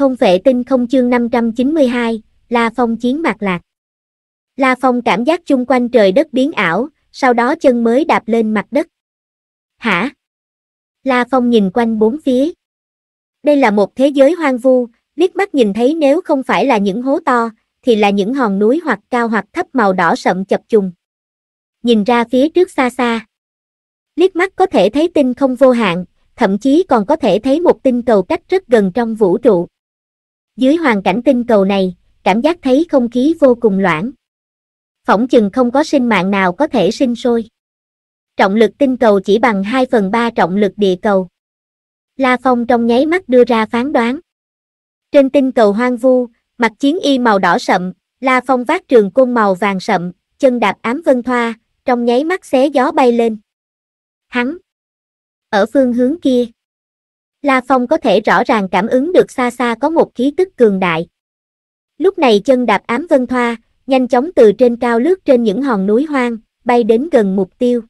Thông vệ tinh không chương 592, La Phong chiến mạc lạc. La Phong cảm giác chung quanh trời đất biến ảo, sau đó chân mới đạp lên mặt đất. Hả? La Phong nhìn quanh bốn phía. Đây là một thế giới hoang vu, liếc mắt nhìn thấy nếu không phải là những hố to, thì là những hòn núi hoặc cao hoặc thấp màu đỏ sậm chập trùng. Nhìn ra phía trước xa xa. Liếc mắt có thể thấy tinh không vô hạn, thậm chí còn có thể thấy một tinh cầu cách rất gần trong vũ trụ. Dưới hoàn cảnh tinh cầu này, cảm giác thấy không khí vô cùng loãng. Phỏng chừng không có sinh mạng nào có thể sinh sôi. Trọng lực tinh cầu chỉ bằng 2 phần 3 trọng lực địa cầu. La Phong trong nháy mắt đưa ra phán đoán. Trên tinh cầu hoang vu, mặt chiến y màu đỏ sậm, La Phong vác trường côn màu vàng sậm, chân đạp ám vân thoa, trong nháy mắt xé gió bay lên. Hắn! Ở phương hướng kia. La Phong có thể rõ ràng cảm ứng được xa xa có một khí tức cường đại. Lúc này chân đạp ám vân thoa, nhanh chóng từ trên cao lướt trên những hòn núi hoang, bay đến gần mục tiêu.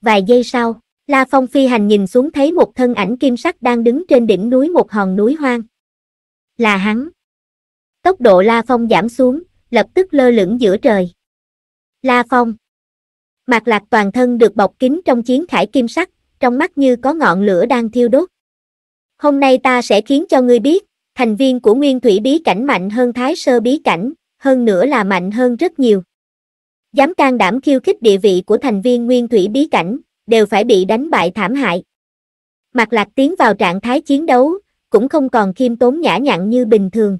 Vài giây sau, La Phong phi hành nhìn xuống thấy một thân ảnh kim sắc đang đứng trên đỉnh núi một hòn núi hoang. Là hắn. Tốc độ La Phong giảm xuống, lập tức lơ lửng giữa trời. La Phong. Mạc lạc toàn thân được bọc kín trong chiến khải kim sắc, trong mắt như có ngọn lửa đang thiêu đốt. Hôm nay ta sẽ khiến cho ngươi biết, thành viên của nguyên thủy bí cảnh mạnh hơn thái sơ bí cảnh, hơn nữa là mạnh hơn rất nhiều. Dám can đảm khiêu khích địa vị của thành viên nguyên thủy bí cảnh, đều phải bị đánh bại thảm hại. Mặt lạc tiến vào trạng thái chiến đấu, cũng không còn khiêm tốn nhã nhặn như bình thường.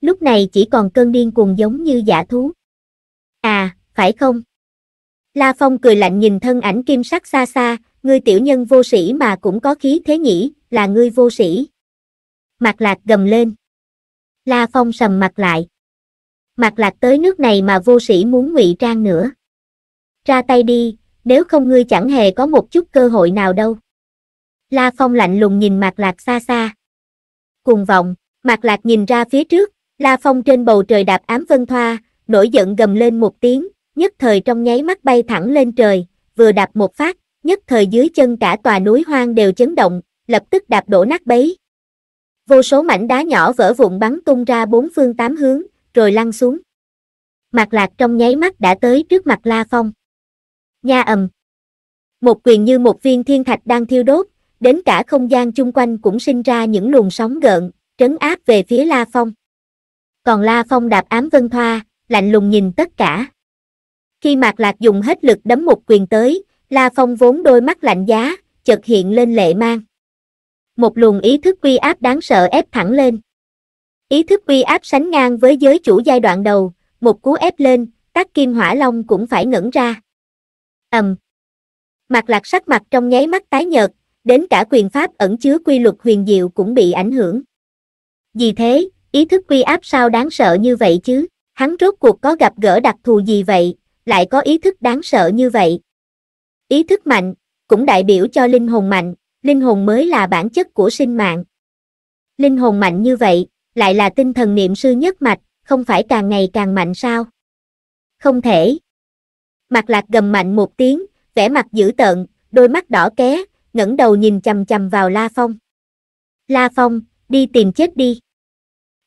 Lúc này chỉ còn cơn điên cuồng giống như giả thú. À, phải không? La Phong cười lạnh nhìn thân ảnh kim sắc xa xa, người tiểu nhân vô sĩ mà cũng có khí thế nhỉ, là ngươi vô sĩ. Mạc Lạc gầm lên. La Phong sầm mặt lại. Mạc Lạc tới nước này mà vô sĩ muốn ngụy trang nữa. Ra tay đi, nếu không ngươi chẳng hề có một chút cơ hội nào đâu. La Phong lạnh lùng nhìn Mạc Lạc xa xa. Cùng vọng, Mạc Lạc nhìn ra phía trước, La Phong trên bầu trời đạp ám vân thoa, nổi giận gầm lên một tiếng, nhất thời trong nháy mắt bay thẳng lên trời, vừa đạp một phát, nhất thời dưới chân cả tòa núi hoang đều chấn động, lập tức đạp đổ nát bấy. Vô số mảnh đá nhỏ vỡ vụn bắn tung ra bốn phương tám hướng, rồi lăn xuống. Mạc Lạc trong nháy mắt đã tới trước mặt La Phong. Nha ầm. Một quyền như một viên thiên thạch đang thiêu đốt, đến cả không gian chung quanh cũng sinh ra những luồng sóng gợn, trấn áp về phía La Phong. Còn La Phong đạp ám vân thoa, lạnh lùng nhìn tất cả. Khi Mạc Lạc dùng hết lực đấm một quyền tới, La Phong vốn đôi mắt lạnh giá, chợt hiện lên lệ mang một luồng ý thức quy áp đáng sợ ép thẳng lên. Ý thức quy áp sánh ngang với giới chủ giai đoạn đầu, một cú ép lên, các kim hỏa long cũng phải ngẩn ra. ầm, Mặt lạc sắc mặt trong nháy mắt tái nhợt, đến cả quyền pháp ẩn chứa quy luật huyền diệu cũng bị ảnh hưởng. Vì thế, ý thức quy áp sao đáng sợ như vậy chứ, hắn rốt cuộc có gặp gỡ đặc thù gì vậy, lại có ý thức đáng sợ như vậy. Ý thức mạnh, cũng đại biểu cho linh hồn mạnh, Linh hồn mới là bản chất của sinh mạng. Linh hồn mạnh như vậy, lại là tinh thần niệm sư nhất mạch, không phải càng ngày càng mạnh sao? Không thể. Mặt lạc gầm mạnh một tiếng, vẻ mặt dữ tợn, đôi mắt đỏ ké, ngẩng đầu nhìn chầm chầm vào La Phong. La Phong, đi tìm chết đi.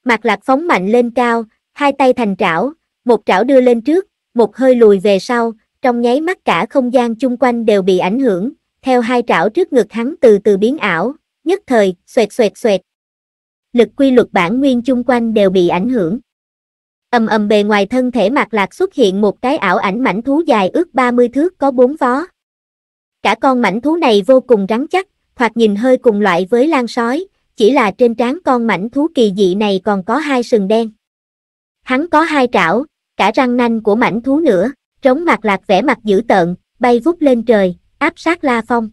Mặt lạc phóng mạnh lên cao, hai tay thành trảo, một trảo đưa lên trước, một hơi lùi về sau, trong nháy mắt cả không gian chung quanh đều bị ảnh hưởng, theo hai trảo trước ngực hắn từ từ biến ảo, nhất thời, xoẹt xoẹt xoẹt. Lực quy luật bản nguyên chung quanh đều bị ảnh hưởng. Ầm ầm bề ngoài thân thể Mạc Lạc xuất hiện một cái ảo ảnh mảnh thú dài ước 30 thước có bốn vó. Cả con mảnh thú này vô cùng rắn chắc, hoặc nhìn hơi cùng loại với lan sói, chỉ là trên trán con mảnh thú kỳ dị này còn có hai sừng đen. Hắn có hai trảo, cả răng nanh của mảnh thú nữa, trống Mạc Lạc vẻ mặt dữ tợn, bay vút lên trời, áp sát La Phong.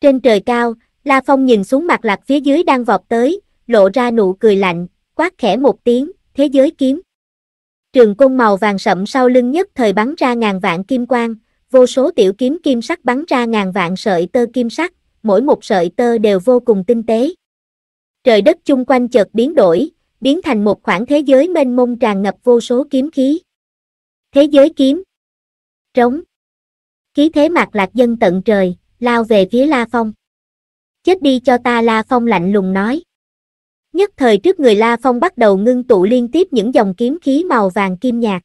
Trên trời cao, La Phong nhìn xuống mặt lạc phía dưới đang vọt tới, lộ ra nụ cười lạnh, quát khẽ một tiếng, thế giới kiếm. Trường cung màu vàng sậm sau lưng nhất thời bắn ra ngàn vạn kim quang, vô số tiểu kiếm kim sắc bắn ra ngàn vạn sợi tơ kim sắc, mỗi một sợi tơ đều vô cùng tinh tế. Trời đất chung quanh chợt biến đổi, biến thành một khoảng thế giới mênh mông tràn ngập vô số kiếm khí. Thế giới kiếm Trống khí thế mạc lạc dân tận trời, lao về phía La Phong. Chết đi cho ta La Phong lạnh lùng nói. Nhất thời trước người La Phong bắt đầu ngưng tụ liên tiếp những dòng kiếm khí màu vàng kim nhạt.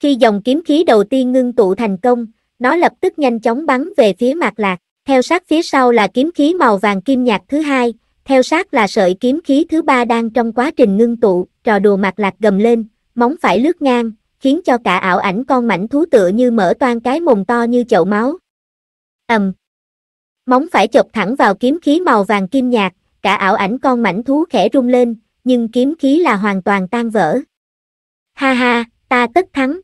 Khi dòng kiếm khí đầu tiên ngưng tụ thành công, nó lập tức nhanh chóng bắn về phía mạc lạc, theo sát phía sau là kiếm khí màu vàng kim nhạt thứ hai, theo sát là sợi kiếm khí thứ ba đang trong quá trình ngưng tụ, trò đùa mạc lạc gầm lên, móng phải lướt ngang, khiến cho cả ảo ảnh con mảnh thú tựa như mở toan cái mồm to như chậu máu. ầm, Móng phải chọc thẳng vào kiếm khí màu vàng kim nhạt, cả ảo ảnh con mảnh thú khẽ rung lên, nhưng kiếm khí là hoàn toàn tan vỡ. Ha ha, ta tất thắng.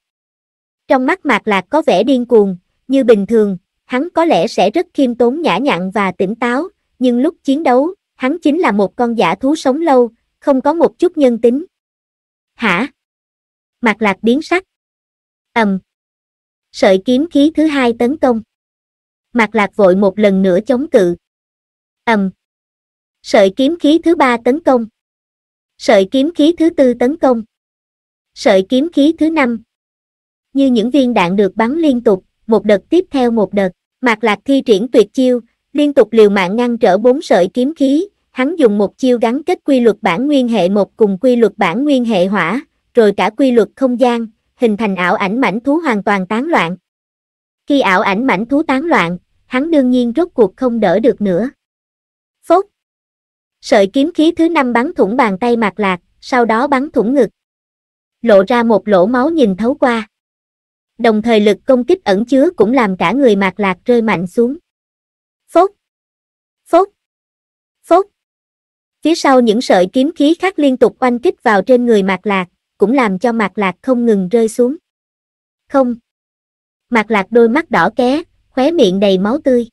Trong mắt Mạc Lạc có vẻ điên cuồng, như bình thường, hắn có lẽ sẽ rất khiêm tốn nhã nhặn và tỉnh táo, nhưng lúc chiến đấu, hắn chính là một con giả thú sống lâu, không có một chút nhân tính. Hả? mặt lạc biến sắc. ầm, Sợi kiếm khí thứ hai tấn công. Mặt lạc vội một lần nữa chống cự. ầm, Sợi kiếm khí thứ ba tấn công. Sợi kiếm khí thứ tư tấn công. Sợi kiếm khí thứ năm. Như những viên đạn được bắn liên tục, một đợt tiếp theo một đợt, Mạc Lạc thi triển tuyệt chiêu, liên tục liều mạng ngăn trở bốn sợi kiếm khí, hắn dùng một chiêu gắn kết quy luật bản nguyên hệ một cùng quy luật bản nguyên hệ hỏa, rồi cả quy luật không gian, hình thành ảo ảnh mảnh thú hoàn toàn tán loạn. Khi ảo ảnh mảnh thú tán loạn, hắn đương nhiên rốt cuộc không đỡ được nữa. Phốt! Sợi kiếm khí thứ năm bắn thủng bàn tay Mạc Lạc, sau đó bắn thủng ngực. Lộ ra một lỗ máu nhìn thấu qua. Đồng thời lực công kích ẩn chứa cũng làm cả người Mạc Lạc rơi mạnh xuống. Phốt! Phốt! Phốt! Phía sau những sợi kiếm khí khác liên tục oanh kích vào trên người Mạc Lạc, cũng làm cho Mạc Lạc không ngừng rơi xuống. Không. Mạc Lạc đôi mắt đỏ ké, khóe miệng đầy máu tươi.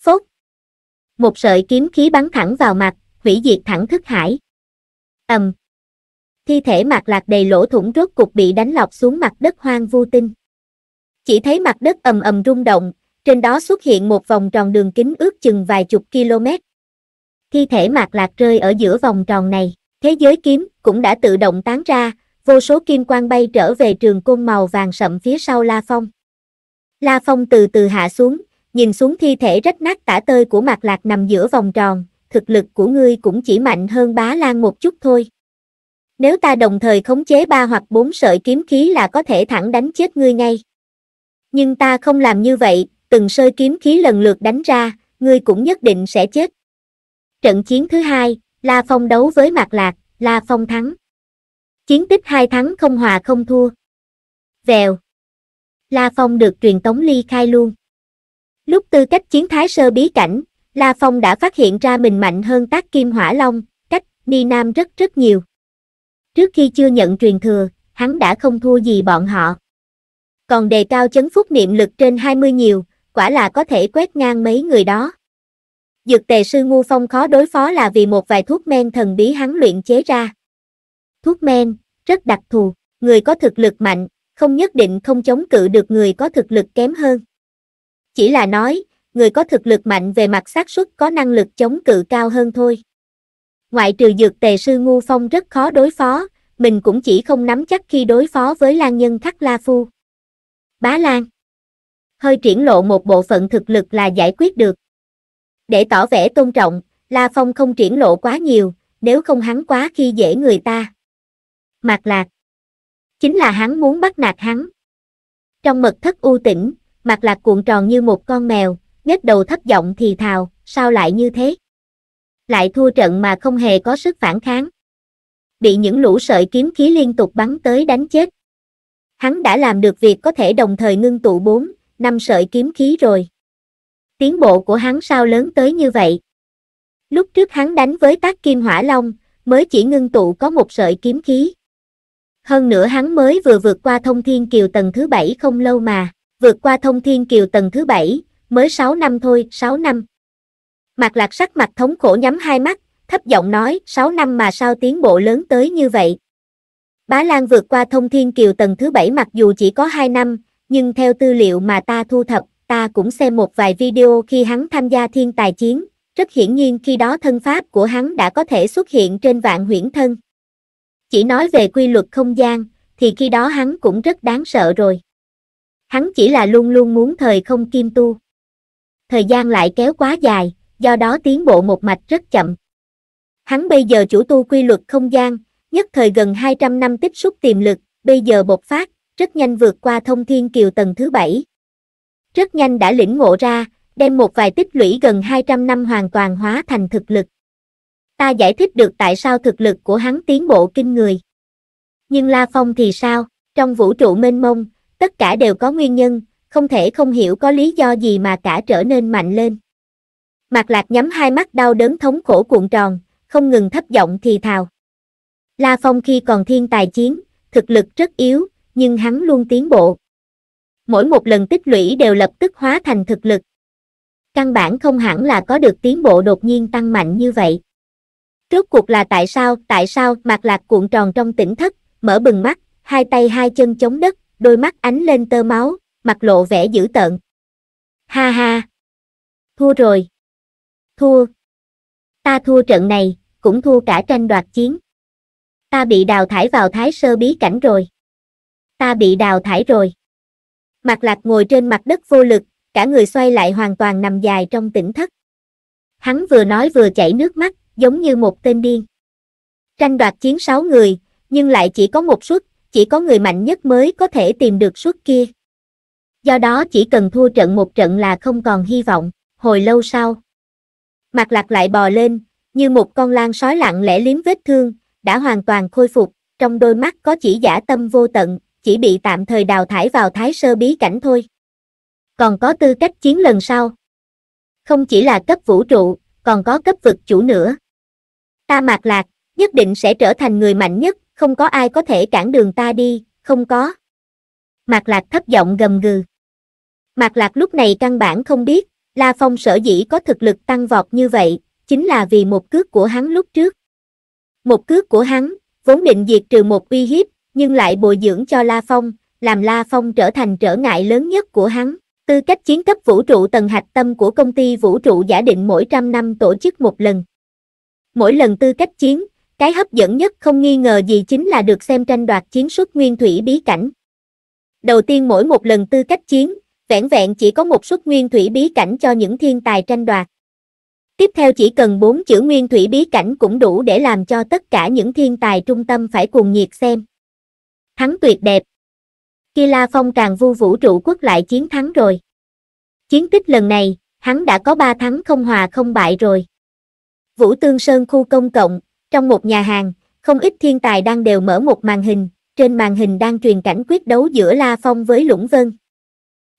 Phốt. Một sợi kiếm khí bắn thẳng vào mặt, hủy diệt thẳng thức hải. Ầm. Thi thể Mạc Lạc đầy lỗ thủng rốt cục bị đánh lọc xuống mặt đất hoang vu tinh. Chỉ thấy mặt đất ầm ầm rung động, trên đó xuất hiện một vòng tròn đường kính ước chừng vài chục km. Thi thể Mạc Lạc rơi ở giữa vòng tròn này. Thế giới kiếm cũng đã tự động tán ra, vô số kim quang bay trở về trường côn màu vàng sậm phía sau La Phong. La Phong từ từ hạ xuống, nhìn xuống thi thể rách nát tả tơi của Mạc Lạc nằm giữa vòng tròn, thực lực của ngươi cũng chỉ mạnh hơn bá lan một chút thôi. Nếu ta đồng thời khống chế ba hoặc bốn sợi kiếm khí là có thể thẳng đánh chết ngươi ngay. Nhưng ta không làm như vậy, từng sơi kiếm khí lần lượt đánh ra, ngươi cũng nhất định sẽ chết. Trận chiến thứ hai, La Phong đấu với Mạc Lạc, La Phong thắng. Chiến tích hai thắng không hòa không thua. Vèo. La Phong được truyền tống ly khai luôn. Lúc tư cách chiến thái sơ bí cảnh, La Phong đã phát hiện ra mình mạnh hơn tác kim hỏa long, cách Ni Nam rất rất nhiều. Trước khi chưa nhận truyền thừa, hắn đã không thua gì bọn họ. Còn đề cao chấn phúc niệm lực trên 20 nhiều, quả là có thể quét ngang mấy người đó. Dược tề sư Ngu Phong khó đối phó là vì một vài thuốc men thần bí hắn luyện chế ra. Thuốc men, rất đặc thù, người có thực lực mạnh, không nhất định không chống cự được người có thực lực kém hơn. Chỉ là nói, người có thực lực mạnh về mặt xác suất có năng lực chống cự cao hơn thôi. Ngoại trừ dược tề sư Ngu Phong rất khó đối phó, mình cũng chỉ không nắm chắc khi đối phó với Lan Nhân Khắc La Phu. Bá Lan Hơi triển lộ một bộ phận thực lực là giải quyết được. Để tỏ vẻ tôn trọng, La Phong không triển lộ quá nhiều, nếu không hắn quá khi dễ người ta. Mạc Lạc Chính là hắn muốn bắt nạt hắn. Trong mật thất u tĩnh, Mạc Lạc cuộn tròn như một con mèo, nhếch đầu thấp giọng thì thào, sao lại như thế? Lại thua trận mà không hề có sức phản kháng. Bị những lũ sợi kiếm khí liên tục bắn tới đánh chết. Hắn đã làm được việc có thể đồng thời ngưng tụ bốn, năm sợi kiếm khí rồi tiến bộ của hắn sao lớn tới như vậy. Lúc trước hắn đánh với tác kim hỏa long, mới chỉ ngưng tụ có một sợi kiếm khí. Hơn nữa hắn mới vừa vượt qua thông thiên kiều tầng thứ bảy không lâu mà, vượt qua thông thiên kiều tầng thứ bảy, mới 6 năm thôi, 6 năm. Mặt lạc sắc mặt thống khổ nhắm hai mắt, thấp giọng nói, 6 năm mà sao tiến bộ lớn tới như vậy. Bá Lan vượt qua thông thiên kiều tầng thứ bảy mặc dù chỉ có 2 năm, nhưng theo tư liệu mà ta thu thập, ta cũng xem một vài video khi hắn tham gia thiên tài chiến, rất hiển nhiên khi đó thân pháp của hắn đã có thể xuất hiện trên vạn huyễn thân. Chỉ nói về quy luật không gian, thì khi đó hắn cũng rất đáng sợ rồi. Hắn chỉ là luôn luôn muốn thời không kim tu. Thời gian lại kéo quá dài, do đó tiến bộ một mạch rất chậm. Hắn bây giờ chủ tu quy luật không gian, nhất thời gần 200 năm tích xúc tiềm lực, bây giờ bộc phát, rất nhanh vượt qua thông thiên kiều tầng thứ bảy rất nhanh đã lĩnh ngộ ra, đem một vài tích lũy gần 200 năm hoàn toàn hóa thành thực lực. Ta giải thích được tại sao thực lực của hắn tiến bộ kinh người. Nhưng La Phong thì sao, trong vũ trụ mênh mông, tất cả đều có nguyên nhân, không thể không hiểu có lý do gì mà cả trở nên mạnh lên. Mạc Lạc nhắm hai mắt đau đớn thống khổ cuộn tròn, không ngừng thấp giọng thì thào. La Phong khi còn thiên tài chiến, thực lực rất yếu, nhưng hắn luôn tiến bộ mỗi một lần tích lũy đều lập tức hóa thành thực lực căn bản không hẳn là có được tiến bộ đột nhiên tăng mạnh như vậy Trước cuộc là tại sao tại sao mạc lạc cuộn tròn trong tỉnh thất mở bừng mắt hai tay hai chân chống đất đôi mắt ánh lên tơ máu mặt lộ vẻ dữ tợn ha ha thua rồi thua ta thua trận này cũng thua cả tranh đoạt chiến ta bị đào thải vào thái sơ bí cảnh rồi ta bị đào thải rồi Mạc Lạc ngồi trên mặt đất vô lực, cả người xoay lại hoàn toàn nằm dài trong tỉnh thất. Hắn vừa nói vừa chảy nước mắt, giống như một tên điên. Tranh đoạt chiến sáu người, nhưng lại chỉ có một suất, chỉ có người mạnh nhất mới có thể tìm được suất kia. Do đó chỉ cần thua trận một trận là không còn hy vọng, hồi lâu sau. Mạc Lạc lại bò lên, như một con lang sói lặng lẽ liếm vết thương, đã hoàn toàn khôi phục, trong đôi mắt có chỉ giả tâm vô tận, chỉ bị tạm thời đào thải vào thái sơ bí cảnh thôi. Còn có tư cách chiến lần sau. Không chỉ là cấp vũ trụ, còn có cấp vực chủ nữa. Ta mạc lạc, nhất định sẽ trở thành người mạnh nhất, không có ai có thể cản đường ta đi, không có. Mạc lạc thấp giọng gầm gừ. Mạc lạc lúc này căn bản không biết, La Phong sở dĩ có thực lực tăng vọt như vậy, chính là vì một cước của hắn lúc trước. Một cước của hắn, vốn định diệt trừ một uy hiếp, nhưng lại bồi dưỡng cho La Phong, làm La Phong trở thành trở ngại lớn nhất của hắn. Tư cách chiến cấp vũ trụ tầng hạch tâm của công ty vũ trụ giả định mỗi trăm năm tổ chức một lần. Mỗi lần tư cách chiến, cái hấp dẫn nhất không nghi ngờ gì chính là được xem tranh đoạt chiến suất nguyên thủy bí cảnh. Đầu tiên mỗi một lần tư cách chiến, vẻn vẹn chỉ có một suất nguyên thủy bí cảnh cho những thiên tài tranh đoạt. Tiếp theo chỉ cần bốn chữ nguyên thủy bí cảnh cũng đủ để làm cho tất cả những thiên tài trung tâm phải cùng nhiệt xem. Thắng tuyệt đẹp. Kila Phong càng vu vũ trụ quốc lại chiến thắng rồi. Chiến tích lần này, hắn đã có 3 thắng không hòa không bại rồi. Vũ Tương Sơn khu công cộng, trong một nhà hàng, không ít thiên tài đang đều mở một màn hình, trên màn hình đang truyền cảnh quyết đấu giữa La Phong với Lũng Vân.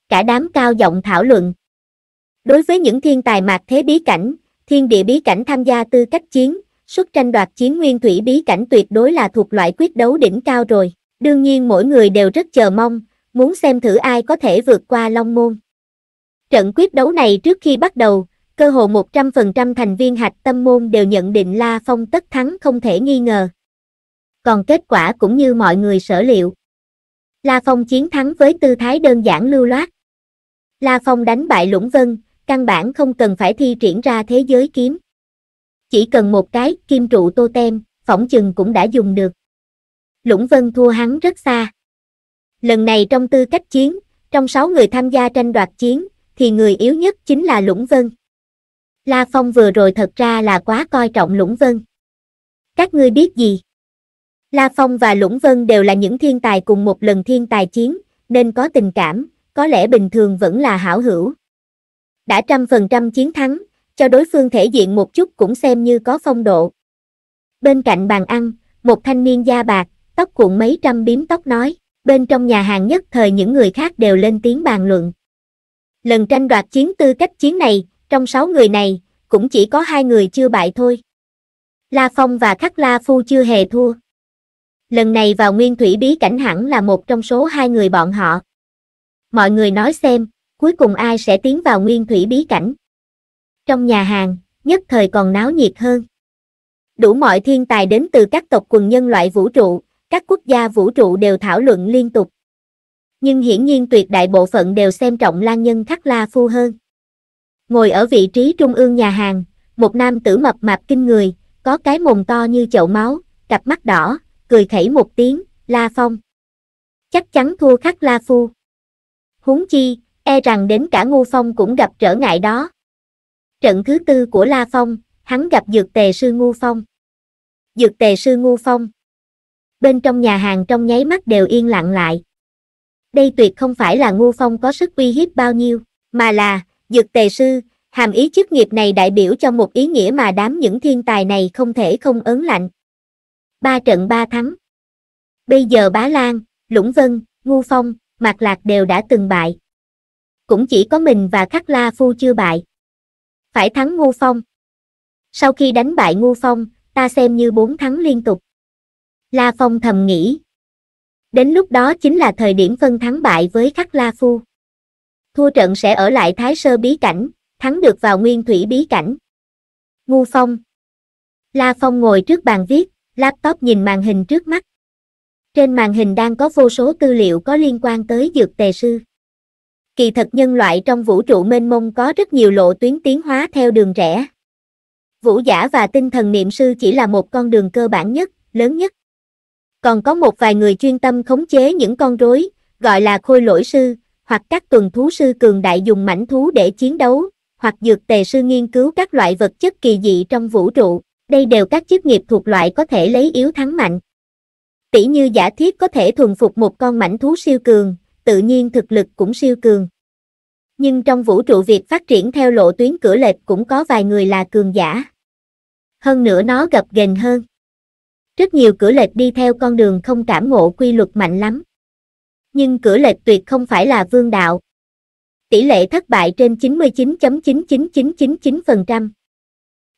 Cả đám cao giọng thảo luận. Đối với những thiên tài mạc thế bí cảnh, thiên địa bí cảnh tham gia tư cách chiến, xuất tranh đoạt chiến nguyên thủy bí cảnh tuyệt đối là thuộc loại quyết đấu đỉnh cao rồi. Đương nhiên mỗi người đều rất chờ mong, muốn xem thử ai có thể vượt qua Long Môn. Trận quyết đấu này trước khi bắt đầu, cơ hồ 100% thành viên hạch tâm môn đều nhận định La Phong tất thắng không thể nghi ngờ. Còn kết quả cũng như mọi người sở liệu. La Phong chiến thắng với tư thái đơn giản lưu loát. La Phong đánh bại Lũng Vân, căn bản không cần phải thi triển ra thế giới kiếm. Chỉ cần một cái kim trụ tô tem, phỏng chừng cũng đã dùng được. Lũng Vân thua hắn rất xa. Lần này trong tư cách chiến, trong 6 người tham gia tranh đoạt chiến, thì người yếu nhất chính là Lũng Vân. La Phong vừa rồi thật ra là quá coi trọng Lũng Vân. Các ngươi biết gì? La Phong và Lũng Vân đều là những thiên tài cùng một lần thiên tài chiến, nên có tình cảm, có lẽ bình thường vẫn là hảo hữu. Đã trăm phần trăm chiến thắng, cho đối phương thể diện một chút cũng xem như có phong độ. Bên cạnh bàn ăn, một thanh niên da bạc, tóc cuộn mấy trăm biếm tóc nói, bên trong nhà hàng nhất thời những người khác đều lên tiếng bàn luận. Lần tranh đoạt chiến tư cách chiến này, trong sáu người này, cũng chỉ có hai người chưa bại thôi. La Phong và Khắc La Phu chưa hề thua. Lần này vào nguyên thủy bí cảnh hẳn là một trong số hai người bọn họ. Mọi người nói xem, cuối cùng ai sẽ tiến vào nguyên thủy bí cảnh. Trong nhà hàng, nhất thời còn náo nhiệt hơn. Đủ mọi thiên tài đến từ các tộc quần nhân loại vũ trụ, các quốc gia vũ trụ đều thảo luận liên tục. Nhưng hiển nhiên tuyệt đại bộ phận đều xem trọng Lan Nhân Khắc La Phu hơn. Ngồi ở vị trí trung ương nhà hàng, một nam tử mập mạp kinh người, có cái mồm to như chậu máu, cặp mắt đỏ, cười khẩy một tiếng, La Phong. Chắc chắn thua Khắc La Phu. Huống chi, e rằng đến cả ngu Phong cũng gặp trở ngại đó. Trận thứ tư của La Phong, hắn gặp Dược Tề Sư ngu Phong. Dược Tề Sư ngu Phong, bên trong nhà hàng trong nháy mắt đều yên lặng lại. Đây tuyệt không phải là ngu phong có sức uy hiếp bao nhiêu, mà là, dược tề sư, hàm ý chức nghiệp này đại biểu cho một ý nghĩa mà đám những thiên tài này không thể không ớn lạnh. Ba trận ba thắng. Bây giờ Bá Lan, Lũng Vân, Ngu Phong, Mạc Lạc đều đã từng bại. Cũng chỉ có mình và Khắc La Phu chưa bại. Phải thắng Ngu Phong. Sau khi đánh bại Ngu Phong, ta xem như bốn thắng liên tục. La Phong thầm nghĩ. Đến lúc đó chính là thời điểm phân thắng bại với Khắc La Phu. Thua trận sẽ ở lại Thái Sơ Bí Cảnh, thắng được vào Nguyên Thủy Bí Cảnh. Ngu Phong La Phong ngồi trước bàn viết, laptop nhìn màn hình trước mắt. Trên màn hình đang có vô số tư liệu có liên quan tới dược tề sư. Kỳ thật nhân loại trong vũ trụ mênh mông có rất nhiều lộ tuyến tiến hóa theo đường rẽ. Vũ giả và tinh thần niệm sư chỉ là một con đường cơ bản nhất, lớn nhất còn có một vài người chuyên tâm khống chế những con rối, gọi là khôi lỗi sư, hoặc các tuần thú sư cường đại dùng mảnh thú để chiến đấu, hoặc dược tề sư nghiên cứu các loại vật chất kỳ dị trong vũ trụ, đây đều các chức nghiệp thuộc loại có thể lấy yếu thắng mạnh. Tỷ như giả thiết có thể thuần phục một con mảnh thú siêu cường, tự nhiên thực lực cũng siêu cường. Nhưng trong vũ trụ việc phát triển theo lộ tuyến cửa lệch cũng có vài người là cường giả. Hơn nữa nó gập ghềnh hơn rất nhiều cửa lệch đi theo con đường không cảm ngộ quy luật mạnh lắm nhưng cửa lệch tuyệt không phải là vương đạo tỷ lệ thất bại trên 99.99999%.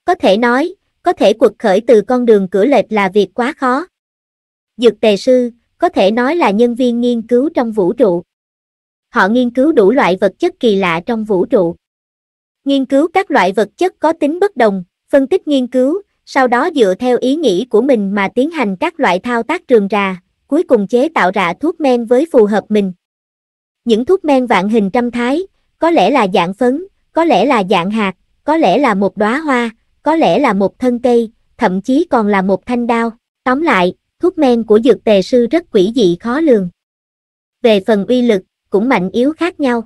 Có thể nói, có thể quật khởi từ con đường cửa lệch là việc quá khó. Dược tề sư, có thể nói là nhân viên nghiên cứu trong vũ trụ. Họ nghiên cứu đủ loại vật chất kỳ lạ trong vũ trụ. Nghiên cứu các loại vật chất có tính bất đồng, phân tích nghiên cứu, sau đó dựa theo ý nghĩ của mình mà tiến hành các loại thao tác trường rà, cuối cùng chế tạo ra thuốc men với phù hợp mình. Những thuốc men vạn hình trăm thái, có lẽ là dạng phấn, có lẽ là dạng hạt, có lẽ là một đóa hoa, có lẽ là một thân cây, thậm chí còn là một thanh đao. Tóm lại, thuốc men của dược tề sư rất quỷ dị khó lường. Về phần uy lực, cũng mạnh yếu khác nhau.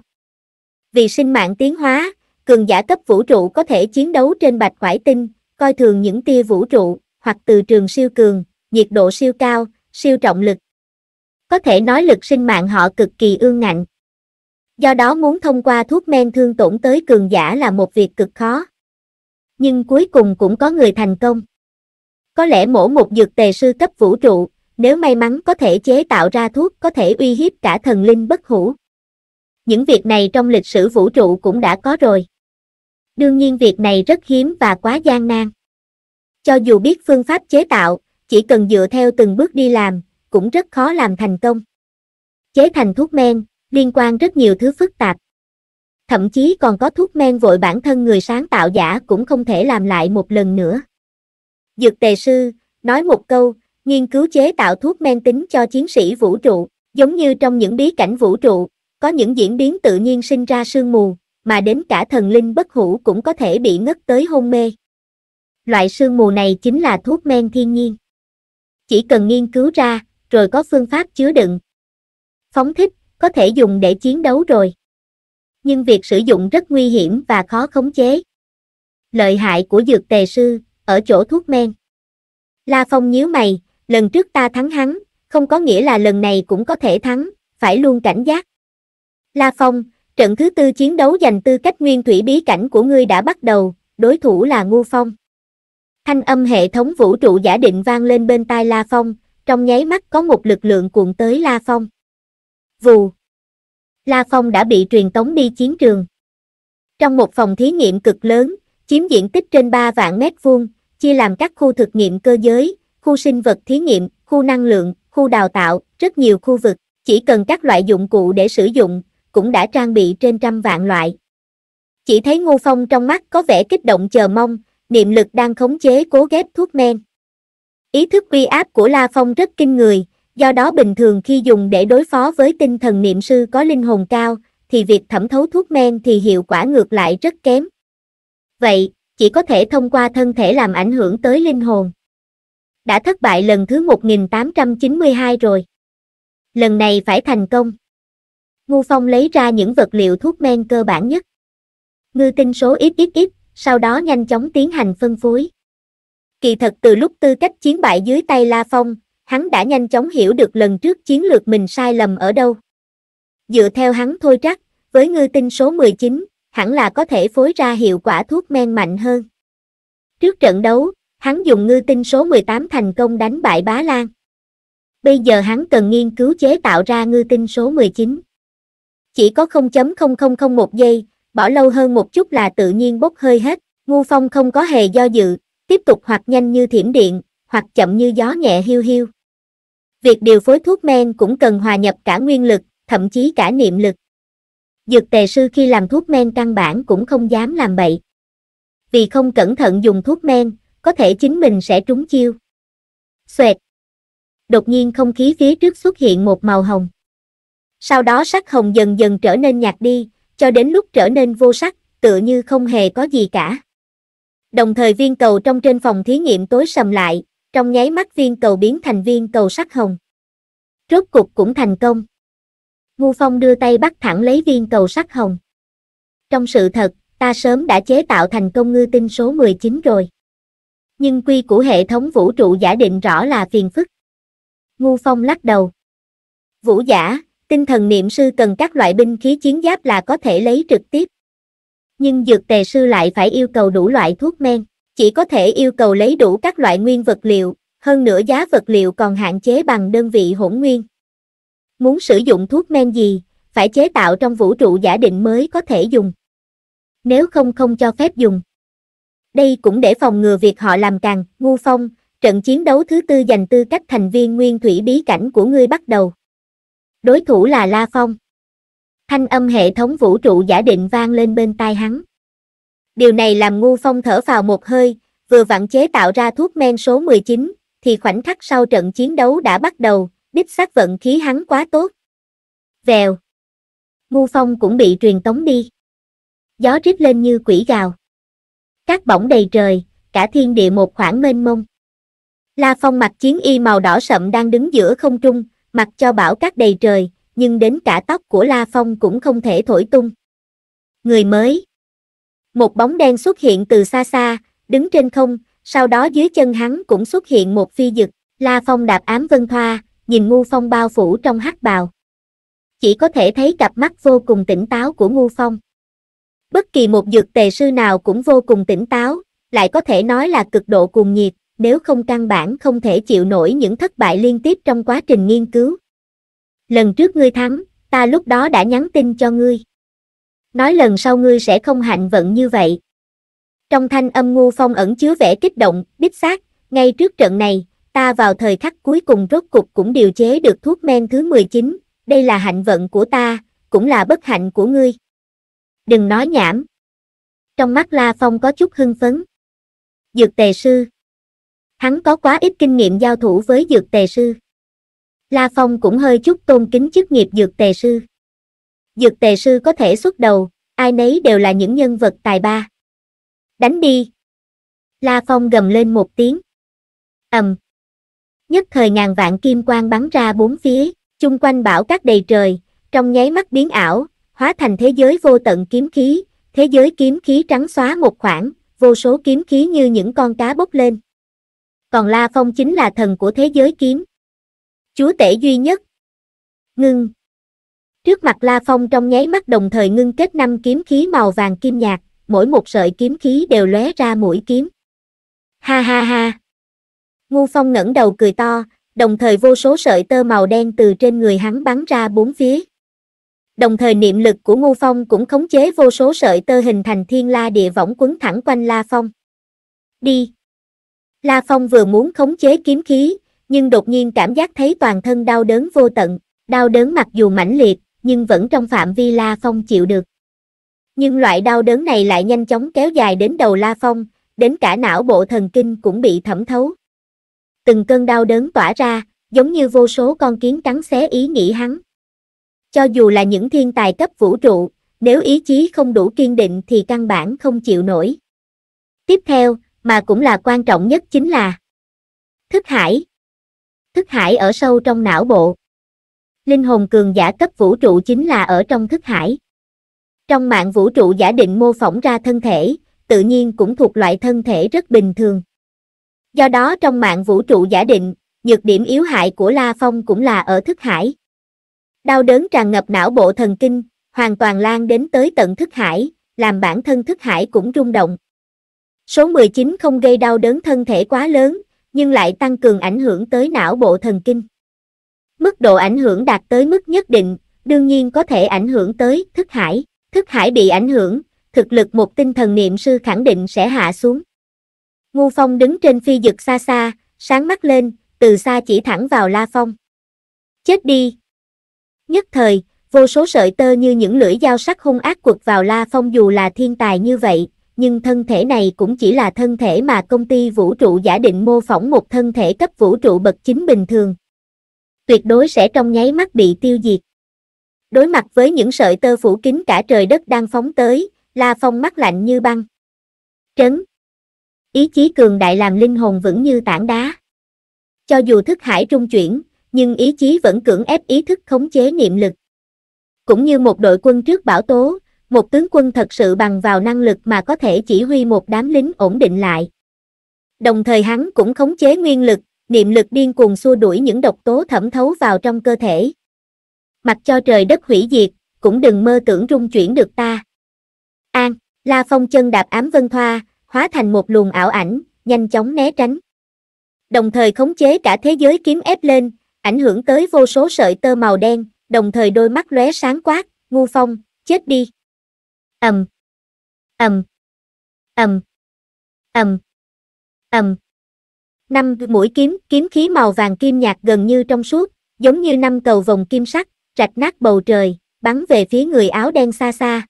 Vì sinh mạng tiến hóa, cường giả cấp vũ trụ có thể chiến đấu trên bạch quải tinh, coi thường những tia vũ trụ, hoặc từ trường siêu cường, nhiệt độ siêu cao, siêu trọng lực. Có thể nói lực sinh mạng họ cực kỳ ương ngạnh. Do đó muốn thông qua thuốc men thương tổn tới cường giả là một việc cực khó. Nhưng cuối cùng cũng có người thành công. Có lẽ mỗi một dược tề sư cấp vũ trụ, nếu may mắn có thể chế tạo ra thuốc có thể uy hiếp cả thần linh bất hủ. Những việc này trong lịch sử vũ trụ cũng đã có rồi. Đương nhiên việc này rất hiếm và quá gian nan. Cho dù biết phương pháp chế tạo, chỉ cần dựa theo từng bước đi làm, cũng rất khó làm thành công. Chế thành thuốc men, liên quan rất nhiều thứ phức tạp. Thậm chí còn có thuốc men vội bản thân người sáng tạo giả cũng không thể làm lại một lần nữa. Dược tề sư, nói một câu, nghiên cứu chế tạo thuốc men tính cho chiến sĩ vũ trụ, giống như trong những bí cảnh vũ trụ, có những diễn biến tự nhiên sinh ra sương mù, mà đến cả thần linh bất hủ cũng có thể bị ngất tới hôn mê. Loại sương mù này chính là thuốc men thiên nhiên. Chỉ cần nghiên cứu ra, rồi có phương pháp chứa đựng. Phóng thích, có thể dùng để chiến đấu rồi. Nhưng việc sử dụng rất nguy hiểm và khó khống chế. Lợi hại của dược tề sư, ở chỗ thuốc men. La Phong nhíu mày, lần trước ta thắng hắn, không có nghĩa là lần này cũng có thể thắng, phải luôn cảnh giác. La Phong, trận thứ tư chiến đấu dành tư cách nguyên thủy bí cảnh của ngươi đã bắt đầu, đối thủ là Ngu Phong. Thanh âm hệ thống vũ trụ giả định vang lên bên tai La Phong, trong nháy mắt có một lực lượng cuộn tới La Phong. Vù! La Phong đã bị truyền tống đi chiến trường. Trong một phòng thí nghiệm cực lớn, chiếm diện tích trên 3 vạn mét vuông, chia làm các khu thực nghiệm cơ giới, khu sinh vật thí nghiệm, khu năng lượng, khu đào tạo, rất nhiều khu vực. Chỉ cần các loại dụng cụ để sử dụng, cũng đã trang bị trên trăm vạn loại. Chỉ thấy Ngô Phong trong mắt có vẻ kích động chờ mong, niệm lực đang khống chế cố ghép thuốc men. Ý thức uy áp của La Phong rất kinh người, do đó bình thường khi dùng để đối phó với tinh thần niệm sư có linh hồn cao, thì việc thẩm thấu thuốc men thì hiệu quả ngược lại rất kém. Vậy, chỉ có thể thông qua thân thể làm ảnh hưởng tới linh hồn. Đã thất bại lần thứ 1892 rồi. Lần này phải thành công. Ngu Phong lấy ra những vật liệu thuốc men cơ bản nhất. Ngư tinh số ít ít ít, sau đó nhanh chóng tiến hành phân phối. Kỳ thật từ lúc tư cách chiến bại dưới tay La Phong, hắn đã nhanh chóng hiểu được lần trước chiến lược mình sai lầm ở đâu. Dựa theo hắn thôi chắc, với ngư tinh số 19, hẳn là có thể phối ra hiệu quả thuốc men mạnh hơn. Trước trận đấu, hắn dùng ngư tinh số 18 thành công đánh bại Bá Lan. Bây giờ hắn cần nghiên cứu chế tạo ra ngư tinh số 19 chỉ có 0.0001 giây, bỏ lâu hơn một chút là tự nhiên bốc hơi hết, ngu phong không có hề do dự, tiếp tục hoặc nhanh như thiểm điện, hoặc chậm như gió nhẹ hiu hiu. Việc điều phối thuốc men cũng cần hòa nhập cả nguyên lực, thậm chí cả niệm lực. Dược tề sư khi làm thuốc men căn bản cũng không dám làm bậy. Vì không cẩn thận dùng thuốc men, có thể chính mình sẽ trúng chiêu. Xoẹt. Đột nhiên không khí phía trước xuất hiện một màu hồng sau đó sắc hồng dần dần trở nên nhạt đi, cho đến lúc trở nên vô sắc, tựa như không hề có gì cả. Đồng thời viên cầu trong trên phòng thí nghiệm tối sầm lại, trong nháy mắt viên cầu biến thành viên cầu sắc hồng. Rốt cục cũng thành công. Ngu Phong đưa tay bắt thẳng lấy viên cầu sắc hồng. Trong sự thật, ta sớm đã chế tạo thành công ngư tinh số 19 rồi. Nhưng quy của hệ thống vũ trụ giả định rõ là phiền phức. Ngu Phong lắc đầu. Vũ giả, tinh thần niệm sư cần các loại binh khí chiến giáp là có thể lấy trực tiếp. Nhưng dược tề sư lại phải yêu cầu đủ loại thuốc men, chỉ có thể yêu cầu lấy đủ các loại nguyên vật liệu, hơn nữa giá vật liệu còn hạn chế bằng đơn vị hỗn nguyên. Muốn sử dụng thuốc men gì, phải chế tạo trong vũ trụ giả định mới có thể dùng. Nếu không không cho phép dùng. Đây cũng để phòng ngừa việc họ làm càng, ngu phong, trận chiến đấu thứ tư dành tư cách thành viên nguyên thủy bí cảnh của ngươi bắt đầu đối thủ là La Phong. Thanh âm hệ thống vũ trụ giả định vang lên bên tai hắn. Điều này làm ngu phong thở vào một hơi, vừa vặn chế tạo ra thuốc men số 19, thì khoảnh khắc sau trận chiến đấu đã bắt đầu, đích xác vận khí hắn quá tốt. Vèo. Ngu phong cũng bị truyền tống đi. Gió rít lên như quỷ gào. Các bỏng đầy trời, cả thiên địa một khoảng mênh mông. La Phong mặc chiến y màu đỏ sậm đang đứng giữa không trung, mặc cho bão cát đầy trời, nhưng đến cả tóc của La Phong cũng không thể thổi tung. Người mới Một bóng đen xuất hiện từ xa xa, đứng trên không, sau đó dưới chân hắn cũng xuất hiện một phi dực, La Phong đạp ám vân thoa, nhìn ngu phong bao phủ trong hắc bào. Chỉ có thể thấy cặp mắt vô cùng tỉnh táo của ngu phong. Bất kỳ một dược tề sư nào cũng vô cùng tỉnh táo, lại có thể nói là cực độ cuồng nhiệt, nếu không căn bản không thể chịu nổi những thất bại liên tiếp trong quá trình nghiên cứu. Lần trước ngươi thắng, ta lúc đó đã nhắn tin cho ngươi. Nói lần sau ngươi sẽ không hạnh vận như vậy. Trong thanh âm ngu phong ẩn chứa vẻ kích động, đích xác, ngay trước trận này, ta vào thời khắc cuối cùng rốt cục cũng điều chế được thuốc men thứ 19, đây là hạnh vận của ta, cũng là bất hạnh của ngươi. Đừng nói nhảm. Trong mắt La Phong có chút hưng phấn. Dược tề sư hắn có quá ít kinh nghiệm giao thủ với dược tề sư. La Phong cũng hơi chút tôn kính chức nghiệp dược tề sư. Dược tề sư có thể xuất đầu, ai nấy đều là những nhân vật tài ba. Đánh đi! La Phong gầm lên một tiếng. ầm, Nhất thời ngàn vạn kim quang bắn ra bốn phía, chung quanh bão cát đầy trời, trong nháy mắt biến ảo, hóa thành thế giới vô tận kiếm khí, thế giới kiếm khí trắng xóa một khoảng, vô số kiếm khí như những con cá bốc lên còn La Phong chính là thần của thế giới kiếm. Chúa tể duy nhất. Ngưng. Trước mặt La Phong trong nháy mắt đồng thời ngưng kết năm kiếm khí màu vàng kim nhạt, mỗi một sợi kiếm khí đều lóe ra mũi kiếm. Ha ha ha. Ngu Phong ngẩng đầu cười to, đồng thời vô số sợi tơ màu đen từ trên người hắn bắn ra bốn phía. Đồng thời niệm lực của Ngô Phong cũng khống chế vô số sợi tơ hình thành thiên la địa võng quấn thẳng quanh La Phong. Đi. La Phong vừa muốn khống chế kiếm khí, nhưng đột nhiên cảm giác thấy toàn thân đau đớn vô tận, đau đớn mặc dù mãnh liệt, nhưng vẫn trong phạm vi La Phong chịu được. Nhưng loại đau đớn này lại nhanh chóng kéo dài đến đầu La Phong, đến cả não bộ thần kinh cũng bị thẩm thấu. Từng cơn đau đớn tỏa ra, giống như vô số con kiến cắn xé ý nghĩ hắn. Cho dù là những thiên tài cấp vũ trụ, nếu ý chí không đủ kiên định thì căn bản không chịu nổi. Tiếp theo, mà cũng là quan trọng nhất chính là thức hải. Thức hải ở sâu trong não bộ. Linh hồn cường giả cấp vũ trụ chính là ở trong thức hải. Trong mạng vũ trụ giả định mô phỏng ra thân thể, tự nhiên cũng thuộc loại thân thể rất bình thường. Do đó trong mạng vũ trụ giả định, nhược điểm yếu hại của La Phong cũng là ở thức hải. Đau đớn tràn ngập não bộ thần kinh, hoàn toàn lan đến tới tận thức hải, làm bản thân thức hải cũng rung động. Số 19 không gây đau đớn thân thể quá lớn, nhưng lại tăng cường ảnh hưởng tới não bộ thần kinh. Mức độ ảnh hưởng đạt tới mức nhất định, đương nhiên có thể ảnh hưởng tới thức hải. Thức hải bị ảnh hưởng, thực lực một tinh thần niệm sư khẳng định sẽ hạ xuống. Ngu Phong đứng trên phi dực xa xa, sáng mắt lên, từ xa chỉ thẳng vào La Phong. Chết đi! Nhất thời, vô số sợi tơ như những lưỡi dao sắc hung ác quật vào La Phong dù là thiên tài như vậy, nhưng thân thể này cũng chỉ là thân thể mà công ty vũ trụ giả định mô phỏng một thân thể cấp vũ trụ bậc chính bình thường. Tuyệt đối sẽ trong nháy mắt bị tiêu diệt. Đối mặt với những sợi tơ phủ kín cả trời đất đang phóng tới, La Phong mắt lạnh như băng. Trấn. Ý chí cường đại làm linh hồn vững như tảng đá. Cho dù thức hải trung chuyển, nhưng ý chí vẫn cưỡng ép ý thức khống chế niệm lực. Cũng như một đội quân trước bão tố, một tướng quân thật sự bằng vào năng lực mà có thể chỉ huy một đám lính ổn định lại. Đồng thời hắn cũng khống chế nguyên lực, niệm lực điên cuồng xua đuổi những độc tố thẩm thấu vào trong cơ thể. Mặc cho trời đất hủy diệt, cũng đừng mơ tưởng rung chuyển được ta. An, La Phong chân đạp ám vân thoa, hóa thành một luồng ảo ảnh, nhanh chóng né tránh. Đồng thời khống chế cả thế giới kiếm ép lên, ảnh hưởng tới vô số sợi tơ màu đen, đồng thời đôi mắt lóe sáng quát, ngu phong, chết đi ầm ầm ầm ầm ầm năm mũi kiếm kiếm khí màu vàng kim nhạt gần như trong suốt giống như năm cầu vòng kim sắc rạch nát bầu trời bắn về phía người áo đen xa xa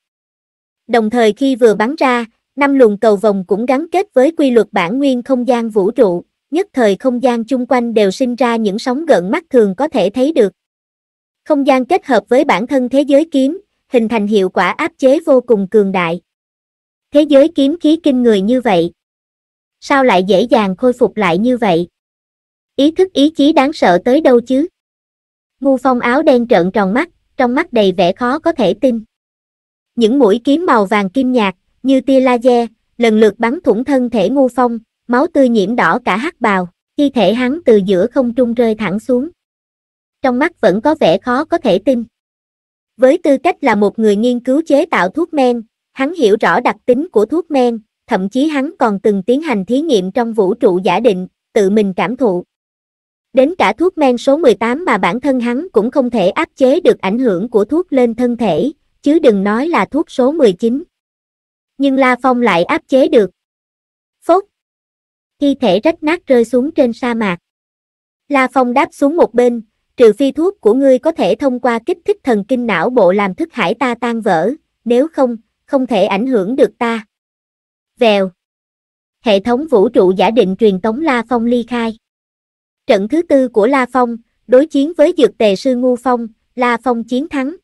đồng thời khi vừa bắn ra năm luồng cầu vòng cũng gắn kết với quy luật bản nguyên không gian vũ trụ nhất thời không gian chung quanh đều sinh ra những sóng gợn mắt thường có thể thấy được không gian kết hợp với bản thân thế giới kiếm hình thành hiệu quả áp chế vô cùng cường đại. Thế giới kiếm khí kinh người như vậy. Sao lại dễ dàng khôi phục lại như vậy? Ý thức ý chí đáng sợ tới đâu chứ? Ngu phong áo đen trợn tròn mắt, trong mắt đầy vẻ khó có thể tin. Những mũi kiếm màu vàng kim nhạt, như tia laser, lần lượt bắn thủng thân thể ngu phong, máu tươi nhiễm đỏ cả hắc bào, thi thể hắn từ giữa không trung rơi thẳng xuống. Trong mắt vẫn có vẻ khó có thể tin. Với tư cách là một người nghiên cứu chế tạo thuốc men, hắn hiểu rõ đặc tính của thuốc men, thậm chí hắn còn từng tiến hành thí nghiệm trong vũ trụ giả định, tự mình cảm thụ. Đến cả thuốc men số 18 mà bản thân hắn cũng không thể áp chế được ảnh hưởng của thuốc lên thân thể, chứ đừng nói là thuốc số 19. Nhưng La Phong lại áp chế được. Phốt. Thi thể rách nát rơi xuống trên sa mạc. La Phong đáp xuống một bên, trừ phi thuốc của ngươi có thể thông qua kích thích thần kinh não bộ làm thức hải ta tan vỡ, nếu không, không thể ảnh hưởng được ta. Vèo. Hệ thống vũ trụ giả định truyền tống La Phong ly khai. Trận thứ tư của La Phong, đối chiến với dược tề sư Ngu Phong, La Phong chiến thắng.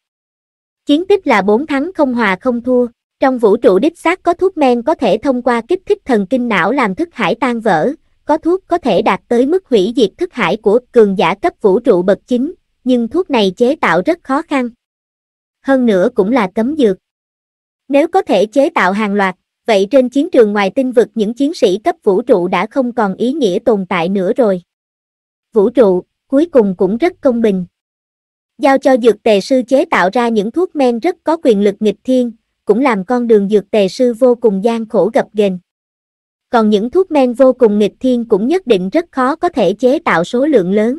Chiến tích là 4 thắng không hòa không thua, trong vũ trụ đích xác có thuốc men có thể thông qua kích thích thần kinh não làm thức hải tan vỡ, có thuốc có thể đạt tới mức hủy diệt thức hải của cường giả cấp vũ trụ bậc chính, nhưng thuốc này chế tạo rất khó khăn. Hơn nữa cũng là cấm dược. Nếu có thể chế tạo hàng loạt, vậy trên chiến trường ngoài tinh vực những chiến sĩ cấp vũ trụ đã không còn ý nghĩa tồn tại nữa rồi. Vũ trụ, cuối cùng cũng rất công bình. Giao cho dược tề sư chế tạo ra những thuốc men rất có quyền lực nghịch thiên, cũng làm con đường dược tề sư vô cùng gian khổ gập ghềnh còn những thuốc men vô cùng nghịch thiên cũng nhất định rất khó có thể chế tạo số lượng lớn.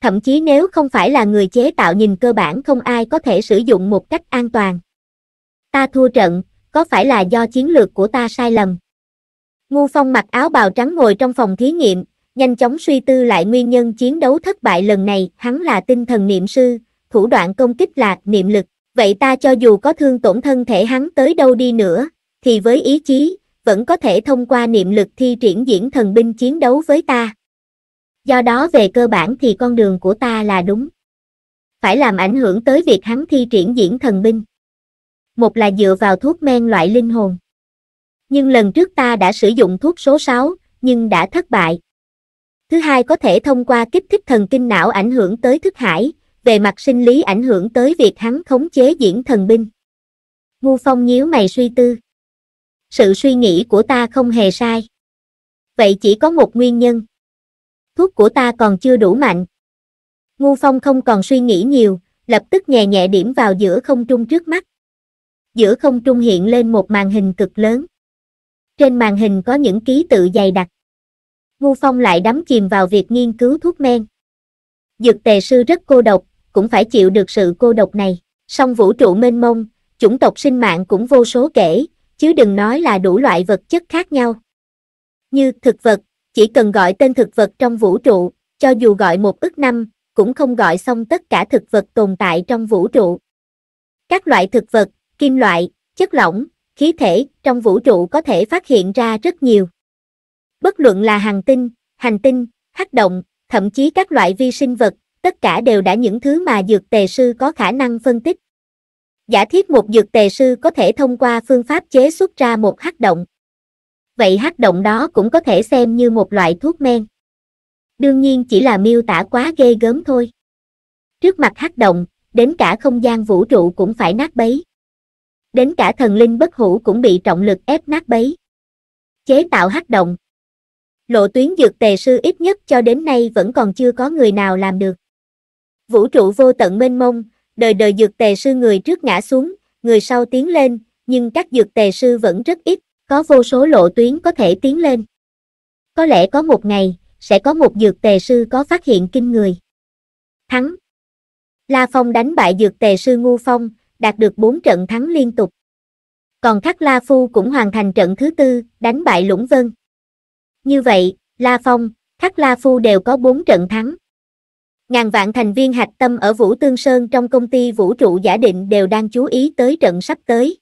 Thậm chí nếu không phải là người chế tạo nhìn cơ bản không ai có thể sử dụng một cách an toàn. Ta thua trận, có phải là do chiến lược của ta sai lầm? Ngu Phong mặc áo bào trắng ngồi trong phòng thí nghiệm, nhanh chóng suy tư lại nguyên nhân chiến đấu thất bại lần này, hắn là tinh thần niệm sư, thủ đoạn công kích là niệm lực, vậy ta cho dù có thương tổn thân thể hắn tới đâu đi nữa, thì với ý chí, vẫn có thể thông qua niệm lực thi triển diễn thần binh chiến đấu với ta. Do đó về cơ bản thì con đường của ta là đúng. Phải làm ảnh hưởng tới việc hắn thi triển diễn thần binh. Một là dựa vào thuốc men loại linh hồn. Nhưng lần trước ta đã sử dụng thuốc số 6, nhưng đã thất bại. Thứ hai có thể thông qua kích thích thần kinh não ảnh hưởng tới thức hải, về mặt sinh lý ảnh hưởng tới việc hắn khống chế diễn thần binh. Ngu Phong nhíu mày suy tư sự suy nghĩ của ta không hề sai. Vậy chỉ có một nguyên nhân. Thuốc của ta còn chưa đủ mạnh. Ngu phong không còn suy nghĩ nhiều, lập tức nhẹ nhẹ điểm vào giữa không trung trước mắt. Giữa không trung hiện lên một màn hình cực lớn. Trên màn hình có những ký tự dày đặc. Ngu phong lại đắm chìm vào việc nghiên cứu thuốc men. Dược tề sư rất cô độc, cũng phải chịu được sự cô độc này. Song vũ trụ mênh mông, chủng tộc sinh mạng cũng vô số kể, chứ đừng nói là đủ loại vật chất khác nhau. Như thực vật, chỉ cần gọi tên thực vật trong vũ trụ, cho dù gọi một ức năm, cũng không gọi xong tất cả thực vật tồn tại trong vũ trụ. Các loại thực vật, kim loại, chất lỏng, khí thể trong vũ trụ có thể phát hiện ra rất nhiều. Bất luận là hành tinh, hành tinh, hắc động, thậm chí các loại vi sinh vật, tất cả đều đã những thứ mà dược tề sư có khả năng phân tích. Giả thiết một dược tề sư có thể thông qua phương pháp chế xuất ra một hắc động. Vậy hắc động đó cũng có thể xem như một loại thuốc men. Đương nhiên chỉ là miêu tả quá ghê gớm thôi. Trước mặt hắc động, đến cả không gian vũ trụ cũng phải nát bấy. Đến cả thần linh bất hủ cũng bị trọng lực ép nát bấy. Chế tạo hắc động. Lộ tuyến dược tề sư ít nhất cho đến nay vẫn còn chưa có người nào làm được. Vũ trụ vô tận mênh mông, đời đời dược tề sư người trước ngã xuống, người sau tiến lên, nhưng các dược tề sư vẫn rất ít, có vô số lộ tuyến có thể tiến lên. Có lẽ có một ngày, sẽ có một dược tề sư có phát hiện kinh người. Thắng La Phong đánh bại dược tề sư Ngu Phong, đạt được 4 trận thắng liên tục. Còn Khắc La Phu cũng hoàn thành trận thứ tư, đánh bại Lũng Vân. Như vậy, La Phong, Khắc La Phu đều có 4 trận thắng. Ngàn vạn thành viên hạch tâm ở Vũ Tương Sơn trong công ty vũ trụ giả định đều đang chú ý tới trận sắp tới.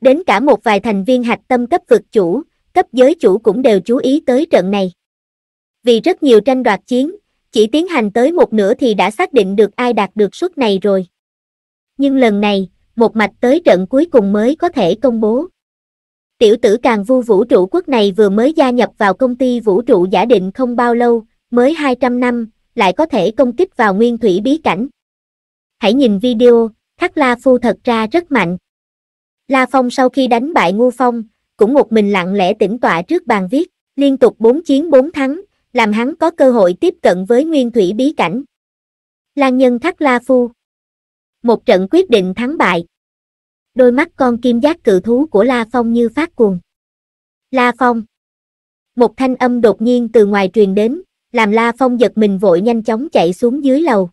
Đến cả một vài thành viên hạch tâm cấp vực chủ, cấp giới chủ cũng đều chú ý tới trận này. Vì rất nhiều tranh đoạt chiến, chỉ tiến hành tới một nửa thì đã xác định được ai đạt được suất này rồi. Nhưng lần này, một mạch tới trận cuối cùng mới có thể công bố. Tiểu tử càng vu vũ trụ quốc này vừa mới gia nhập vào công ty vũ trụ giả định không bao lâu, mới 200 năm, lại có thể công kích vào nguyên thủy bí cảnh. Hãy nhìn video, Thác La Phu thật ra rất mạnh. La Phong sau khi đánh bại Ngu Phong, cũng một mình lặng lẽ tĩnh tọa trước bàn viết, liên tục 4 chiến 4 thắng, làm hắn có cơ hội tiếp cận với nguyên thủy bí cảnh. Lan nhân Thác La Phu Một trận quyết định thắng bại. Đôi mắt con kim giác cự thú của La Phong như phát cuồng. La Phong Một thanh âm đột nhiên từ ngoài truyền đến, làm La Phong giật mình vội nhanh chóng chạy xuống dưới lầu.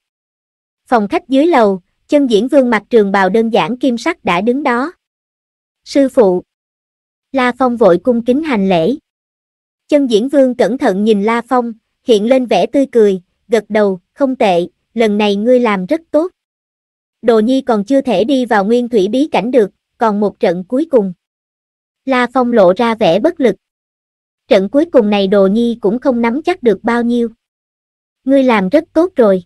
Phòng khách dưới lầu, chân diễn vương mặt trường bào đơn giản kim sắc đã đứng đó. Sư phụ. La Phong vội cung kính hành lễ. Chân diễn vương cẩn thận nhìn La Phong, hiện lên vẻ tươi cười, gật đầu, không tệ, lần này ngươi làm rất tốt. Đồ nhi còn chưa thể đi vào nguyên thủy bí cảnh được, còn một trận cuối cùng. La Phong lộ ra vẻ bất lực trận cuối cùng này đồ nhi cũng không nắm chắc được bao nhiêu. Ngươi làm rất tốt rồi.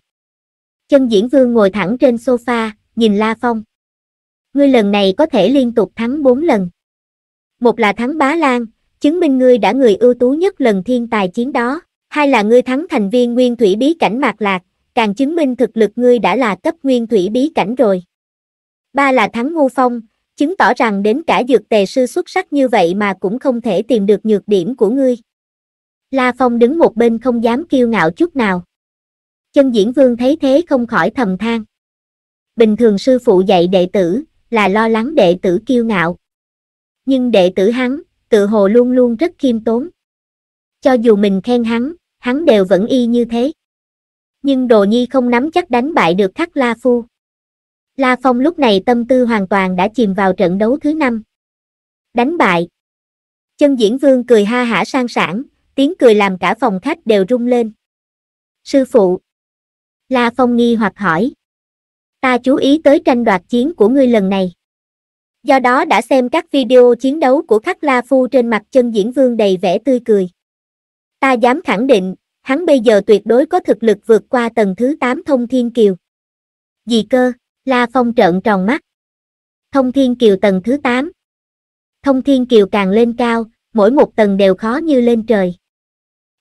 Chân diễn vương ngồi thẳng trên sofa, nhìn La Phong. Ngươi lần này có thể liên tục thắng 4 lần. Một là thắng bá lan, chứng minh ngươi đã người ưu tú nhất lần thiên tài chiến đó. Hai là ngươi thắng thành viên nguyên thủy bí cảnh mạc lạc, càng chứng minh thực lực ngươi đã là cấp nguyên thủy bí cảnh rồi. Ba là thắng ngô phong, chứng tỏ rằng đến cả dược tề sư xuất sắc như vậy mà cũng không thể tìm được nhược điểm của ngươi. La Phong đứng một bên không dám kiêu ngạo chút nào. Chân diễn vương thấy thế không khỏi thầm than. Bình thường sư phụ dạy đệ tử, là lo lắng đệ tử kiêu ngạo. Nhưng đệ tử hắn, tự hồ luôn luôn rất khiêm tốn. Cho dù mình khen hắn, hắn đều vẫn y như thế. Nhưng Đồ Nhi không nắm chắc đánh bại được Khắc La Phu. La Phong lúc này tâm tư hoàn toàn đã chìm vào trận đấu thứ năm. Đánh bại. Chân diễn vương cười ha hả sang sản, tiếng cười làm cả phòng khách đều rung lên. Sư phụ. La Phong nghi hoặc hỏi. Ta chú ý tới tranh đoạt chiến của ngươi lần này. Do đó đã xem các video chiến đấu của Khắc La Phu trên mặt chân diễn vương đầy vẻ tươi cười. Ta dám khẳng định, hắn bây giờ tuyệt đối có thực lực vượt qua tầng thứ 8 thông thiên kiều. Gì cơ? La Phong trợn tròn mắt. Thông Thiên Kiều tầng thứ 8 Thông Thiên Kiều càng lên cao, mỗi một tầng đều khó như lên trời.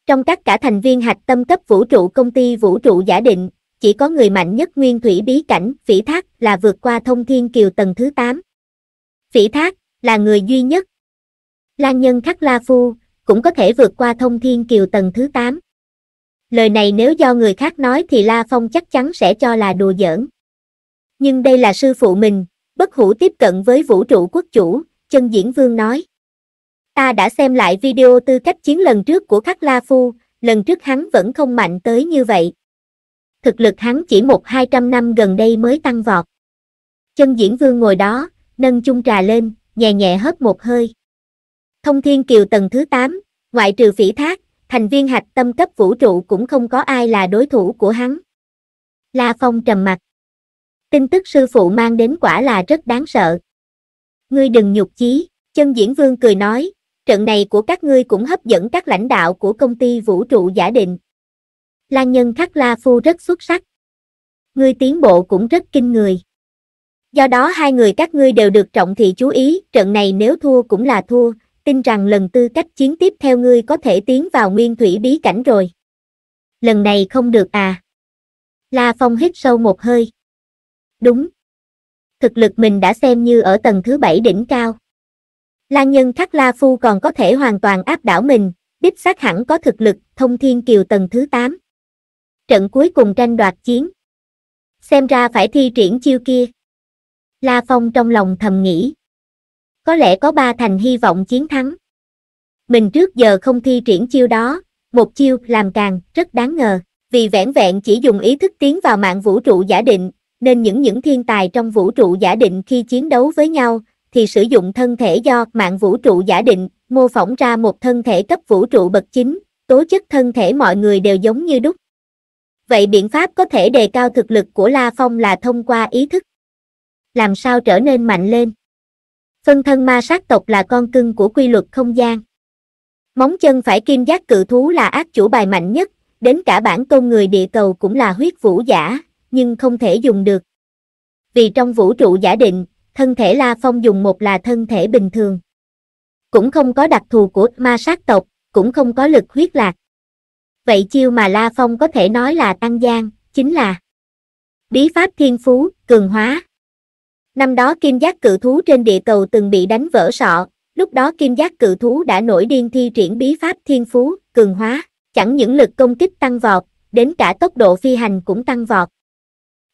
Trong tất cả thành viên hạch tâm cấp vũ trụ công ty vũ trụ giả định, chỉ có người mạnh nhất nguyên thủy bí cảnh, phỉ thác, là vượt qua thông thiên kiều tầng thứ 8. Phỉ thác, là người duy nhất. Lan nhân khắc la phu, cũng có thể vượt qua thông thiên kiều tầng thứ 8. Lời này nếu do người khác nói thì La Phong chắc chắn sẽ cho là đùa giỡn. Nhưng đây là sư phụ mình, bất hủ tiếp cận với vũ trụ quốc chủ, chân diễn vương nói. Ta đã xem lại video tư cách chiến lần trước của Khắc La Phu, lần trước hắn vẫn không mạnh tới như vậy. Thực lực hắn chỉ một hai trăm năm gần đây mới tăng vọt. Chân diễn vương ngồi đó, nâng chung trà lên, nhẹ nhẹ hớp một hơi. Thông thiên kiều tầng thứ 8, ngoại trừ phỉ thác, thành viên hạch tâm cấp vũ trụ cũng không có ai là đối thủ của hắn. La Phong trầm mặt. Tin tức sư phụ mang đến quả là rất đáng sợ. Ngươi đừng nhục chí, chân diễn vương cười nói, trận này của các ngươi cũng hấp dẫn các lãnh đạo của công ty vũ trụ giả định. Lan nhân khắc la phu rất xuất sắc. Ngươi tiến bộ cũng rất kinh người. Do đó hai người các ngươi đều được trọng thị chú ý, trận này nếu thua cũng là thua, tin rằng lần tư cách chiến tiếp theo ngươi có thể tiến vào nguyên thủy bí cảnh rồi. Lần này không được à. La Phong hít sâu một hơi đúng. Thực lực mình đã xem như ở tầng thứ bảy đỉnh cao. Lan nhân khắc La Phu còn có thể hoàn toàn áp đảo mình, đích xác hẳn có thực lực thông thiên kiều tầng thứ 8. Trận cuối cùng tranh đoạt chiến. Xem ra phải thi triển chiêu kia. La Phong trong lòng thầm nghĩ. Có lẽ có ba thành hy vọng chiến thắng. Mình trước giờ không thi triển chiêu đó, một chiêu làm càng rất đáng ngờ, vì vẻn vẹn chỉ dùng ý thức tiến vào mạng vũ trụ giả định, nên những những thiên tài trong vũ trụ giả định khi chiến đấu với nhau, thì sử dụng thân thể do mạng vũ trụ giả định, mô phỏng ra một thân thể cấp vũ trụ bậc chính, tố chất thân thể mọi người đều giống như đúc. Vậy biện pháp có thể đề cao thực lực của La Phong là thông qua ý thức. Làm sao trở nên mạnh lên? Phân thân ma sát tộc là con cưng của quy luật không gian. Móng chân phải kim giác cự thú là ác chủ bài mạnh nhất, đến cả bản tôn người địa cầu cũng là huyết vũ giả, nhưng không thể dùng được. Vì trong vũ trụ giả định, thân thể La Phong dùng một là thân thể bình thường. Cũng không có đặc thù của ma sát tộc, cũng không có lực huyết lạc. Vậy chiêu mà La Phong có thể nói là tăng gian, chính là Bí pháp thiên phú, cường hóa. Năm đó kim giác cự thú trên địa cầu từng bị đánh vỡ sọ, lúc đó kim giác cự thú đã nổi điên thi triển bí pháp thiên phú, cường hóa, chẳng những lực công kích tăng vọt, đến cả tốc độ phi hành cũng tăng vọt.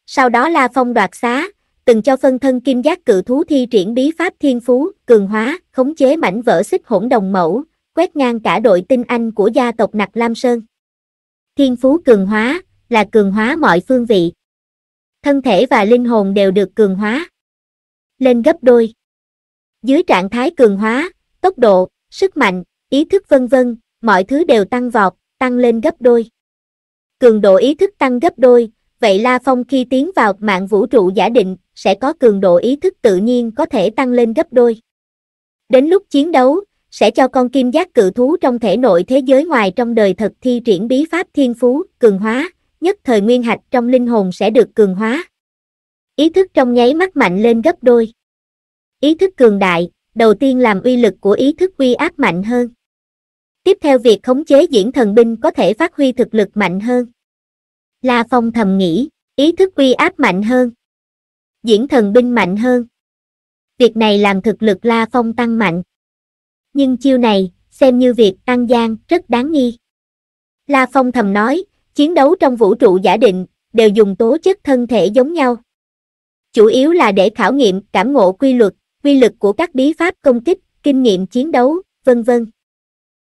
Sau đó La Phong đoạt xá, từng cho phân thân kim giác cự thú thi triển bí pháp thiên phú, cường hóa, khống chế mảnh vỡ xích hỗn đồng mẫu, quét ngang cả đội tinh anh của gia tộc Nặc Lam Sơn. Thiên phú cường hóa, là cường hóa mọi phương vị. Thân thể và linh hồn đều được cường hóa. Lên gấp đôi. Dưới trạng thái cường hóa, tốc độ, sức mạnh, ý thức vân vân, mọi thứ đều tăng vọt, tăng lên gấp đôi. Cường độ ý thức tăng gấp đôi, vậy La Phong khi tiến vào mạng vũ trụ giả định, sẽ có cường độ ý thức tự nhiên có thể tăng lên gấp đôi. Đến lúc chiến đấu, sẽ cho con kim giác cự thú trong thể nội thế giới ngoài trong đời thực thi triển bí pháp thiên phú, cường hóa, nhất thời nguyên hạch trong linh hồn sẽ được cường hóa. Ý thức trong nháy mắt mạnh lên gấp đôi. Ý thức cường đại, đầu tiên làm uy lực của ý thức uy áp mạnh hơn. Tiếp theo việc khống chế diễn thần binh có thể phát huy thực lực mạnh hơn. La Phong thầm nghĩ, ý thức uy áp mạnh hơn. Diễn thần binh mạnh hơn. Việc này làm thực lực La Phong tăng mạnh. Nhưng chiêu này, xem như việc tăng gian, rất đáng nghi. La Phong thầm nói, chiến đấu trong vũ trụ giả định, đều dùng tố chất thân thể giống nhau. Chủ yếu là để khảo nghiệm, cảm ngộ quy luật, quy lực của các bí pháp công kích, kinh nghiệm chiến đấu, vân vân.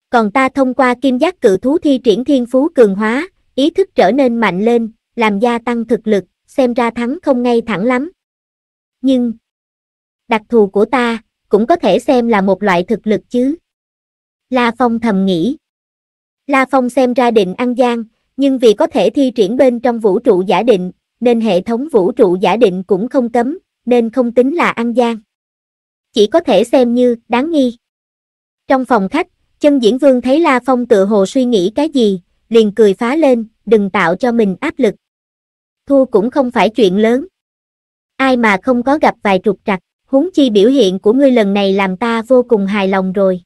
Còn ta thông qua kim giác cự thú thi triển thiên phú cường hóa, ý thức trở nên mạnh lên, làm gia tăng thực lực, xem ra thắng không ngay thẳng lắm. Nhưng, đặc thù của ta, cũng có thể xem là một loại thực lực chứ. La Phong thầm nghĩ. La Phong xem ra định ăn gian, nhưng vì có thể thi triển bên trong vũ trụ giả định, nên hệ thống vũ trụ giả định cũng không cấm, nên không tính là ăn gian. Chỉ có thể xem như đáng nghi. Trong phòng khách, chân diễn vương thấy La Phong tự hồ suy nghĩ cái gì, liền cười phá lên, đừng tạo cho mình áp lực. Thua cũng không phải chuyện lớn. Ai mà không có gặp vài trục trặc, huống chi biểu hiện của ngươi lần này làm ta vô cùng hài lòng rồi.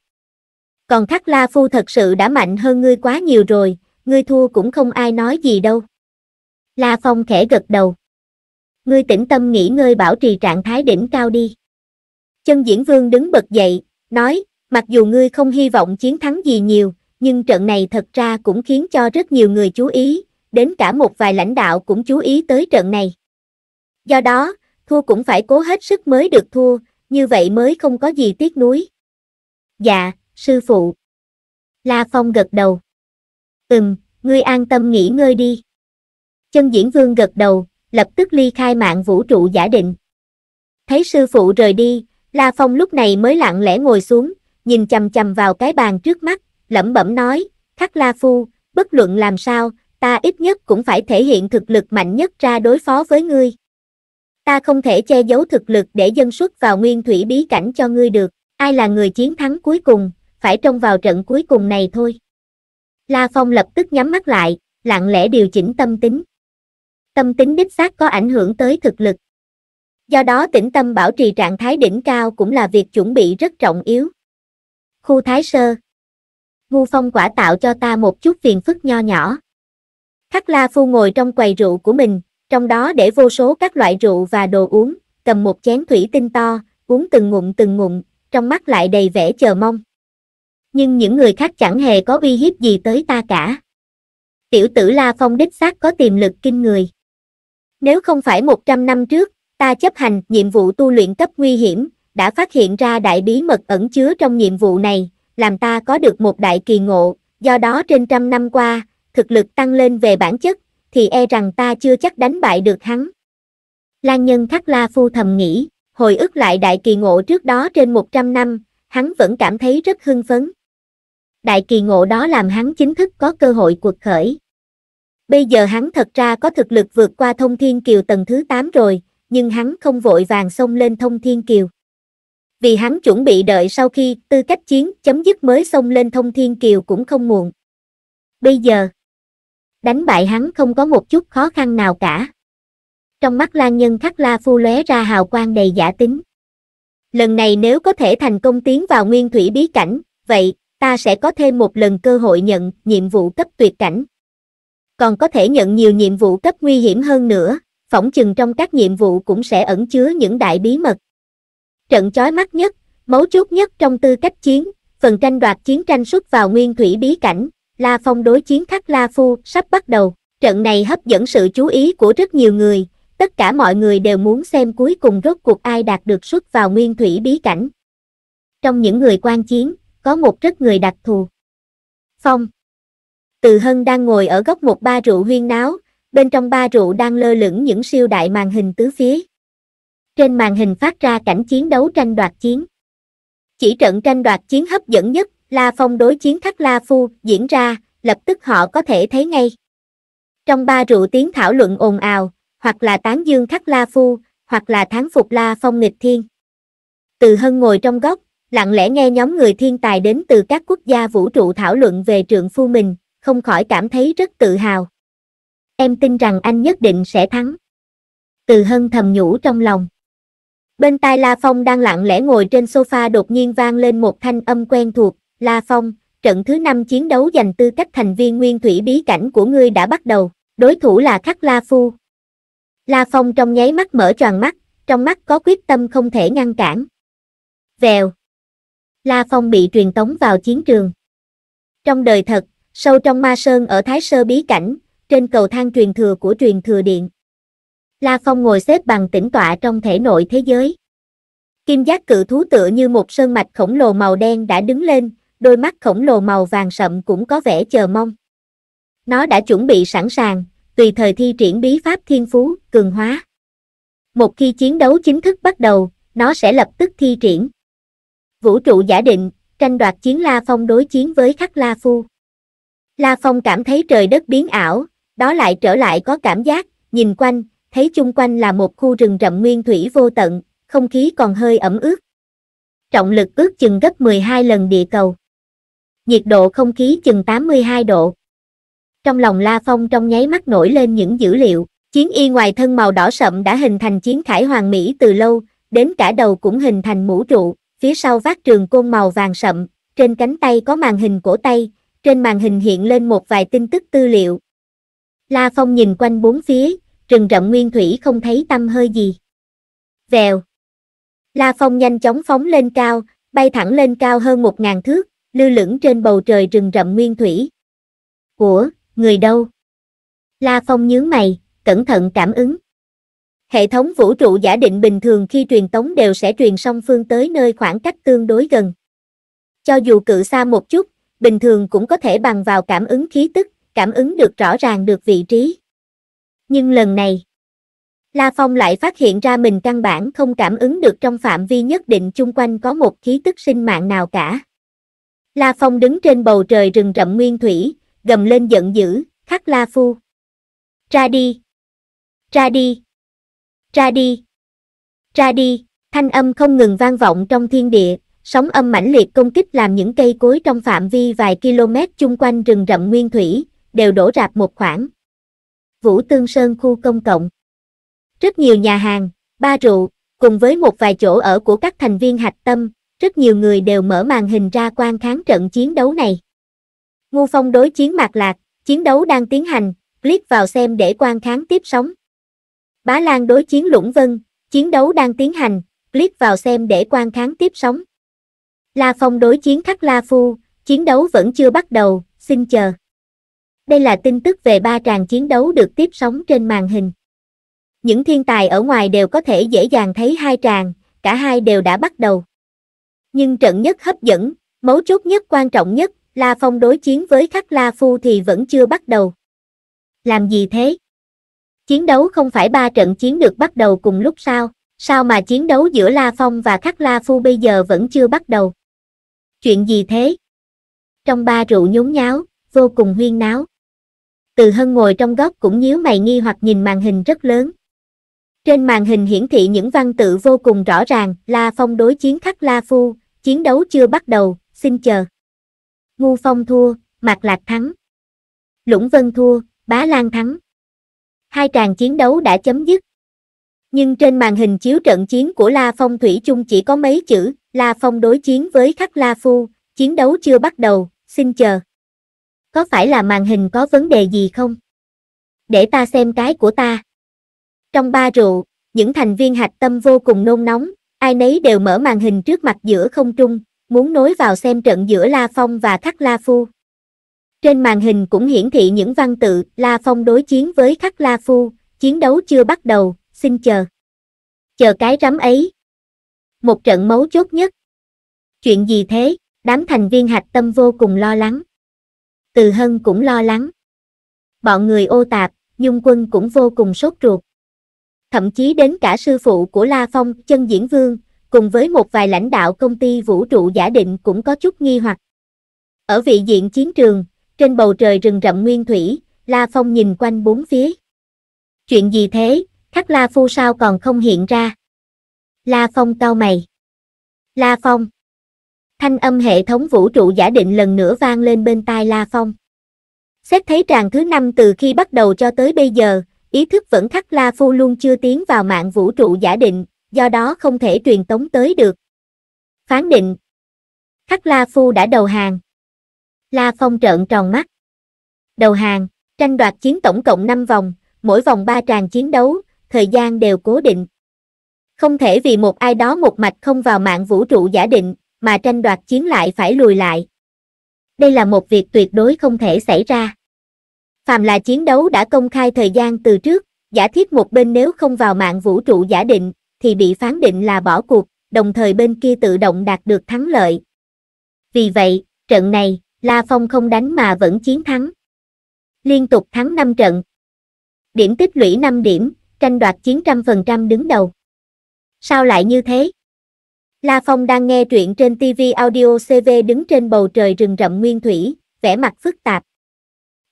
Còn Khắc La Phu thật sự đã mạnh hơn ngươi quá nhiều rồi, ngươi thua cũng không ai nói gì đâu. La Phong khẽ gật đầu. Ngươi tĩnh tâm nghỉ ngơi bảo trì trạng thái đỉnh cao đi. Chân Diễn Vương đứng bật dậy, nói, mặc dù ngươi không hy vọng chiến thắng gì nhiều, nhưng trận này thật ra cũng khiến cho rất nhiều người chú ý, đến cả một vài lãnh đạo cũng chú ý tới trận này. Do đó, thua cũng phải cố hết sức mới được thua, như vậy mới không có gì tiếc nuối. Dạ, sư phụ. La Phong gật đầu. Ừm, ngươi an tâm nghỉ ngơi đi. Chân diễn vương gật đầu, lập tức ly khai mạng vũ trụ giả định. Thấy sư phụ rời đi, La Phong lúc này mới lặng lẽ ngồi xuống, nhìn chầm chầm vào cái bàn trước mắt, lẩm bẩm nói, Khắc La Phu, bất luận làm sao, ta ít nhất cũng phải thể hiện thực lực mạnh nhất ra đối phó với ngươi. Ta không thể che giấu thực lực để dân xuất vào nguyên thủy bí cảnh cho ngươi được, ai là người chiến thắng cuối cùng, phải trông vào trận cuối cùng này thôi. La Phong lập tức nhắm mắt lại, lặng lẽ điều chỉnh tâm tính. Tâm tính đích xác có ảnh hưởng tới thực lực. Do đó tĩnh tâm bảo trì trạng thái đỉnh cao cũng là việc chuẩn bị rất trọng yếu. Khu Thái Sơ ngu phong quả tạo cho ta một chút phiền phức nho nhỏ. Khắc La Phu ngồi trong quầy rượu của mình, trong đó để vô số các loại rượu và đồ uống, cầm một chén thủy tinh to, uống từng ngụm từng ngụm, trong mắt lại đầy vẻ chờ mong. Nhưng những người khác chẳng hề có uy hiếp gì tới ta cả. Tiểu tử La Phong đích xác có tiềm lực kinh người. Nếu không phải 100 năm trước, ta chấp hành nhiệm vụ tu luyện cấp nguy hiểm, đã phát hiện ra đại bí mật ẩn chứa trong nhiệm vụ này, làm ta có được một đại kỳ ngộ, do đó trên trăm năm qua, thực lực tăng lên về bản chất, thì e rằng ta chưa chắc đánh bại được hắn. Lan nhân khắc la phu thầm nghĩ, hồi ức lại đại kỳ ngộ trước đó trên 100 năm, hắn vẫn cảm thấy rất hưng phấn. Đại kỳ ngộ đó làm hắn chính thức có cơ hội cuộc khởi. Bây giờ hắn thật ra có thực lực vượt qua thông thiên kiều tầng thứ 8 rồi, nhưng hắn không vội vàng xông lên thông thiên kiều vì hắn chuẩn bị đợi sau khi tư cách chiến chấm dứt mới xông lên thông thiên kiều cũng không muộn. Bây giờ, đánh bại hắn không có một chút khó khăn nào cả. Trong mắt Lan Nhân Khắc La Phu lóe ra hào quang đầy giả tính. Lần này nếu có thể thành công tiến vào nguyên thủy bí cảnh, vậy, ta sẽ có thêm một lần cơ hội nhận nhiệm vụ cấp tuyệt cảnh. Còn có thể nhận nhiều nhiệm vụ cấp nguy hiểm hơn nữa, phỏng chừng trong các nhiệm vụ cũng sẽ ẩn chứa những đại bí mật trận chói mắt nhất, mấu chốt nhất trong tư cách chiến, phần tranh đoạt chiến tranh xuất vào nguyên thủy bí cảnh, La Phong đối chiến Khắc La Phu sắp bắt đầu. Trận này hấp dẫn sự chú ý của rất nhiều người, tất cả mọi người đều muốn xem cuối cùng rốt cuộc ai đạt được xuất vào nguyên thủy bí cảnh. Trong những người quan chiến, có một rất người đặc thù. Phong Từ Hân đang ngồi ở góc một ba rượu huyên náo, bên trong ba rượu đang lơ lửng những siêu đại màn hình tứ phía trên màn hình phát ra cảnh chiến đấu tranh đoạt chiến. Chỉ trận tranh đoạt chiến hấp dẫn nhất, La Phong đối chiến Thác La Phu diễn ra, lập tức họ có thể thấy ngay. Trong ba rượu tiếng thảo luận ồn ào, hoặc là tán dương Thác La Phu, hoặc là tháng phục La Phong nghịch thiên. Từ Hân ngồi trong góc, lặng lẽ nghe nhóm người thiên tài đến từ các quốc gia vũ trụ thảo luận về trượng phu mình, không khỏi cảm thấy rất tự hào. Em tin rằng anh nhất định sẽ thắng. Từ Hân thầm nhủ trong lòng. Bên tai La Phong đang lặng lẽ ngồi trên sofa đột nhiên vang lên một thanh âm quen thuộc, La Phong, trận thứ 5 chiến đấu giành tư cách thành viên nguyên thủy bí cảnh của ngươi đã bắt đầu, đối thủ là Khắc La Phu. La Phong trong nháy mắt mở tròn mắt, trong mắt có quyết tâm không thể ngăn cản. Vèo. La Phong bị truyền tống vào chiến trường. Trong đời thật, sâu trong ma sơn ở Thái Sơ bí cảnh, trên cầu thang truyền thừa của truyền thừa điện. La Phong ngồi xếp bằng tĩnh tọa trong thể nội thế giới. Kim giác cự thú tựa như một sơn mạch khổng lồ màu đen đã đứng lên, đôi mắt khổng lồ màu vàng sậm cũng có vẻ chờ mong. Nó đã chuẩn bị sẵn sàng, tùy thời thi triển bí pháp thiên phú, cường hóa. Một khi chiến đấu chính thức bắt đầu, nó sẽ lập tức thi triển. Vũ trụ giả định, tranh đoạt chiến La Phong đối chiến với khắc La Phu. La Phong cảm thấy trời đất biến ảo, đó lại trở lại có cảm giác, nhìn quanh, thấy chung quanh là một khu rừng rậm nguyên thủy vô tận, không khí còn hơi ẩm ướt. Trọng lực ước chừng gấp 12 lần địa cầu. Nhiệt độ không khí chừng 82 độ. Trong lòng La Phong trong nháy mắt nổi lên những dữ liệu, chiến y ngoài thân màu đỏ sậm đã hình thành chiến khải hoàng mỹ từ lâu, đến cả đầu cũng hình thành mũ trụ, phía sau vác trường côn màu vàng sậm, trên cánh tay có màn hình cổ tay, trên màn hình hiện lên một vài tin tức tư liệu. La Phong nhìn quanh bốn phía, rừng rậm nguyên thủy không thấy tâm hơi gì. Vèo. La Phong nhanh chóng phóng lên cao, bay thẳng lên cao hơn một ngàn thước, lư lửng trên bầu trời rừng rậm nguyên thủy. Của, người đâu? La Phong nhướng mày, cẩn thận cảm ứng. Hệ thống vũ trụ giả định bình thường khi truyền tống đều sẽ truyền song phương tới nơi khoảng cách tương đối gần. Cho dù cự xa một chút, bình thường cũng có thể bằng vào cảm ứng khí tức, cảm ứng được rõ ràng được vị trí. Nhưng lần này, La Phong lại phát hiện ra mình căn bản không cảm ứng được trong phạm vi nhất định chung quanh có một khí tức sinh mạng nào cả. La Phong đứng trên bầu trời rừng rậm nguyên thủy, gầm lên giận dữ, khắc La Phu. Ra đi! Ra đi! Ra đi! Ra đi! Thanh âm không ngừng vang vọng trong thiên địa, sóng âm mãnh liệt công kích làm những cây cối trong phạm vi vài km chung quanh rừng rậm nguyên thủy, đều đổ rạp một khoảng. Vũ Tương Sơn khu công cộng. Rất nhiều nhà hàng, ba rượu, cùng với một vài chỗ ở của các thành viên hạch tâm, rất nhiều người đều mở màn hình ra quan kháng trận chiến đấu này. Ngu Phong đối chiến Mạc Lạc, chiến đấu đang tiến hành, click vào xem để quan kháng tiếp sóng. Bá Lan đối chiến Lũng Vân, chiến đấu đang tiến hành, click vào xem để quan kháng tiếp sóng. La Phong đối chiến Khắc La Phu, chiến đấu vẫn chưa bắt đầu, xin chờ đây là tin tức về ba tràng chiến đấu được tiếp sóng trên màn hình. Những thiên tài ở ngoài đều có thể dễ dàng thấy hai tràng, cả hai đều đã bắt đầu. Nhưng trận nhất hấp dẫn, mấu chốt nhất quan trọng nhất, La Phong đối chiến với Khắc La Phu thì vẫn chưa bắt đầu. Làm gì thế? Chiến đấu không phải ba trận chiến được bắt đầu cùng lúc sao? Sao mà chiến đấu giữa La Phong và Khắc La Phu bây giờ vẫn chưa bắt đầu? Chuyện gì thế? Trong ba rượu nhốn nháo, vô cùng huyên náo từ hân ngồi trong góc cũng nhíu mày nghi hoặc nhìn màn hình rất lớn. Trên màn hình hiển thị những văn tự vô cùng rõ ràng, La Phong đối chiến khắc La Phu, chiến đấu chưa bắt đầu, xin chờ. Ngu Phong thua, Mạc Lạc thắng. Lũng Vân thua, Bá Lan thắng. Hai tràng chiến đấu đã chấm dứt. Nhưng trên màn hình chiếu trận chiến của La Phong Thủy chung chỉ có mấy chữ, La Phong đối chiến với khắc La Phu, chiến đấu chưa bắt đầu, xin chờ. Có phải là màn hình có vấn đề gì không? Để ta xem cái của ta. Trong ba rượu, những thành viên hạch tâm vô cùng nôn nóng, ai nấy đều mở màn hình trước mặt giữa không trung, muốn nối vào xem trận giữa La Phong và Khắc La Phu. Trên màn hình cũng hiển thị những văn tự La Phong đối chiến với Khắc La Phu, chiến đấu chưa bắt đầu, xin chờ. Chờ cái rắm ấy. Một trận mấu chốt nhất. Chuyện gì thế? Đám thành viên hạch tâm vô cùng lo lắng. Từ Hân cũng lo lắng. Bọn người ô tạp, Dung Quân cũng vô cùng sốt ruột. Thậm chí đến cả sư phụ của La Phong, chân diễn vương, cùng với một vài lãnh đạo công ty vũ trụ giả định cũng có chút nghi hoặc. Ở vị diện chiến trường, trên bầu trời rừng rậm nguyên thủy, La Phong nhìn quanh bốn phía. Chuyện gì thế, khắc La Phu sao còn không hiện ra? La Phong cau mày. La Phong thanh âm hệ thống vũ trụ giả định lần nữa vang lên bên tai La Phong. Xét thấy tràng thứ năm từ khi bắt đầu cho tới bây giờ, ý thức vẫn khắc La Phu luôn chưa tiến vào mạng vũ trụ giả định, do đó không thể truyền tống tới được. Phán định Khắc La Phu đã đầu hàng. La Phong trợn tròn mắt. Đầu hàng, tranh đoạt chiến tổng cộng 5 vòng, mỗi vòng 3 tràng chiến đấu, thời gian đều cố định. Không thể vì một ai đó một mạch không vào mạng vũ trụ giả định, mà tranh đoạt chiến lại phải lùi lại. Đây là một việc tuyệt đối không thể xảy ra. Phàm là chiến đấu đã công khai thời gian từ trước, giả thiết một bên nếu không vào mạng vũ trụ giả định, thì bị phán định là bỏ cuộc, đồng thời bên kia tự động đạt được thắng lợi. Vì vậy, trận này, La Phong không đánh mà vẫn chiến thắng. Liên tục thắng 5 trận. Điểm tích lũy 5 điểm, tranh đoạt chiến trăm phần trăm đứng đầu. Sao lại như thế? La Phong đang nghe truyện trên TV Audio CV đứng trên bầu trời rừng rậm nguyên thủy, vẻ mặt phức tạp.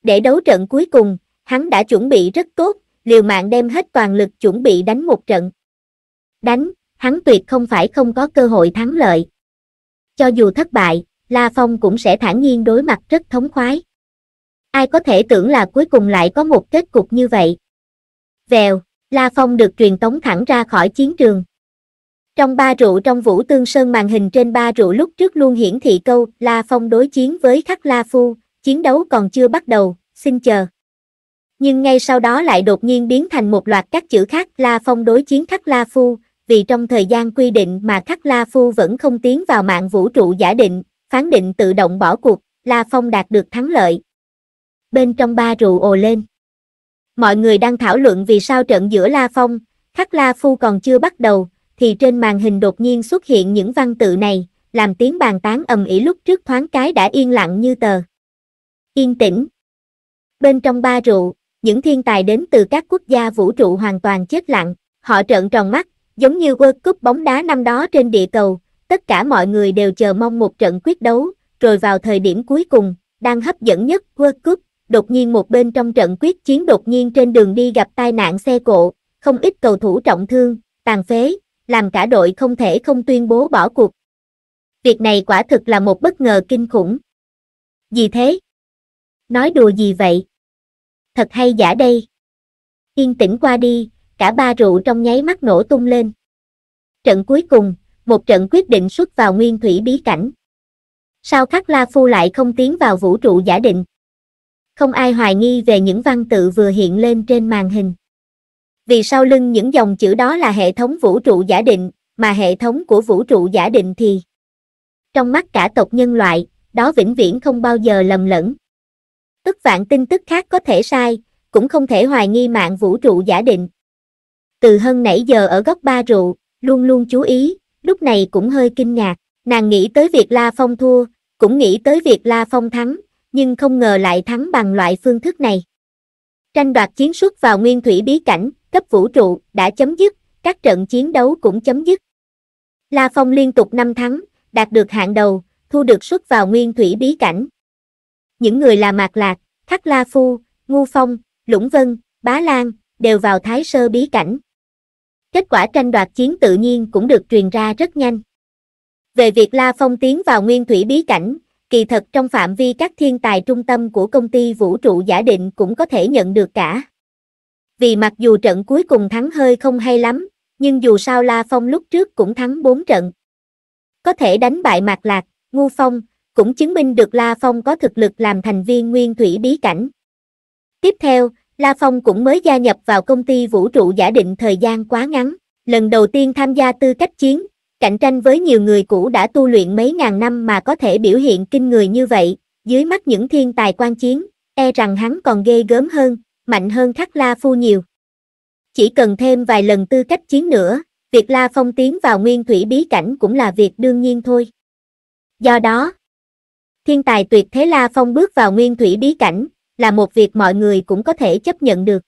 Để đấu trận cuối cùng, hắn đã chuẩn bị rất tốt, liều mạng đem hết toàn lực chuẩn bị đánh một trận. Đánh, hắn tuyệt không phải không có cơ hội thắng lợi. Cho dù thất bại, La Phong cũng sẽ thản nhiên đối mặt rất thống khoái. Ai có thể tưởng là cuối cùng lại có một kết cục như vậy. Vèo, La Phong được truyền tống thẳng ra khỏi chiến trường. Trong ba rượu trong Vũ Tương Sơn màn hình trên ba rượu lúc trước luôn hiển thị câu La Phong đối chiến với Khắc La Phu, chiến đấu còn chưa bắt đầu, xin chờ. Nhưng ngay sau đó lại đột nhiên biến thành một loạt các chữ khác La Phong đối chiến Khắc La Phu, vì trong thời gian quy định mà Khắc La Phu vẫn không tiến vào mạng vũ trụ giả định, phán định tự động bỏ cuộc, La Phong đạt được thắng lợi. Bên trong ba rượu ồ lên. Mọi người đang thảo luận vì sao trận giữa La Phong, Khắc La Phu còn chưa bắt đầu, thì trên màn hình đột nhiên xuất hiện những văn tự này, làm tiếng bàn tán ầm ĩ lúc trước thoáng cái đã yên lặng như tờ. Yên tĩnh. Bên trong ba rượu, những thiên tài đến từ các quốc gia vũ trụ hoàn toàn chết lặng, họ trợn tròn mắt, giống như World Cup bóng đá năm đó trên địa cầu, tất cả mọi người đều chờ mong một trận quyết đấu, rồi vào thời điểm cuối cùng, đang hấp dẫn nhất World Cup, đột nhiên một bên trong trận quyết chiến đột nhiên trên đường đi gặp tai nạn xe cộ, không ít cầu thủ trọng thương, tàn phế, làm cả đội không thể không tuyên bố bỏ cuộc. Việc này quả thực là một bất ngờ kinh khủng. Gì thế? Nói đùa gì vậy? Thật hay giả đây? Yên tĩnh qua đi, cả ba rượu trong nháy mắt nổ tung lên. Trận cuối cùng, một trận quyết định xuất vào nguyên thủy bí cảnh. Sao khắc La Phu lại không tiến vào vũ trụ giả định? Không ai hoài nghi về những văn tự vừa hiện lên trên màn hình vì sau lưng những dòng chữ đó là hệ thống vũ trụ giả định, mà hệ thống của vũ trụ giả định thì trong mắt cả tộc nhân loại, đó vĩnh viễn không bao giờ lầm lẫn. Tức vạn tin tức khác có thể sai, cũng không thể hoài nghi mạng vũ trụ giả định. Từ hơn nãy giờ ở góc ba rượu, luôn luôn chú ý, lúc này cũng hơi kinh ngạc, nàng nghĩ tới việc La Phong thua, cũng nghĩ tới việc La Phong thắng, nhưng không ngờ lại thắng bằng loại phương thức này. Tranh đoạt chiến xuất vào nguyên thủy bí cảnh, cấp vũ trụ đã chấm dứt, các trận chiến đấu cũng chấm dứt. La Phong liên tục 5 thắng, đạt được hạng đầu, thu được xuất vào nguyên thủy bí cảnh. Những người là Mạc Lạc, Khắc La Phu, Ngu Phong, Lũng Vân, Bá Lan, đều vào thái sơ bí cảnh. Kết quả tranh đoạt chiến tự nhiên cũng được truyền ra rất nhanh. Về việc La Phong tiến vào nguyên thủy bí cảnh, kỳ thật trong phạm vi các thiên tài trung tâm của công ty vũ trụ giả định cũng có thể nhận được cả vì mặc dù trận cuối cùng thắng hơi không hay lắm, nhưng dù sao La Phong lúc trước cũng thắng 4 trận. Có thể đánh bại Mạc Lạc, Ngu Phong, cũng chứng minh được La Phong có thực lực làm thành viên nguyên thủy bí cảnh. Tiếp theo, La Phong cũng mới gia nhập vào công ty vũ trụ giả định thời gian quá ngắn, lần đầu tiên tham gia tư cách chiến, cạnh tranh với nhiều người cũ đã tu luyện mấy ngàn năm mà có thể biểu hiện kinh người như vậy, dưới mắt những thiên tài quan chiến, e rằng hắn còn ghê gớm hơn, mạnh hơn Khắc La Phu nhiều. Chỉ cần thêm vài lần tư cách chiến nữa, việc La Phong tiến vào nguyên thủy bí cảnh cũng là việc đương nhiên thôi. Do đó, thiên tài tuyệt thế La Phong bước vào nguyên thủy bí cảnh, là một việc mọi người cũng có thể chấp nhận được.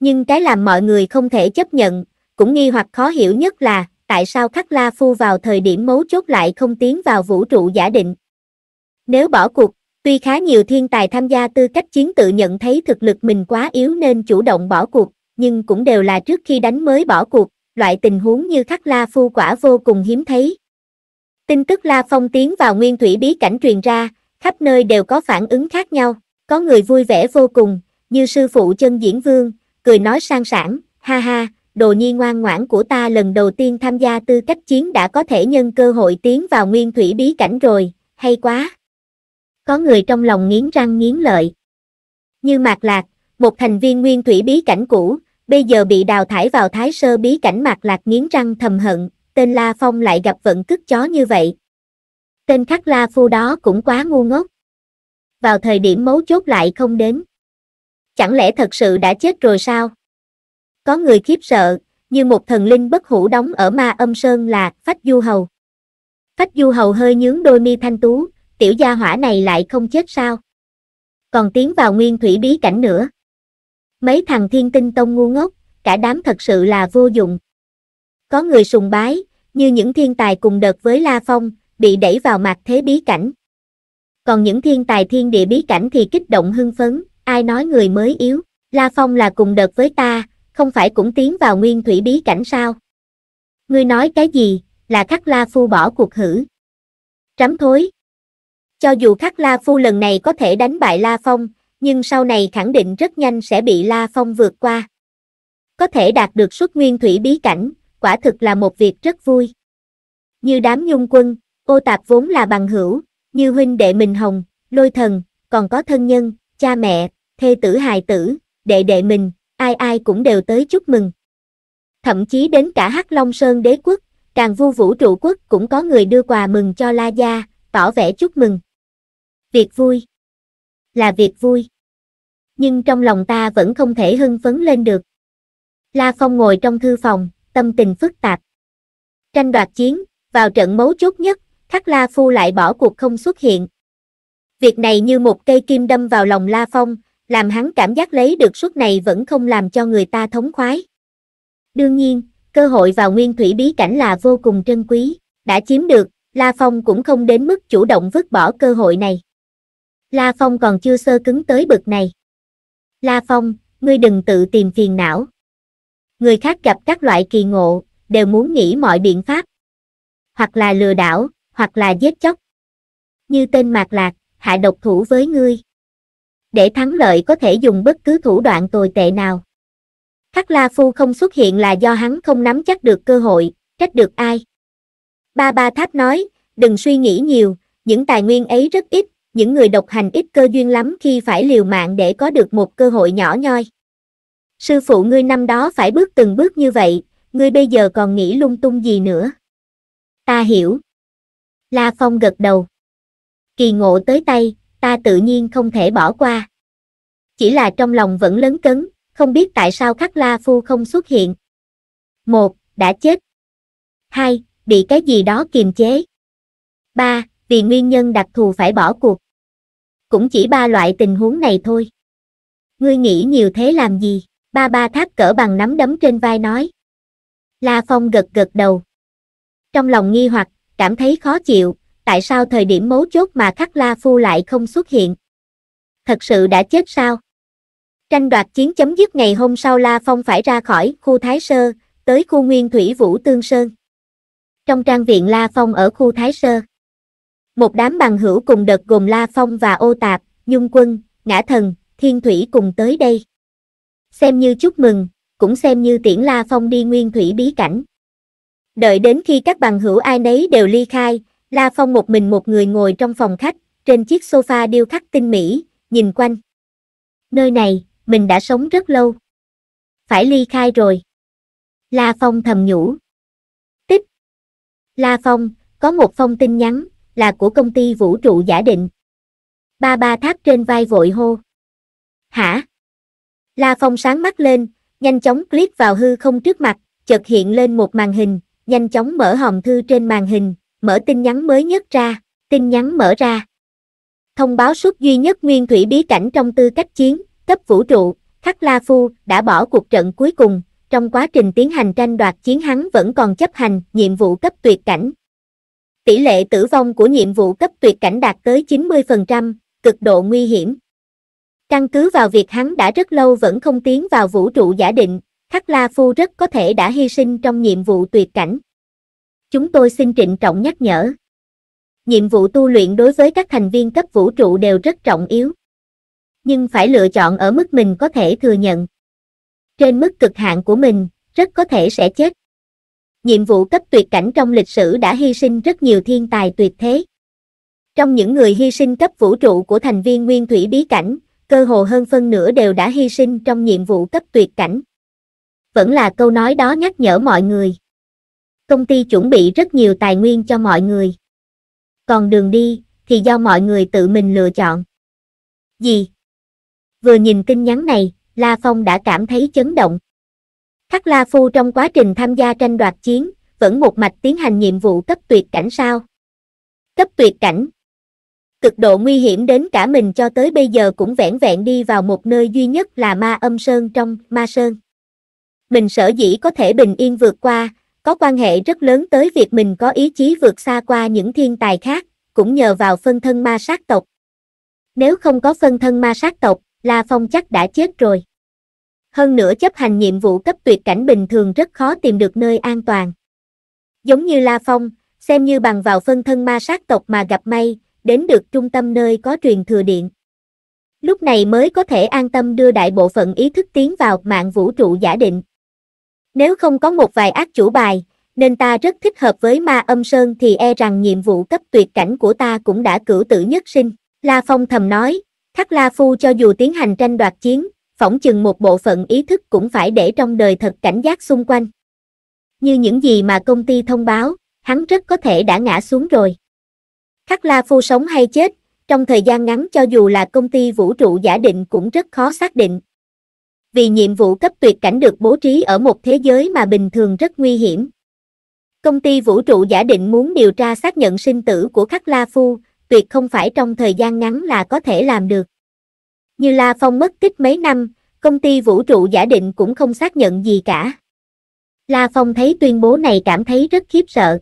Nhưng cái làm mọi người không thể chấp nhận, cũng nghi hoặc khó hiểu nhất là, tại sao Khắc La Phu vào thời điểm mấu chốt lại không tiến vào vũ trụ giả định. Nếu bỏ cuộc, Tuy khá nhiều thiên tài tham gia tư cách chiến tự nhận thấy thực lực mình quá yếu nên chủ động bỏ cuộc, nhưng cũng đều là trước khi đánh mới bỏ cuộc, loại tình huống như khắc la phu quả vô cùng hiếm thấy. Tin tức La Phong tiến vào nguyên thủy bí cảnh truyền ra, khắp nơi đều có phản ứng khác nhau, có người vui vẻ vô cùng, như sư phụ chân diễn vương, cười nói sang sản, ha ha, đồ nhi ngoan ngoãn của ta lần đầu tiên tham gia tư cách chiến đã có thể nhân cơ hội tiến vào nguyên thủy bí cảnh rồi, hay quá có người trong lòng nghiến răng nghiến lợi. Như Mạc Lạc, một thành viên nguyên thủy bí cảnh cũ, bây giờ bị đào thải vào thái sơ bí cảnh Mạc Lạc nghiến răng thầm hận, tên La Phong lại gặp vận cứt chó như vậy. Tên khắc La Phu đó cũng quá ngu ngốc. Vào thời điểm mấu chốt lại không đến. Chẳng lẽ thật sự đã chết rồi sao? Có người khiếp sợ, như một thần linh bất hủ đóng ở ma âm sơn là Phách Du Hầu. Phách Du Hầu hơi nhướng đôi mi thanh tú, tiểu gia hỏa này lại không chết sao? Còn tiến vào nguyên thủy bí cảnh nữa. Mấy thằng thiên tinh tông ngu ngốc, cả đám thật sự là vô dụng. Có người sùng bái, như những thiên tài cùng đợt với La Phong, bị đẩy vào mặt thế bí cảnh. Còn những thiên tài thiên địa bí cảnh thì kích động hưng phấn, ai nói người mới yếu, La Phong là cùng đợt với ta, không phải cũng tiến vào nguyên thủy bí cảnh sao? Ngươi nói cái gì, là khắc La Phu bỏ cuộc hử. Trắm thối, cho dù Khắc La Phu lần này có thể đánh bại La Phong, nhưng sau này khẳng định rất nhanh sẽ bị La Phong vượt qua. Có thể đạt được xuất nguyên thủy bí cảnh, quả thực là một việc rất vui. Như đám nhung quân, ô tạp vốn là bằng hữu, như huynh đệ mình hồng, lôi thần, còn có thân nhân, cha mẹ, thê tử hài tử, đệ đệ mình, ai ai cũng đều tới chúc mừng. Thậm chí đến cả Hắc Long Sơn đế quốc, càng vu vũ trụ quốc cũng có người đưa quà mừng cho La Gia, tỏ vẻ chúc mừng. Việc vui. Là việc vui. Nhưng trong lòng ta vẫn không thể hưng phấn lên được. La Phong ngồi trong thư phòng, tâm tình phức tạp. Tranh đoạt chiến, vào trận mấu chốt nhất, Khắc La Phu lại bỏ cuộc không xuất hiện. Việc này như một cây kim đâm vào lòng La Phong, làm hắn cảm giác lấy được suất này vẫn không làm cho người ta thống khoái. Đương nhiên, cơ hội vào nguyên thủy bí cảnh là vô cùng trân quý, đã chiếm được, La Phong cũng không đến mức chủ động vứt bỏ cơ hội này. La Phong còn chưa sơ cứng tới bực này. La Phong, ngươi đừng tự tìm phiền não. Người khác gặp các loại kỳ ngộ, đều muốn nghĩ mọi biện pháp. Hoặc là lừa đảo, hoặc là giết chóc. Như tên Mạc Lạc, hạ độc thủ với ngươi. Để thắng lợi có thể dùng bất cứ thủ đoạn tồi tệ nào. Khắc La Phu không xuất hiện là do hắn không nắm chắc được cơ hội, trách được ai. Ba Ba Tháp nói, đừng suy nghĩ nhiều, những tài nguyên ấy rất ít, những người độc hành ít cơ duyên lắm khi phải liều mạng để có được một cơ hội nhỏ nhoi. Sư phụ ngươi năm đó phải bước từng bước như vậy, ngươi bây giờ còn nghĩ lung tung gì nữa. Ta hiểu. La Phong gật đầu. Kỳ ngộ tới tay, ta tự nhiên không thể bỏ qua. Chỉ là trong lòng vẫn lớn cấn, không biết tại sao khắc La Phu không xuất hiện. Một, Đã chết. Hai, bị cái gì đó kiềm chế. 3. Vì nguyên nhân đặc thù phải bỏ cuộc. Cũng chỉ ba loại tình huống này thôi. Ngươi nghĩ nhiều thế làm gì? Ba ba thác cỡ bằng nắm đấm trên vai nói. La Phong gật gật đầu. Trong lòng nghi hoặc, cảm thấy khó chịu, tại sao thời điểm mấu chốt mà khắc La Phu lại không xuất hiện? Thật sự đã chết sao? Tranh đoạt chiến chấm dứt ngày hôm sau La Phong phải ra khỏi khu Thái Sơ, tới khu Nguyên Thủy Vũ Tương Sơn. Trong trang viện La Phong ở khu Thái Sơ. Một đám bằng hữu cùng đợt gồm La Phong và Ô Tạp, Nhung Quân, Ngã Thần, Thiên Thủy cùng tới đây. Xem như chúc mừng, cũng xem như tiễn La Phong đi nguyên thủy bí cảnh. Đợi đến khi các bằng hữu ai nấy đều ly khai, La Phong một mình một người ngồi trong phòng khách, trên chiếc sofa điêu khắc tinh mỹ, nhìn quanh. Nơi này, mình đã sống rất lâu. Phải ly khai rồi. La Phong thầm nhủ. La Phong, có một phong tin nhắn, là của công ty vũ trụ giả định. Ba ba thác trên vai vội hô. Hả? La Phong sáng mắt lên, nhanh chóng click vào hư không trước mặt, chợt hiện lên một màn hình, nhanh chóng mở hòm thư trên màn hình, mở tin nhắn mới nhất ra, tin nhắn mở ra. Thông báo suất duy nhất nguyên thủy bí cảnh trong tư cách chiến, cấp vũ trụ, Khắc La Phu đã bỏ cuộc trận cuối cùng, trong quá trình tiến hành tranh đoạt chiến hắn vẫn còn chấp hành nhiệm vụ cấp tuyệt cảnh. Tỷ lệ tử vong của nhiệm vụ cấp tuyệt cảnh đạt tới 90%, cực độ nguy hiểm. Căn cứ vào việc hắn đã rất lâu vẫn không tiến vào vũ trụ giả định, Khắc La Phu rất có thể đã hy sinh trong nhiệm vụ tuyệt cảnh. Chúng tôi xin trịnh trọng nhắc nhở. Nhiệm vụ tu luyện đối với các thành viên cấp vũ trụ đều rất trọng yếu. Nhưng phải lựa chọn ở mức mình có thể thừa nhận trên mức cực hạn của mình, rất có thể sẽ chết. Nhiệm vụ cấp tuyệt cảnh trong lịch sử đã hy sinh rất nhiều thiên tài tuyệt thế. Trong những người hy sinh cấp vũ trụ của thành viên nguyên thủy bí cảnh, cơ hồ hơn phân nửa đều đã hy sinh trong nhiệm vụ cấp tuyệt cảnh. Vẫn là câu nói đó nhắc nhở mọi người. Công ty chuẩn bị rất nhiều tài nguyên cho mọi người. Còn đường đi, thì do mọi người tự mình lựa chọn. Gì? Vừa nhìn tin nhắn này, La Phong đã cảm thấy chấn động. Khắc La Phu trong quá trình tham gia tranh đoạt chiến, vẫn một mạch tiến hành nhiệm vụ cấp tuyệt cảnh sao. Cấp tuyệt cảnh. Cực độ nguy hiểm đến cả mình cho tới bây giờ cũng vẹn vẹn đi vào một nơi duy nhất là ma âm sơn trong ma sơn. Mình sở dĩ có thể bình yên vượt qua, có quan hệ rất lớn tới việc mình có ý chí vượt xa qua những thiên tài khác, cũng nhờ vào phân thân ma sát tộc. Nếu không có phân thân ma sát tộc, La Phong chắc đã chết rồi. Hơn nữa chấp hành nhiệm vụ cấp tuyệt cảnh bình thường rất khó tìm được nơi an toàn. Giống như La Phong, xem như bằng vào phân thân ma sát tộc mà gặp may, đến được trung tâm nơi có truyền thừa điện. Lúc này mới có thể an tâm đưa đại bộ phận ý thức tiến vào mạng vũ trụ giả định. Nếu không có một vài ác chủ bài, nên ta rất thích hợp với ma âm sơn thì e rằng nhiệm vụ cấp tuyệt cảnh của ta cũng đã cử tử nhất sinh, La Phong thầm nói, Khắc La Phu cho dù tiến hành tranh đoạt chiến, phỏng chừng một bộ phận ý thức cũng phải để trong đời thật cảnh giác xung quanh. Như những gì mà công ty thông báo, hắn rất có thể đã ngã xuống rồi. Khắc La Phu sống hay chết, trong thời gian ngắn cho dù là công ty vũ trụ giả định cũng rất khó xác định. Vì nhiệm vụ cấp tuyệt cảnh được bố trí ở một thế giới mà bình thường rất nguy hiểm. Công ty vũ trụ giả định muốn điều tra xác nhận sinh tử của Khắc La Phu, tuyệt không phải trong thời gian ngắn là có thể làm được. Như La Phong mất tích mấy năm, công ty vũ trụ giả định cũng không xác nhận gì cả. La Phong thấy tuyên bố này cảm thấy rất khiếp sợ.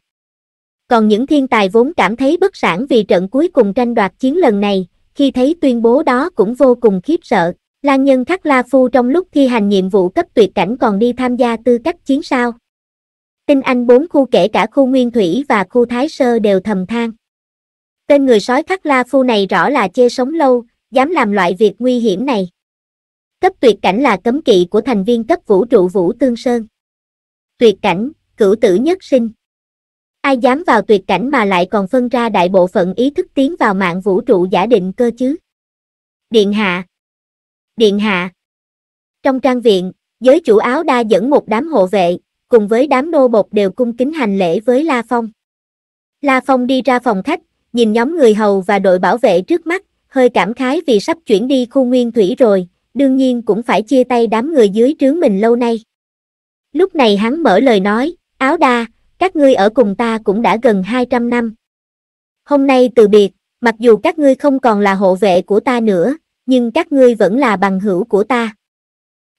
Còn những thiên tài vốn cảm thấy bất sản vì trận cuối cùng tranh đoạt chiến lần này, khi thấy tuyên bố đó cũng vô cùng khiếp sợ. Lan Nhân Khắc La Phu trong lúc thi hành nhiệm vụ cấp tuyệt cảnh còn đi tham gia tư cách chiến sao. Tinh Anh bốn khu kể cả khu Nguyên Thủy và khu Thái Sơ đều thầm than. Tên người sói khắc la phu này rõ là chê sống lâu, dám làm loại việc nguy hiểm này. Cấp tuyệt cảnh là cấm kỵ của thành viên cấp vũ trụ Vũ Tương Sơn. Tuyệt cảnh, cửu tử nhất sinh. Ai dám vào tuyệt cảnh mà lại còn phân ra đại bộ phận ý thức tiến vào mạng vũ trụ giả định cơ chứ? Điện hạ. Điện hạ. Trong trang viện, giới chủ áo đa dẫn một đám hộ vệ, cùng với đám nô bột đều cung kính hành lễ với La Phong. La Phong đi ra phòng khách, nhìn nhóm người hầu và đội bảo vệ trước mắt, hơi cảm khái vì sắp chuyển đi khu nguyên thủy rồi, đương nhiên cũng phải chia tay đám người dưới trướng mình lâu nay. Lúc này hắn mở lời nói, áo đa, các ngươi ở cùng ta cũng đã gần 200 năm. Hôm nay từ biệt, mặc dù các ngươi không còn là hộ vệ của ta nữa, nhưng các ngươi vẫn là bằng hữu của ta.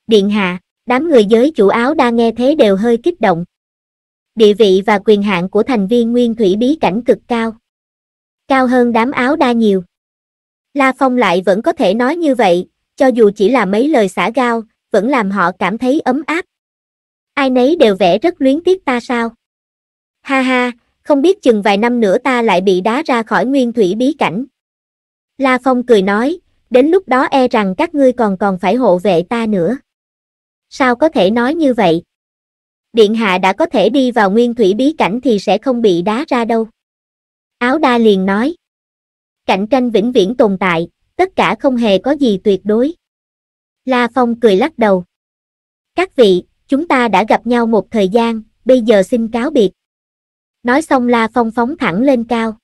Điện hạ, đám người giới chủ áo đa nghe thế đều hơi kích động. Địa vị và quyền hạn của thành viên nguyên thủy bí cảnh cực cao cao hơn đám áo đa nhiều. La Phong lại vẫn có thể nói như vậy, cho dù chỉ là mấy lời xả gao, vẫn làm họ cảm thấy ấm áp. Ai nấy đều vẽ rất luyến tiếc ta sao? Ha ha, không biết chừng vài năm nữa ta lại bị đá ra khỏi nguyên thủy bí cảnh. La Phong cười nói, đến lúc đó e rằng các ngươi còn còn phải hộ vệ ta nữa. Sao có thể nói như vậy? Điện hạ đã có thể đi vào nguyên thủy bí cảnh thì sẽ không bị đá ra đâu. Áo đa liền nói. Cạnh tranh vĩnh viễn tồn tại, tất cả không hề có gì tuyệt đối. La Phong cười lắc đầu. Các vị, chúng ta đã gặp nhau một thời gian, bây giờ xin cáo biệt. Nói xong La Phong phóng thẳng lên cao.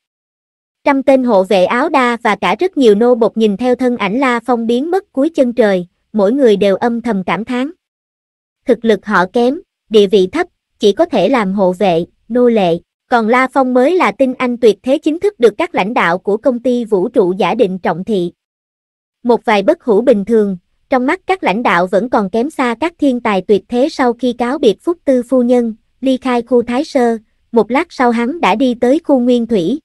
Trăm tên hộ vệ áo đa và cả rất nhiều nô bột nhìn theo thân ảnh La Phong biến mất cuối chân trời, mỗi người đều âm thầm cảm thán. Thực lực họ kém, địa vị thấp, chỉ có thể làm hộ vệ, nô lệ còn La Phong mới là tinh anh tuyệt thế chính thức được các lãnh đạo của công ty vũ trụ giả định trọng thị. Một vài bất hủ bình thường, trong mắt các lãnh đạo vẫn còn kém xa các thiên tài tuyệt thế sau khi cáo biệt Phúc Tư Phu Nhân, ly khai khu Thái Sơ, một lát sau hắn đã đi tới khu Nguyên Thủy.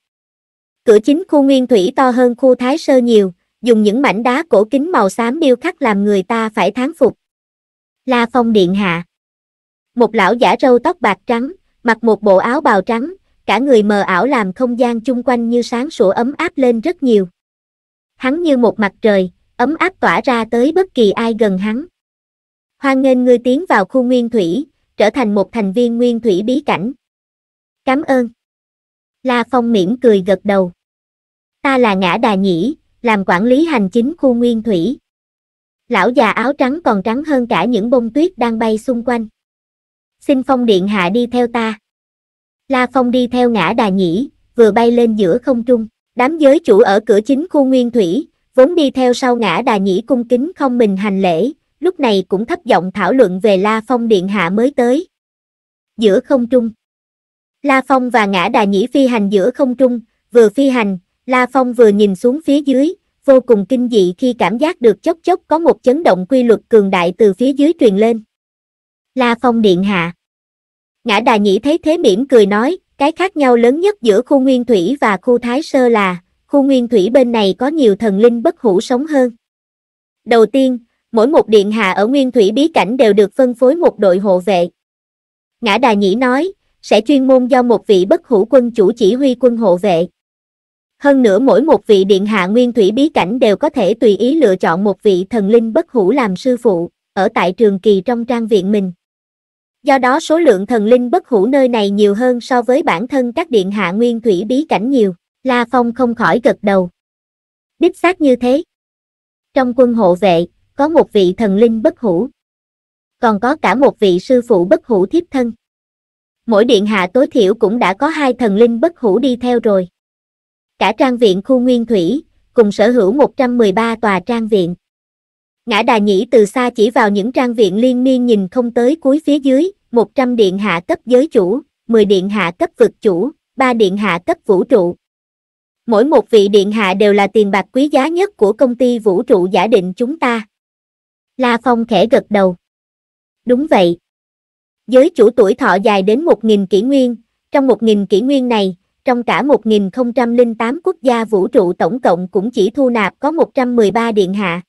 Cửa chính khu Nguyên Thủy to hơn khu Thái Sơ nhiều, dùng những mảnh đá cổ kính màu xám điêu khắc làm người ta phải thán phục. La Phong Điện Hạ Một lão giả râu tóc bạc trắng, mặc một bộ áo bào trắng, cả người mờ ảo làm không gian chung quanh như sáng sủa ấm áp lên rất nhiều. Hắn như một mặt trời, ấm áp tỏa ra tới bất kỳ ai gần hắn. Hoan nghênh ngươi tiến vào khu nguyên thủy, trở thành một thành viên nguyên thủy bí cảnh. Cảm ơn. La Phong mỉm cười gật đầu. Ta là Ngã Đà Nhĩ, làm quản lý hành chính khu nguyên thủy. Lão già áo trắng còn trắng hơn cả những bông tuyết đang bay xung quanh xin phong điện hạ đi theo ta. La Phong đi theo ngã đà nhĩ, vừa bay lên giữa không trung, đám giới chủ ở cửa chính khu nguyên thủy, vốn đi theo sau ngã đà nhĩ cung kính không mình hành lễ, lúc này cũng thấp giọng thảo luận về La Phong điện hạ mới tới. Giữa không trung La Phong và ngã đà nhĩ phi hành giữa không trung, vừa phi hành, La Phong vừa nhìn xuống phía dưới, vô cùng kinh dị khi cảm giác được chốc chốc có một chấn động quy luật cường đại từ phía dưới truyền lên. La Phong Điện Hạ. Ngã Đà Nhĩ thấy thế mỉm cười nói, cái khác nhau lớn nhất giữa khu Nguyên Thủy và khu Thái Sơ là, khu Nguyên Thủy bên này có nhiều thần linh bất hủ sống hơn. Đầu tiên, mỗi một điện hạ ở Nguyên Thủy bí cảnh đều được phân phối một đội hộ vệ. Ngã Đà Nhĩ nói, sẽ chuyên môn do một vị bất hủ quân chủ chỉ huy quân hộ vệ. Hơn nữa mỗi một vị điện hạ nguyên thủy bí cảnh đều có thể tùy ý lựa chọn một vị thần linh bất hủ làm sư phụ, ở tại trường kỳ trong trang viện mình do đó số lượng thần linh bất hủ nơi này nhiều hơn so với bản thân các điện hạ nguyên thủy bí cảnh nhiều, La Phong không khỏi gật đầu. Đích xác như thế. Trong quân hộ vệ, có một vị thần linh bất hủ. Còn có cả một vị sư phụ bất hủ thiếp thân. Mỗi điện hạ tối thiểu cũng đã có hai thần linh bất hủ đi theo rồi. Cả trang viện khu nguyên thủy, cùng sở hữu 113 tòa trang viện. Ngã đà nhĩ từ xa chỉ vào những trang viện liên miên nhìn không tới cuối phía dưới, 100 điện hạ cấp giới chủ, 10 điện hạ cấp vực chủ, 3 điện hạ cấp vũ trụ. Mỗi một vị điện hạ đều là tiền bạc quý giá nhất của công ty vũ trụ giả định chúng ta. La Phong khẽ gật đầu. Đúng vậy. Giới chủ tuổi thọ dài đến 1.000 kỷ nguyên, trong 1.000 kỷ nguyên này, trong cả 1008 quốc gia vũ trụ tổng cộng cũng chỉ thu nạp có 113 điện hạ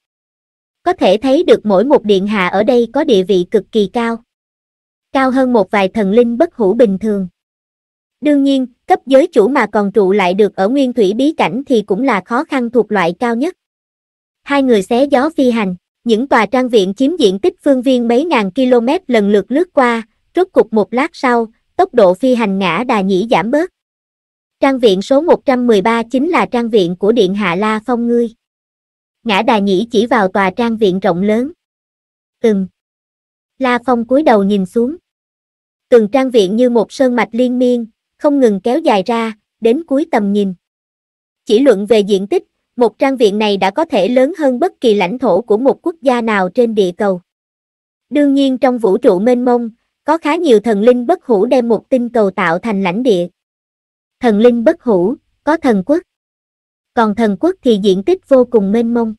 có thể thấy được mỗi một điện hạ ở đây có địa vị cực kỳ cao. Cao hơn một vài thần linh bất hủ bình thường. Đương nhiên, cấp giới chủ mà còn trụ lại được ở nguyên thủy bí cảnh thì cũng là khó khăn thuộc loại cao nhất. Hai người xé gió phi hành, những tòa trang viện chiếm diện tích phương viên mấy ngàn km lần lượt lướt qua, rốt cục một lát sau, tốc độ phi hành ngã đà nhĩ giảm bớt. Trang viện số 113 chính là trang viện của Điện Hạ La Phong ngươi ngã đà nhĩ chỉ vào tòa trang viện rộng lớn. Từng. La Phong cúi đầu nhìn xuống. Từng trang viện như một sơn mạch liên miên, không ngừng kéo dài ra, đến cuối tầm nhìn. Chỉ luận về diện tích, một trang viện này đã có thể lớn hơn bất kỳ lãnh thổ của một quốc gia nào trên địa cầu. Đương nhiên trong vũ trụ mênh mông, có khá nhiều thần linh bất hủ đem một tinh cầu tạo thành lãnh địa. Thần linh bất hủ, có thần quốc còn thần quốc thì diện tích vô cùng mênh mông.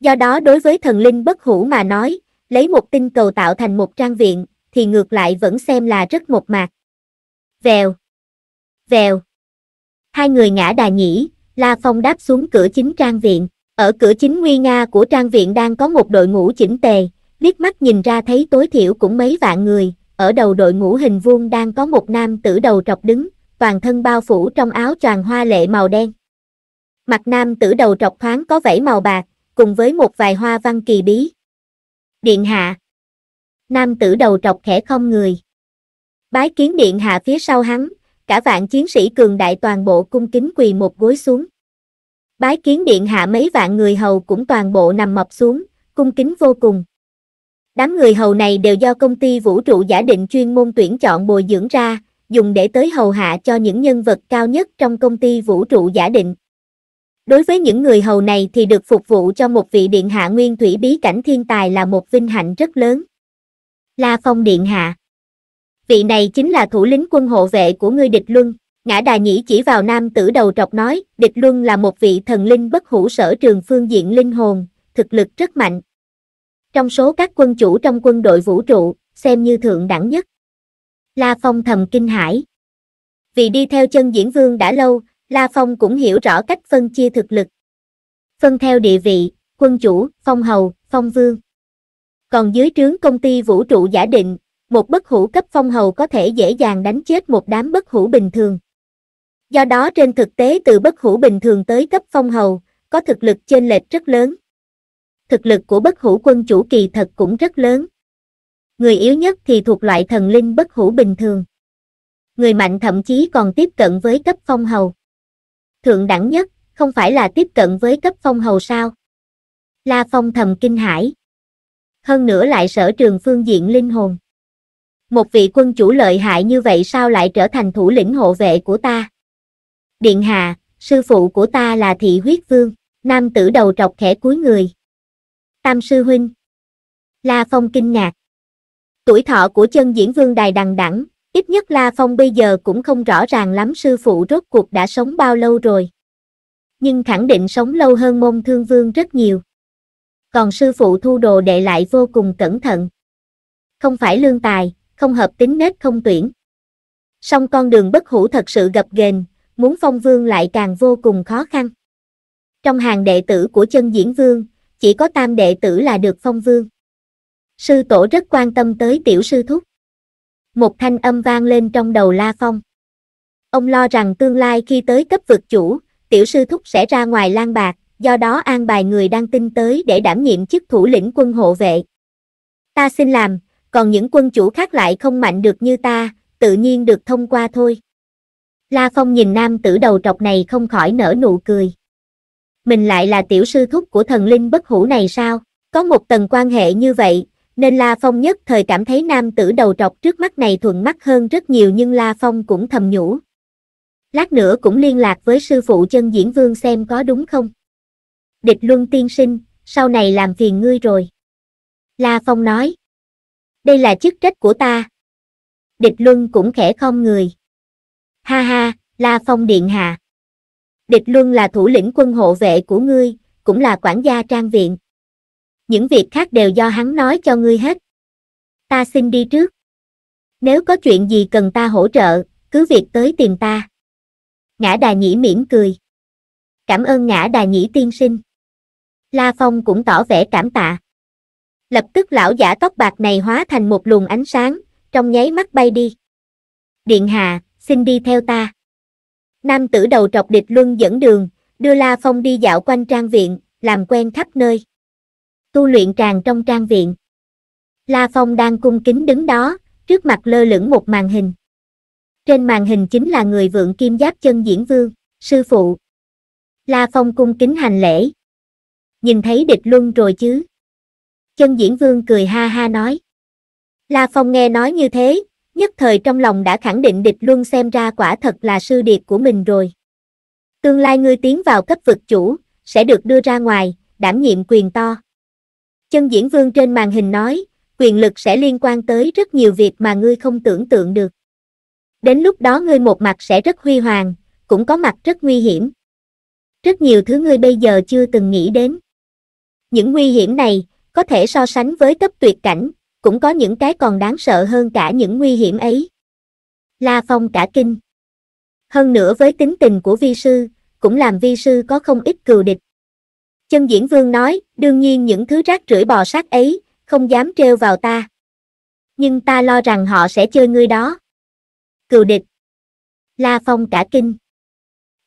Do đó đối với thần linh bất hủ mà nói, lấy một tinh cầu tạo thành một trang viện, thì ngược lại vẫn xem là rất một mạc. Vèo. Vèo. Hai người ngã đà nhĩ, La Phong đáp xuống cửa chính trang viện. Ở cửa chính nguy nga của trang viện đang có một đội ngũ chỉnh tề, liếc mắt nhìn ra thấy tối thiểu cũng mấy vạn người. Ở đầu đội ngũ hình vuông đang có một nam tử đầu trọc đứng, toàn thân bao phủ trong áo choàng hoa lệ màu đen mặt nam tử đầu trọc thoáng có vảy màu bạc, cùng với một vài hoa văn kỳ bí. Điện hạ. Nam tử đầu trọc khẽ không người. Bái kiến điện hạ phía sau hắn, cả vạn chiến sĩ cường đại toàn bộ cung kính quỳ một gối xuống. Bái kiến điện hạ mấy vạn người hầu cũng toàn bộ nằm mập xuống, cung kính vô cùng. Đám người hầu này đều do công ty vũ trụ giả định chuyên môn tuyển chọn bồi dưỡng ra, dùng để tới hầu hạ cho những nhân vật cao nhất trong công ty vũ trụ giả định đối với những người hầu này thì được phục vụ cho một vị điện hạ nguyên thủy bí cảnh thiên tài là một vinh hạnh rất lớn. La Phong điện hạ. Vị này chính là thủ lĩnh quân hộ vệ của ngươi địch luân, ngã đà nhĩ chỉ vào nam tử đầu trọc nói, địch luân là một vị thần linh bất hủ sở trường phương diện linh hồn, thực lực rất mạnh. Trong số các quân chủ trong quân đội vũ trụ, xem như thượng đẳng nhất. La Phong thầm kinh hãi. Vì đi theo chân diễn vương đã lâu, La Phong cũng hiểu rõ cách phân chia thực lực. Phân theo địa vị, quân chủ, phong hầu, phong vương. Còn dưới trướng công ty vũ trụ giả định, một bất hủ cấp phong hầu có thể dễ dàng đánh chết một đám bất hủ bình thường. Do đó trên thực tế từ bất hủ bình thường tới cấp phong hầu, có thực lực chênh lệch rất lớn. Thực lực của bất hủ quân chủ kỳ thật cũng rất lớn. Người yếu nhất thì thuộc loại thần linh bất hủ bình thường. Người mạnh thậm chí còn tiếp cận với cấp phong hầu thượng đẳng nhất, không phải là tiếp cận với cấp phong hầu sao. La Phong thầm kinh hãi. Hơn nữa lại sở trường phương diện linh hồn. Một vị quân chủ lợi hại như vậy sao lại trở thành thủ lĩnh hộ vệ của ta? Điện Hà, sư phụ của ta là thị huyết vương, nam tử đầu trọc khẽ cuối người. Tam sư huynh. La Phong kinh ngạc. Tuổi thọ của chân diễn vương đài đằng đẳng, Ít nhất La Phong bây giờ cũng không rõ ràng lắm sư phụ rốt cuộc đã sống bao lâu rồi. Nhưng khẳng định sống lâu hơn môn thương vương rất nhiều. Còn sư phụ thu đồ đệ lại vô cùng cẩn thận. Không phải lương tài, không hợp tính nết không tuyển. Song con đường bất hủ thật sự gập ghềnh, muốn phong vương lại càng vô cùng khó khăn. Trong hàng đệ tử của chân diễn vương, chỉ có tam đệ tử là được phong vương. Sư tổ rất quan tâm tới tiểu sư thúc một thanh âm vang lên trong đầu La Phong. Ông lo rằng tương lai khi tới cấp vực chủ, tiểu sư thúc sẽ ra ngoài lang bạc, do đó an bài người đang tin tới để đảm nhiệm chức thủ lĩnh quân hộ vệ. Ta xin làm, còn những quân chủ khác lại không mạnh được như ta, tự nhiên được thông qua thôi. La Phong nhìn nam tử đầu trọc này không khỏi nở nụ cười. Mình lại là tiểu sư thúc của thần linh bất hủ này sao? Có một tầng quan hệ như vậy, nên La Phong nhất thời cảm thấy nam tử đầu trọc trước mắt này thuận mắt hơn rất nhiều nhưng La Phong cũng thầm nhủ. Lát nữa cũng liên lạc với sư phụ chân diễn vương xem có đúng không. Địch luân tiên sinh, sau này làm phiền ngươi rồi. La Phong nói. Đây là chức trách của ta. Địch luân cũng khẽ không người. Ha ha, La Phong điện hạ. Địch luân là thủ lĩnh quân hộ vệ của ngươi, cũng là quản gia trang viện những việc khác đều do hắn nói cho ngươi hết. Ta xin đi trước. Nếu có chuyện gì cần ta hỗ trợ, cứ việc tới tìm ta. Ngã đà nhĩ mỉm cười. Cảm ơn ngã đà nhĩ tiên sinh. La Phong cũng tỏ vẻ cảm tạ. Lập tức lão giả tóc bạc này hóa thành một luồng ánh sáng, trong nháy mắt bay đi. Điện hạ, xin đi theo ta. Nam tử đầu trọc địch luân dẫn đường, đưa La Phong đi dạo quanh trang viện, làm quen khắp nơi tu luyện tràn trong trang viện. La Phong đang cung kính đứng đó, trước mặt lơ lửng một màn hình. Trên màn hình chính là người vượng kim giáp chân diễn vương, sư phụ. La Phong cung kính hành lễ. Nhìn thấy địch luân rồi chứ? Chân diễn vương cười ha ha nói. La Phong nghe nói như thế, nhất thời trong lòng đã khẳng định địch luân xem ra quả thật là sư điệt của mình rồi. Tương lai ngươi tiến vào cấp vực chủ, sẽ được đưa ra ngoài, đảm nhiệm quyền to. Chân diễn vương trên màn hình nói, quyền lực sẽ liên quan tới rất nhiều việc mà ngươi không tưởng tượng được. Đến lúc đó ngươi một mặt sẽ rất huy hoàng, cũng có mặt rất nguy hiểm. Rất nhiều thứ ngươi bây giờ chưa từng nghĩ đến. Những nguy hiểm này, có thể so sánh với cấp tuyệt cảnh, cũng có những cái còn đáng sợ hơn cả những nguy hiểm ấy. La Phong cả kinh. Hơn nữa với tính tình của vi sư, cũng làm vi sư có không ít cừu địch. Chân diễn vương nói, đương nhiên những thứ rác rưởi bò sát ấy, không dám trêu vào ta. Nhưng ta lo rằng họ sẽ chơi ngươi đó. Cựu địch. La Phong cả kinh.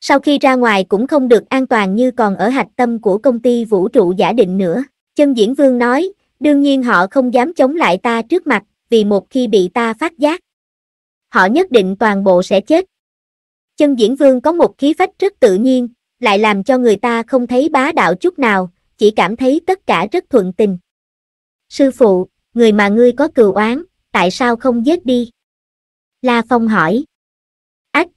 Sau khi ra ngoài cũng không được an toàn như còn ở hạch tâm của công ty vũ trụ giả định nữa. Chân diễn vương nói, đương nhiên họ không dám chống lại ta trước mặt, vì một khi bị ta phát giác, họ nhất định toàn bộ sẽ chết. Chân diễn vương có một khí phách rất tự nhiên, lại làm cho người ta không thấy bá đạo chút nào, chỉ cảm thấy tất cả rất thuận tình. Sư phụ, người mà ngươi có cừu oán, tại sao không giết đi? La Phong hỏi. Ách!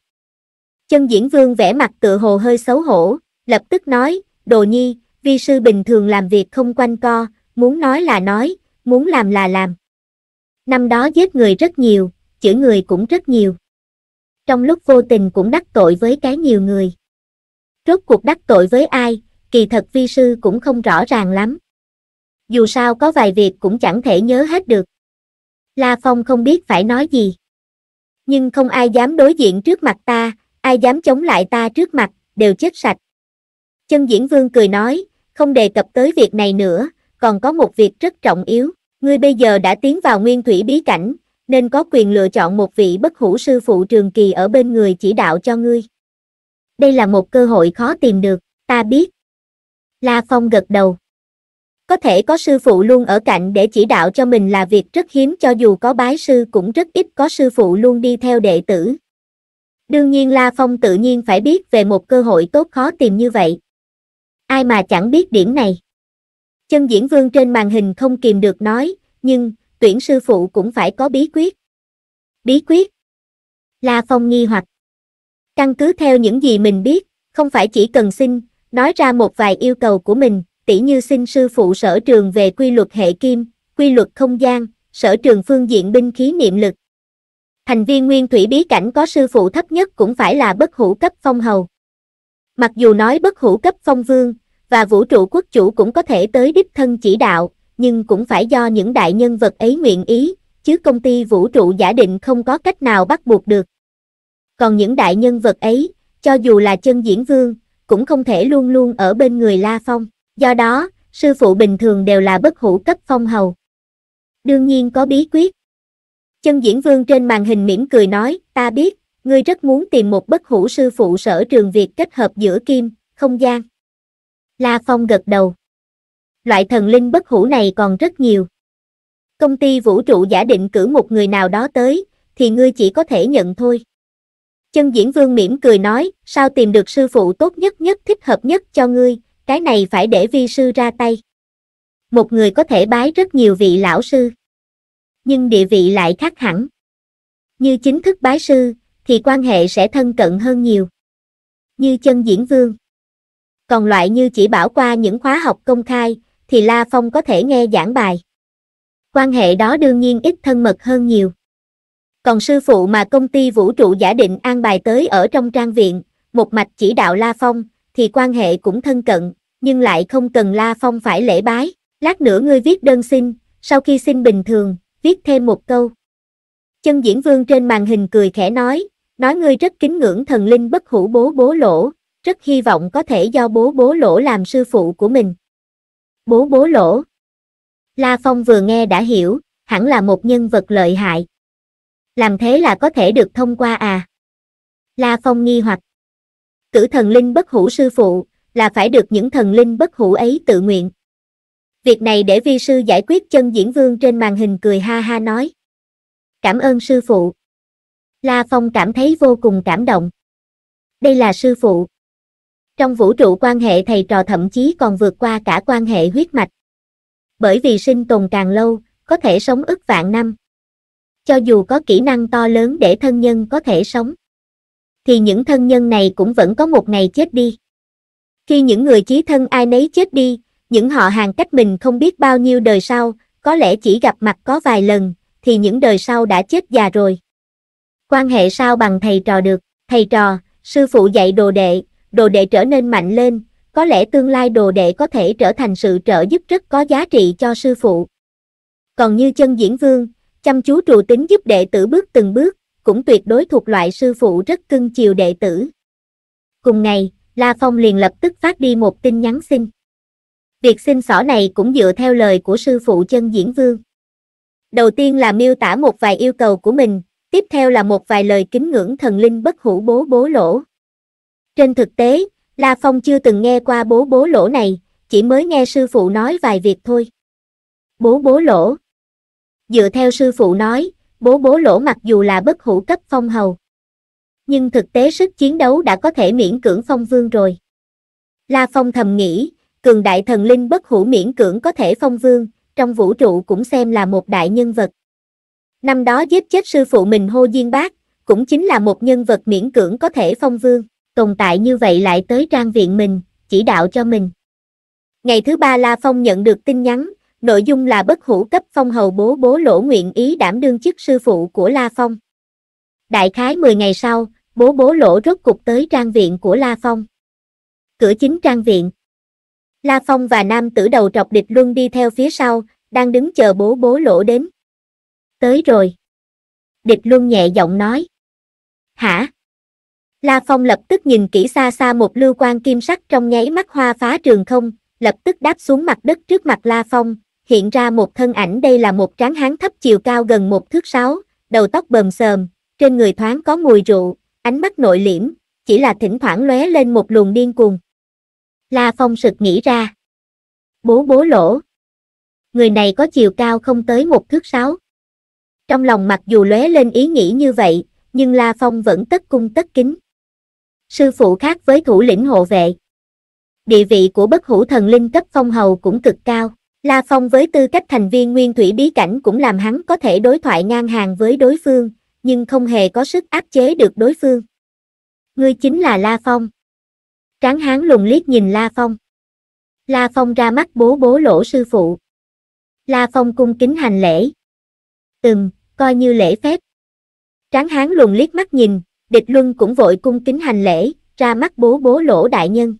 Chân diễn vương vẽ mặt tự hồ hơi xấu hổ, lập tức nói, đồ nhi, vi sư bình thường làm việc không quanh co, muốn nói là nói, muốn làm là làm. Năm đó giết người rất nhiều, chữ người cũng rất nhiều. Trong lúc vô tình cũng đắc tội với cái nhiều người rốt cuộc đắc tội với ai, kỳ thật vi sư cũng không rõ ràng lắm. Dù sao có vài việc cũng chẳng thể nhớ hết được. La Phong không biết phải nói gì. Nhưng không ai dám đối diện trước mặt ta, ai dám chống lại ta trước mặt, đều chết sạch. Chân diễn vương cười nói, không đề cập tới việc này nữa, còn có một việc rất trọng yếu. Ngươi bây giờ đã tiến vào nguyên thủy bí cảnh, nên có quyền lựa chọn một vị bất hủ sư phụ trường kỳ ở bên người chỉ đạo cho ngươi đây là một cơ hội khó tìm được, ta biết. La Phong gật đầu. Có thể có sư phụ luôn ở cạnh để chỉ đạo cho mình là việc rất hiếm cho dù có bái sư cũng rất ít có sư phụ luôn đi theo đệ tử. Đương nhiên La Phong tự nhiên phải biết về một cơ hội tốt khó tìm như vậy. Ai mà chẳng biết điểm này. Chân diễn vương trên màn hình không kìm được nói, nhưng, tuyển sư phụ cũng phải có bí quyết. Bí quyết? La Phong nghi hoặc. Căn cứ theo những gì mình biết, không phải chỉ cần xin, nói ra một vài yêu cầu của mình, tỉ như xin sư phụ sở trường về quy luật hệ kim, quy luật không gian, sở trường phương diện binh khí niệm lực. Thành viên nguyên thủy bí cảnh có sư phụ thấp nhất cũng phải là bất hữu cấp phong hầu. Mặc dù nói bất hữu cấp phong vương, và vũ trụ quốc chủ cũng có thể tới đích thân chỉ đạo, nhưng cũng phải do những đại nhân vật ấy nguyện ý, chứ công ty vũ trụ giả định không có cách nào bắt buộc được. Còn những đại nhân vật ấy, cho dù là chân diễn vương, cũng không thể luôn luôn ở bên người La Phong. Do đó, sư phụ bình thường đều là bất hữu cấp phong hầu. Đương nhiên có bí quyết. Chân diễn vương trên màn hình mỉm cười nói, ta biết, ngươi rất muốn tìm một bất hữu sư phụ sở trường việc kết hợp giữa kim, không gian. La Phong gật đầu. Loại thần linh bất hữu này còn rất nhiều. Công ty vũ trụ giả định cử một người nào đó tới, thì ngươi chỉ có thể nhận thôi. Chân diễn vương mỉm cười nói, sao tìm được sư phụ tốt nhất nhất thích hợp nhất cho ngươi, cái này phải để vi sư ra tay. Một người có thể bái rất nhiều vị lão sư, nhưng địa vị lại khác hẳn. Như chính thức bái sư, thì quan hệ sẽ thân cận hơn nhiều. Như chân diễn vương. Còn loại như chỉ bảo qua những khóa học công khai, thì La Phong có thể nghe giảng bài. Quan hệ đó đương nhiên ít thân mật hơn nhiều còn sư phụ mà công ty vũ trụ giả định an bài tới ở trong trang viện, một mạch chỉ đạo La Phong, thì quan hệ cũng thân cận, nhưng lại không cần La Phong phải lễ bái. Lát nữa ngươi viết đơn xin, sau khi xin bình thường, viết thêm một câu. Chân diễn vương trên màn hình cười khẽ nói, nói ngươi rất kính ngưỡng thần linh bất hủ bố bố lỗ, rất hy vọng có thể do bố bố lỗ làm sư phụ của mình. Bố bố lỗ La Phong vừa nghe đã hiểu, hẳn là một nhân vật lợi hại làm thế là có thể được thông qua à? La Phong nghi hoặc. Cử thần linh bất hủ sư phụ, là phải được những thần linh bất hủ ấy tự nguyện. Việc này để vi sư giải quyết chân diễn vương trên màn hình cười ha ha nói. Cảm ơn sư phụ. La Phong cảm thấy vô cùng cảm động. Đây là sư phụ. Trong vũ trụ quan hệ thầy trò thậm chí còn vượt qua cả quan hệ huyết mạch. Bởi vì sinh tồn càng lâu, có thể sống ức vạn năm cho dù có kỹ năng to lớn để thân nhân có thể sống, thì những thân nhân này cũng vẫn có một ngày chết đi. Khi những người chí thân ai nấy chết đi, những họ hàng cách mình không biết bao nhiêu đời sau, có lẽ chỉ gặp mặt có vài lần, thì những đời sau đã chết già rồi. Quan hệ sao bằng thầy trò được, thầy trò, sư phụ dạy đồ đệ, đồ đệ trở nên mạnh lên, có lẽ tương lai đồ đệ có thể trở thành sự trợ giúp rất có giá trị cho sư phụ. Còn như chân diễn vương, chăm chú trù tính giúp đệ tử bước từng bước, cũng tuyệt đối thuộc loại sư phụ rất cưng chiều đệ tử. Cùng ngày, La Phong liền lập tức phát đi một tin nhắn xin. Việc xin xỏ này cũng dựa theo lời của sư phụ chân diễn vương. Đầu tiên là miêu tả một vài yêu cầu của mình, tiếp theo là một vài lời kính ngưỡng thần linh bất hủ bố bố lỗ. Trên thực tế, La Phong chưa từng nghe qua bố bố lỗ này, chỉ mới nghe sư phụ nói vài việc thôi. Bố bố lỗ, Dựa theo sư phụ nói, bố bố lỗ mặc dù là bất hủ cấp phong hầu. Nhưng thực tế sức chiến đấu đã có thể miễn cưỡng phong vương rồi. La Phong thầm nghĩ, cường đại thần linh bất hủ miễn cưỡng có thể phong vương, trong vũ trụ cũng xem là một đại nhân vật. Năm đó giết chết sư phụ mình hô diên bác, cũng chính là một nhân vật miễn cưỡng có thể phong vương, tồn tại như vậy lại tới trang viện mình, chỉ đạo cho mình. Ngày thứ ba La Phong nhận được tin nhắn, Nội dung là bất hủ cấp phong hầu bố bố lỗ nguyện ý đảm đương chức sư phụ của La Phong. Đại khái 10 ngày sau, bố bố lỗ rốt cục tới trang viện của La Phong. Cửa chính trang viện. La Phong và nam tử đầu trọc địch luân đi theo phía sau, đang đứng chờ bố bố lỗ đến. Tới rồi. Địch luân nhẹ giọng nói. Hả? La Phong lập tức nhìn kỹ xa xa một lưu quan kim sắc trong nháy mắt hoa phá trường không, lập tức đáp xuống mặt đất trước mặt La Phong, hiện ra một thân ảnh đây là một tráng hán thấp chiều cao gần một thước sáu, đầu tóc bờm sờm, trên người thoáng có mùi rượu, ánh mắt nội liễm, chỉ là thỉnh thoảng lóe lên một luồng điên cuồng. La Phong sực nghĩ ra. Bố bố lỗ. Người này có chiều cao không tới một thước sáu. Trong lòng mặc dù lóe lên ý nghĩ như vậy, nhưng La Phong vẫn tất cung tất kính. Sư phụ khác với thủ lĩnh hộ vệ. Địa vị của bất hủ thần linh cấp phong hầu cũng cực cao. La Phong với tư cách thành viên nguyên thủy bí cảnh cũng làm hắn có thể đối thoại ngang hàng với đối phương, nhưng không hề có sức áp chế được đối phương. Ngươi chính là La Phong. Tráng hán lùng liếc nhìn La Phong. La Phong ra mắt bố bố lỗ sư phụ. La Phong cung kính hành lễ. Ừm, coi như lễ phép. Tráng hán lùng liếc mắt nhìn, địch luân cũng vội cung kính hành lễ, ra mắt bố bố lỗ đại nhân.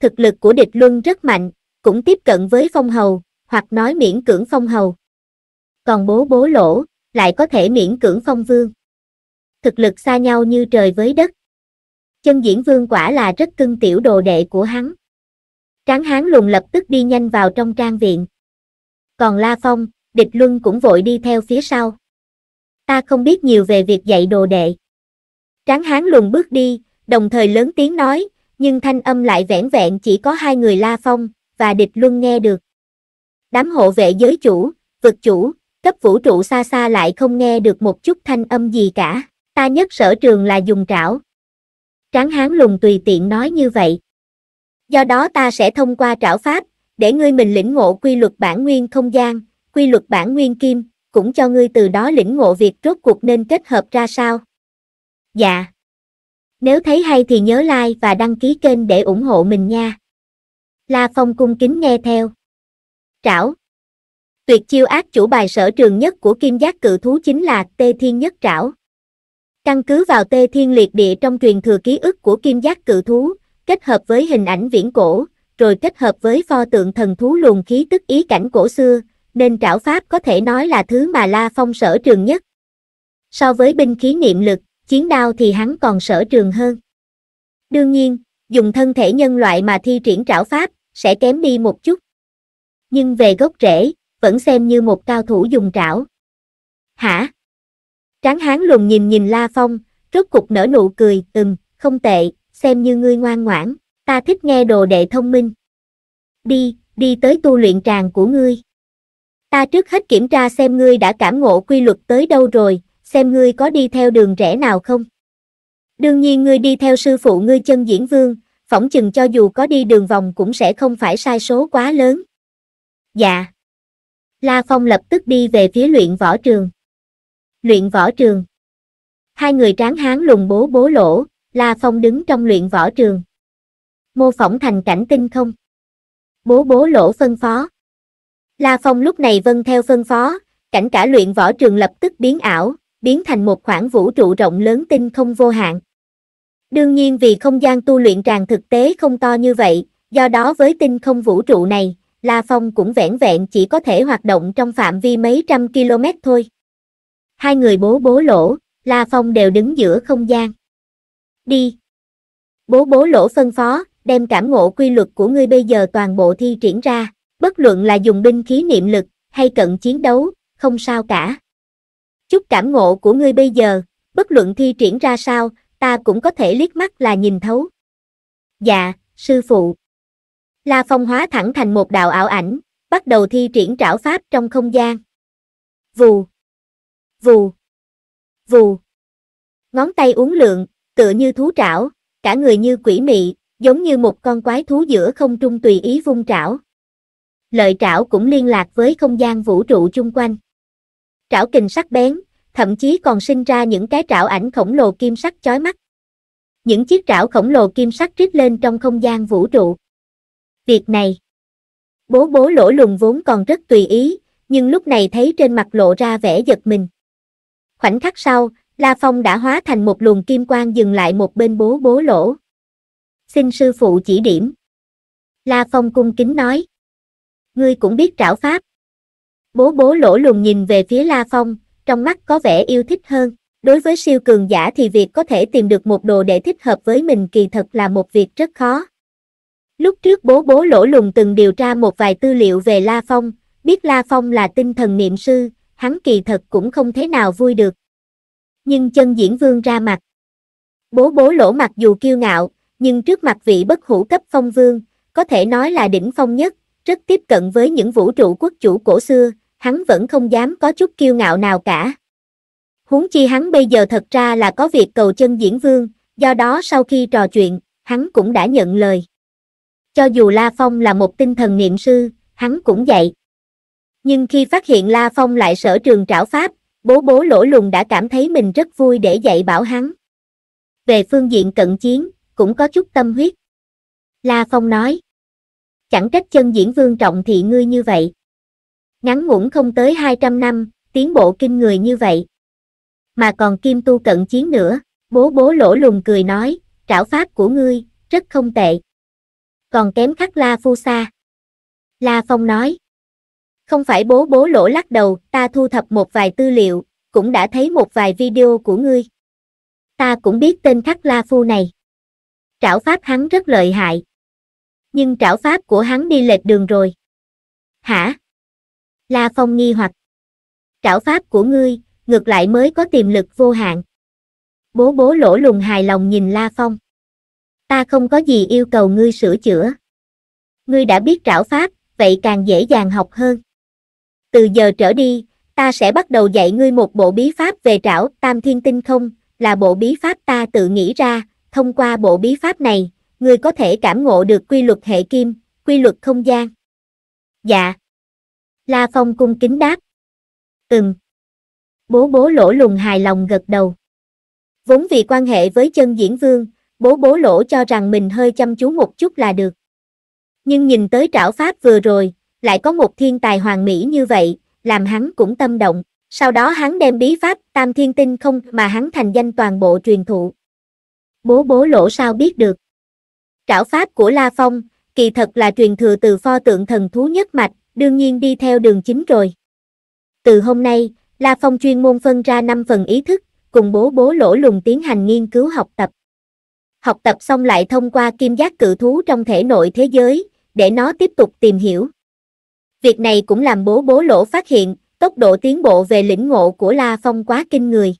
Thực lực của địch luân rất mạnh, cũng tiếp cận với phong hầu, hoặc nói miễn cưỡng phong hầu. Còn bố bố lỗ, lại có thể miễn cưỡng phong vương. Thực lực xa nhau như trời với đất. Chân diễn vương quả là rất cưng tiểu đồ đệ của hắn. Tráng hán lùng lập tức đi nhanh vào trong trang viện. Còn La Phong, địch luân cũng vội đi theo phía sau. Ta không biết nhiều về việc dạy đồ đệ. Tráng hán lùng bước đi, đồng thời lớn tiếng nói, nhưng thanh âm lại vẻn vẹn chỉ có hai người La Phong, và địch luân nghe được. Đám hộ vệ giới chủ, vực chủ, cấp vũ trụ xa xa lại không nghe được một chút thanh âm gì cả, ta nhất sở trường là dùng trảo. Tráng hán lùng tùy tiện nói như vậy. Do đó ta sẽ thông qua trảo pháp, để ngươi mình lĩnh ngộ quy luật bản nguyên không gian, quy luật bản nguyên kim, cũng cho ngươi từ đó lĩnh ngộ việc rốt cuộc nên kết hợp ra sao. Dạ. Nếu thấy hay thì nhớ like và đăng ký kênh để ủng hộ mình nha. La Phong cung kính nghe theo. Trảo Tuyệt chiêu ác chủ bài sở trường nhất của kim giác cự thú chính là tê thiên nhất trảo. Căn cứ vào tê thiên liệt địa trong truyền thừa ký ức của kim giác cự thú, kết hợp với hình ảnh viễn cổ, rồi kết hợp với pho tượng thần thú luồng khí tức ý cảnh cổ xưa, nên trảo pháp có thể nói là thứ mà La Phong sở trường nhất. So với binh khí niệm lực, chiến đao thì hắn còn sở trường hơn. Đương nhiên, dùng thân thể nhân loại mà thi triển trảo pháp sẽ kém đi một chút. Nhưng về gốc rễ, vẫn xem như một cao thủ dùng trảo. Hả? Tráng hán lùn nhìn nhìn La Phong, rốt cục nở nụ cười, ừm, không tệ, xem như ngươi ngoan ngoãn, ta thích nghe đồ đệ thông minh. Đi, đi tới tu luyện tràng của ngươi. Ta trước hết kiểm tra xem ngươi đã cảm ngộ quy luật tới đâu rồi, xem ngươi có đi theo đường rẽ nào không. Đương nhiên ngươi đi theo sư phụ ngươi chân diễn vương, phỏng chừng cho dù có đi đường vòng cũng sẽ không phải sai số quá lớn. Dạ. La Phong lập tức đi về phía luyện võ trường. Luyện võ trường. Hai người tráng hán lùng bố bố lỗ, La Phong đứng trong luyện võ trường. Mô phỏng thành cảnh tinh không? Bố bố lỗ phân phó. La Phong lúc này vâng theo phân phó, cảnh cả luyện võ trường lập tức biến ảo, biến thành một khoảng vũ trụ rộng lớn tinh không vô hạn. Đương nhiên vì không gian tu luyện tràng thực tế không to như vậy, do đó với tinh không vũ trụ này, La Phong cũng vẻn vẹn chỉ có thể hoạt động trong phạm vi mấy trăm km thôi. Hai người bố bố lỗ, La Phong đều đứng giữa không gian. Đi! Bố bố lỗ phân phó, đem cảm ngộ quy luật của ngươi bây giờ toàn bộ thi triển ra, bất luận là dùng binh khí niệm lực, hay cận chiến đấu, không sao cả. Chút cảm ngộ của ngươi bây giờ, bất luận thi triển ra sao, ta cũng có thể liếc mắt là nhìn thấu. Dạ, sư phụ. La Phong hóa thẳng thành một đạo ảo ảnh, bắt đầu thi triển trảo pháp trong không gian. Vù, vù, vù. Ngón tay uốn lượn, tựa như thú trảo, cả người như quỷ mị, giống như một con quái thú giữa không trung tùy ý vung trảo. Lợi trảo cũng liên lạc với không gian vũ trụ chung quanh. Trảo kình sắc bén, thậm chí còn sinh ra những cái trảo ảnh khổng lồ kim sắc chói mắt. Những chiếc trảo khổng lồ kim sắc rít lên trong không gian vũ trụ. Việc này, bố bố lỗ lùng vốn còn rất tùy ý, nhưng lúc này thấy trên mặt lộ ra vẻ giật mình. Khoảnh khắc sau, La Phong đã hóa thành một luồng kim quang dừng lại một bên bố bố lỗ. Xin sư phụ chỉ điểm. La Phong cung kính nói. Ngươi cũng biết trảo pháp. Bố bố lỗ lùng nhìn về phía La Phong, trong mắt có vẻ yêu thích hơn. Đối với siêu cường giả thì việc có thể tìm được một đồ để thích hợp với mình kỳ thật là một việc rất khó. Lúc trước bố bố lỗ lùng từng điều tra một vài tư liệu về La Phong, biết La Phong là tinh thần niệm sư, hắn kỳ thật cũng không thế nào vui được. Nhưng chân diễn vương ra mặt. Bố bố lỗ mặc dù kiêu ngạo, nhưng trước mặt vị bất hủ cấp phong vương, có thể nói là đỉnh phong nhất, rất tiếp cận với những vũ trụ quốc chủ cổ xưa, hắn vẫn không dám có chút kiêu ngạo nào cả. Huống chi hắn bây giờ thật ra là có việc cầu chân diễn vương, do đó sau khi trò chuyện, hắn cũng đã nhận lời. Cho dù La Phong là một tinh thần niệm sư, hắn cũng vậy. Nhưng khi phát hiện La Phong lại sở trường trảo pháp, bố bố lỗ lùng đã cảm thấy mình rất vui để dạy bảo hắn. Về phương diện cận chiến, cũng có chút tâm huyết. La Phong nói, chẳng trách chân diễn vương trọng thị ngươi như vậy ngắn ngủn không tới 200 năm, tiến bộ kinh người như vậy. Mà còn kim tu cận chiến nữa, bố bố lỗ lùng cười nói, trảo pháp của ngươi, rất không tệ. Còn kém khắc La Phu Sa. La Phong nói. Không phải bố bố lỗ lắc đầu, ta thu thập một vài tư liệu, cũng đã thấy một vài video của ngươi. Ta cũng biết tên khắc La Phu này. Trảo pháp hắn rất lợi hại. Nhưng trảo pháp của hắn đi lệch đường rồi. Hả? La Phong nghi hoặc. Trảo pháp của ngươi, ngược lại mới có tiềm lực vô hạn. Bố bố lỗ lùng hài lòng nhìn La Phong. Ta không có gì yêu cầu ngươi sửa chữa. Ngươi đã biết trảo pháp, vậy càng dễ dàng học hơn. Từ giờ trở đi, ta sẽ bắt đầu dạy ngươi một bộ bí pháp về trảo tam thiên tinh không, là bộ bí pháp ta tự nghĩ ra, thông qua bộ bí pháp này, ngươi có thể cảm ngộ được quy luật hệ kim, quy luật không gian. Dạ. La Phong cung kính đáp. Ừm. Bố bố lỗ lùng hài lòng gật đầu. Vốn vì quan hệ với chân diễn vương, bố bố lỗ cho rằng mình hơi chăm chú một chút là được. Nhưng nhìn tới trảo pháp vừa rồi, lại có một thiên tài hoàng mỹ như vậy, làm hắn cũng tâm động. Sau đó hắn đem bí pháp tam thiên tinh không mà hắn thành danh toàn bộ truyền thụ. Bố bố lỗ sao biết được. Trảo pháp của La Phong, kỳ thật là truyền thừa từ pho tượng thần thú nhất mạch, đương nhiên đi theo đường chính rồi. Từ hôm nay, La Phong chuyên môn phân ra 5 phần ý thức, cùng bố bố lỗ lùng tiến hành nghiên cứu học tập. Học tập xong lại thông qua kim giác cự thú trong thể nội thế giới, để nó tiếp tục tìm hiểu. Việc này cũng làm bố bố lỗ phát hiện, tốc độ tiến bộ về lĩnh ngộ của La Phong quá kinh người.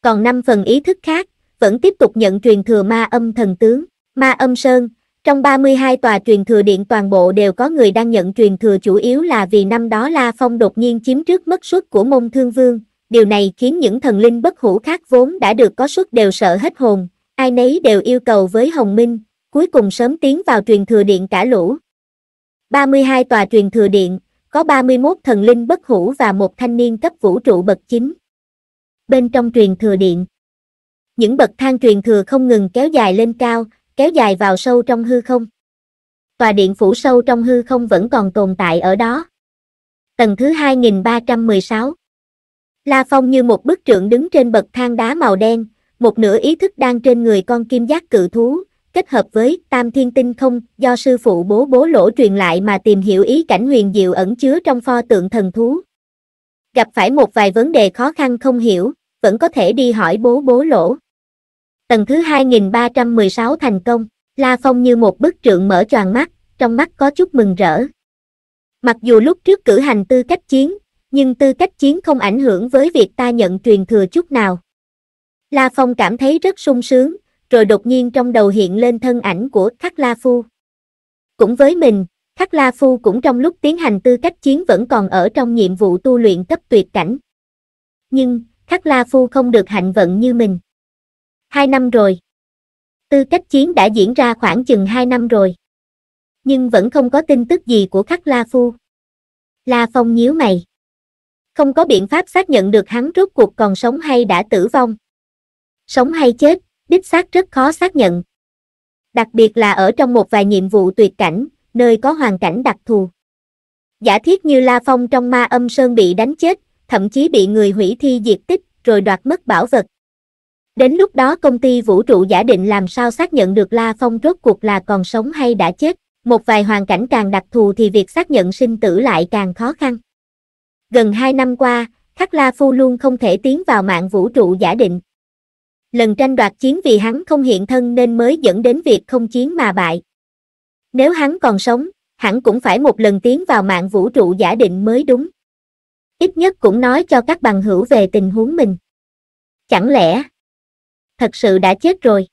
Còn 5 phần ý thức khác, vẫn tiếp tục nhận truyền thừa ma âm thần tướng, ma âm sơn, trong 32 tòa truyền thừa điện toàn bộ đều có người đang nhận truyền thừa chủ yếu là vì năm đó La Phong đột nhiên chiếm trước mất suất của môn thương vương, điều này khiến những thần linh bất hủ khác vốn đã được có suất đều sợ hết hồn, ai nấy đều yêu cầu với Hồng Minh, cuối cùng sớm tiến vào truyền thừa điện cả lũ. 32 tòa truyền thừa điện, có 31 thần linh bất hủ và một thanh niên cấp vũ trụ bậc chính. Bên trong truyền thừa điện, những bậc thang truyền thừa không ngừng kéo dài lên cao, kéo dài vào sâu trong hư không. Tòa điện phủ sâu trong hư không vẫn còn tồn tại ở đó. Tầng thứ 2316 La Phong như một bức trượng đứng trên bậc thang đá màu đen, một nửa ý thức đang trên người con kim giác cự thú, kết hợp với Tam Thiên Tinh Không do sư phụ bố bố lỗ truyền lại mà tìm hiểu ý cảnh huyền diệu ẩn chứa trong pho tượng thần thú. Gặp phải một vài vấn đề khó khăn không hiểu, vẫn có thể đi hỏi bố bố lỗ. Tầng thứ 2316 thành công, La Phong như một bức trượng mở choàng mắt, trong mắt có chút mừng rỡ. Mặc dù lúc trước cử hành tư cách chiến, nhưng tư cách chiến không ảnh hưởng với việc ta nhận truyền thừa chút nào. La Phong cảm thấy rất sung sướng, rồi đột nhiên trong đầu hiện lên thân ảnh của Khắc La Phu. Cũng với mình, Khắc La Phu cũng trong lúc tiến hành tư cách chiến vẫn còn ở trong nhiệm vụ tu luyện cấp tuyệt cảnh. Nhưng, Khắc La Phu không được hạnh vận như mình. 2 năm rồi. Tư cách chiến đã diễn ra khoảng chừng 2 năm rồi. Nhưng vẫn không có tin tức gì của khắc La Phu. La Phong nhíu mày. Không có biện pháp xác nhận được hắn rốt cuộc còn sống hay đã tử vong. Sống hay chết, đích xác rất khó xác nhận. Đặc biệt là ở trong một vài nhiệm vụ tuyệt cảnh, nơi có hoàn cảnh đặc thù. Giả thiết như La Phong trong ma âm sơn bị đánh chết, thậm chí bị người hủy thi diệt tích rồi đoạt mất bảo vật, Đến lúc đó công ty vũ trụ giả định làm sao xác nhận được La Phong rốt cuộc là còn sống hay đã chết, một vài hoàn cảnh càng đặc thù thì việc xác nhận sinh tử lại càng khó khăn. Gần 2 năm qua, Khắc La Phu luôn không thể tiến vào mạng vũ trụ giả định. Lần tranh đoạt chiến vì hắn không hiện thân nên mới dẫn đến việc không chiến mà bại. Nếu hắn còn sống, hẳn cũng phải một lần tiến vào mạng vũ trụ giả định mới đúng. Ít nhất cũng nói cho các bằng hữu về tình huống mình. Chẳng lẽ, thật sự đã chết rồi.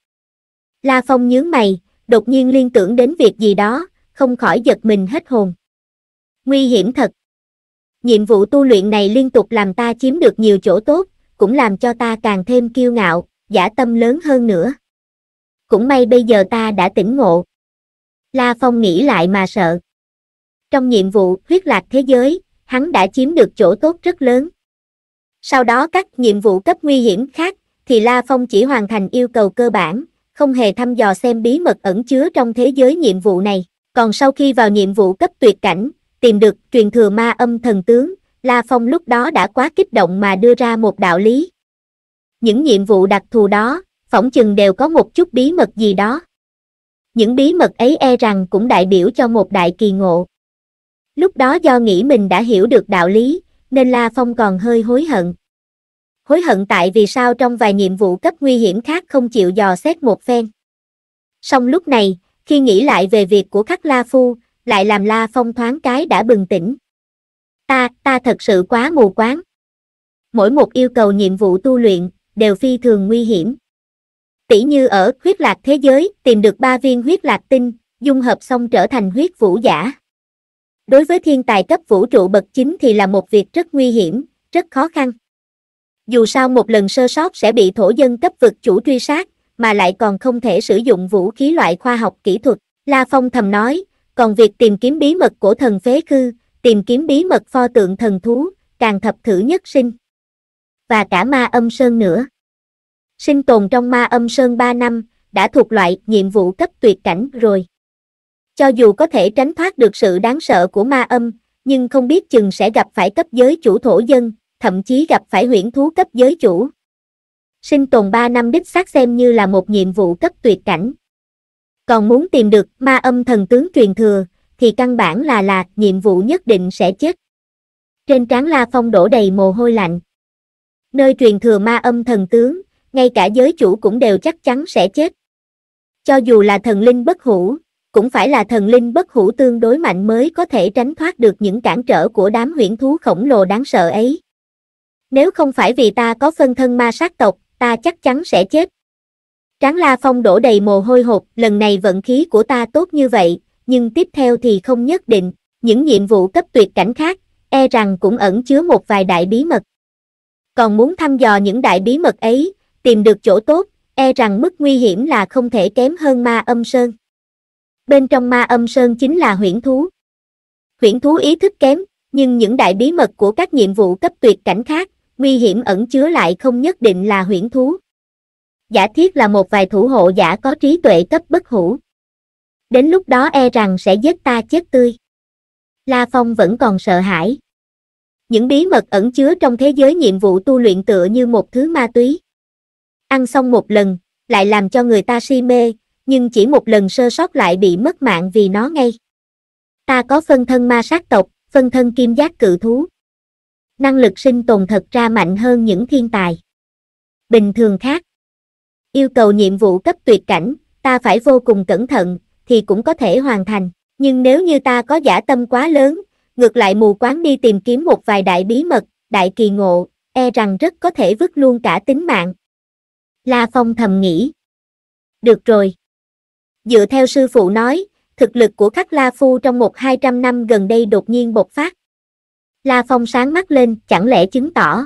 La Phong nhướng mày, đột nhiên liên tưởng đến việc gì đó, không khỏi giật mình hết hồn. Nguy hiểm thật. Nhiệm vụ tu luyện này liên tục làm ta chiếm được nhiều chỗ tốt, cũng làm cho ta càng thêm kiêu ngạo, giả tâm lớn hơn nữa. Cũng may bây giờ ta đã tỉnh ngộ. La Phong nghĩ lại mà sợ. Trong nhiệm vụ huyết lạc thế giới, hắn đã chiếm được chỗ tốt rất lớn. Sau đó các nhiệm vụ cấp nguy hiểm khác thì La Phong chỉ hoàn thành yêu cầu cơ bản, không hề thăm dò xem bí mật ẩn chứa trong thế giới nhiệm vụ này. Còn sau khi vào nhiệm vụ cấp tuyệt cảnh, tìm được truyền thừa ma âm thần tướng, La Phong lúc đó đã quá kích động mà đưa ra một đạo lý. Những nhiệm vụ đặc thù đó, phỏng chừng đều có một chút bí mật gì đó. Những bí mật ấy e rằng cũng đại biểu cho một đại kỳ ngộ. Lúc đó do nghĩ mình đã hiểu được đạo lý, nên La Phong còn hơi hối hận, hối hận tại vì sao trong vài nhiệm vụ cấp nguy hiểm khác không chịu dò xét một phen. Song lúc này, khi nghĩ lại về việc của khắc La Phu, lại làm La Phong thoáng cái đã bừng tỉnh. Ta, ta thật sự quá mù quáng. Mỗi một yêu cầu nhiệm vụ tu luyện, đều phi thường nguy hiểm. Tỷ như ở huyết lạc thế giới, tìm được ba viên huyết lạc tinh, dung hợp xong trở thành huyết vũ giả. Đối với thiên tài cấp vũ trụ bậc chính thì là một việc rất nguy hiểm, rất khó khăn dù sao một lần sơ sót sẽ bị thổ dân cấp vực chủ truy sát, mà lại còn không thể sử dụng vũ khí loại khoa học kỹ thuật. La Phong thầm nói, còn việc tìm kiếm bí mật của thần phế khư, tìm kiếm bí mật pho tượng thần thú, càng thập thử nhất sinh. Và cả ma âm sơn nữa. Sinh tồn trong ma âm sơn 3 năm, đã thuộc loại nhiệm vụ cấp tuyệt cảnh rồi. Cho dù có thể tránh thoát được sự đáng sợ của ma âm, nhưng không biết chừng sẽ gặp phải cấp giới chủ thổ dân, thậm chí gặp phải huyễn thú cấp giới chủ. Sinh tồn 3 năm đích xác xem như là một nhiệm vụ cấp tuyệt cảnh. Còn muốn tìm được ma âm thần tướng truyền thừa, thì căn bản là là nhiệm vụ nhất định sẽ chết. Trên trán La Phong đổ đầy mồ hôi lạnh. Nơi truyền thừa ma âm thần tướng, ngay cả giới chủ cũng đều chắc chắn sẽ chết. Cho dù là thần linh bất hủ, cũng phải là thần linh bất hủ tương đối mạnh mới có thể tránh thoát được những cản trở của đám huyễn thú khổng lồ đáng sợ ấy. Nếu không phải vì ta có phân thân ma sát tộc, ta chắc chắn sẽ chết. Tráng La Phong đổ đầy mồ hôi hột, lần này vận khí của ta tốt như vậy, nhưng tiếp theo thì không nhất định, những nhiệm vụ cấp tuyệt cảnh khác, e rằng cũng ẩn chứa một vài đại bí mật. Còn muốn thăm dò những đại bí mật ấy, tìm được chỗ tốt, e rằng mức nguy hiểm là không thể kém hơn ma âm sơn. Bên trong ma âm sơn chính là huyễn thú. Huyễn thú ý thức kém, nhưng những đại bí mật của các nhiệm vụ cấp tuyệt cảnh khác, nguy hiểm ẩn chứa lại không nhất định là huyễn thú. Giả thiết là một vài thủ hộ giả có trí tuệ cấp bất hủ. Đến lúc đó e rằng sẽ giết ta chết tươi. La Phong vẫn còn sợ hãi. Những bí mật ẩn chứa trong thế giới nhiệm vụ tu luyện tựa như một thứ ma túy. Ăn xong một lần, lại làm cho người ta si mê, nhưng chỉ một lần sơ sót lại bị mất mạng vì nó ngay. Ta có phân thân ma sát tộc, phân thân kim giác cự thú năng lực sinh tồn thật ra mạnh hơn những thiên tài. Bình thường khác, yêu cầu nhiệm vụ cấp tuyệt cảnh, ta phải vô cùng cẩn thận, thì cũng có thể hoàn thành. Nhưng nếu như ta có giả tâm quá lớn, ngược lại mù quáng đi tìm kiếm một vài đại bí mật, đại kỳ ngộ, e rằng rất có thể vứt luôn cả tính mạng. La Phong thầm nghĩ. Được rồi. Dựa theo sư phụ nói, thực lực của khắc La Phu trong một hai trăm năm gần đây đột nhiên bộc phát. La Phong sáng mắt lên, chẳng lẽ chứng tỏ.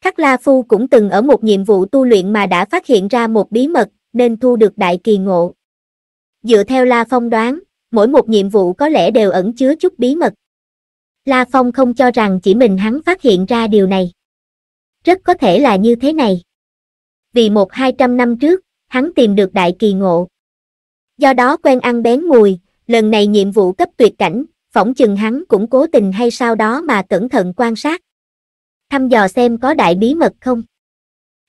Khắc La Phu cũng từng ở một nhiệm vụ tu luyện mà đã phát hiện ra một bí mật, nên thu được đại kỳ ngộ. Dựa theo La Phong đoán, mỗi một nhiệm vụ có lẽ đều ẩn chứa chút bí mật. La Phong không cho rằng chỉ mình hắn phát hiện ra điều này. Rất có thể là như thế này. Vì một hai trăm năm trước, hắn tìm được đại kỳ ngộ. Do đó quen ăn bén mùi, lần này nhiệm vụ cấp tuyệt cảnh, phỏng chừng hắn cũng cố tình hay sau đó mà cẩn thận quan sát. Thăm dò xem có đại bí mật không.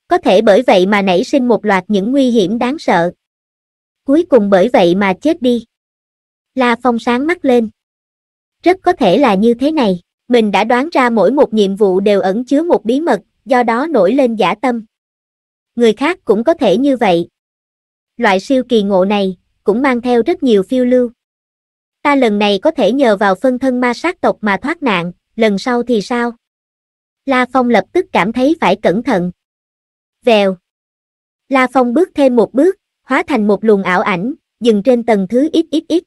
Có thể bởi vậy mà nảy sinh một loạt những nguy hiểm đáng sợ. Cuối cùng bởi vậy mà chết đi. La Phong sáng mắt lên. Rất có thể là như thế này, mình đã đoán ra mỗi một nhiệm vụ đều ẩn chứa một bí mật, do đó nổi lên giả tâm. Người khác cũng có thể như vậy. Loại siêu kỳ ngộ này cũng mang theo rất nhiều phiêu lưu ta lần này có thể nhờ vào phân thân ma sát tộc mà thoát nạn, lần sau thì sao? La Phong lập tức cảm thấy phải cẩn thận. Vèo. La Phong bước thêm một bước, hóa thành một luồng ảo ảnh, dừng trên tầng thứ ít ít ít.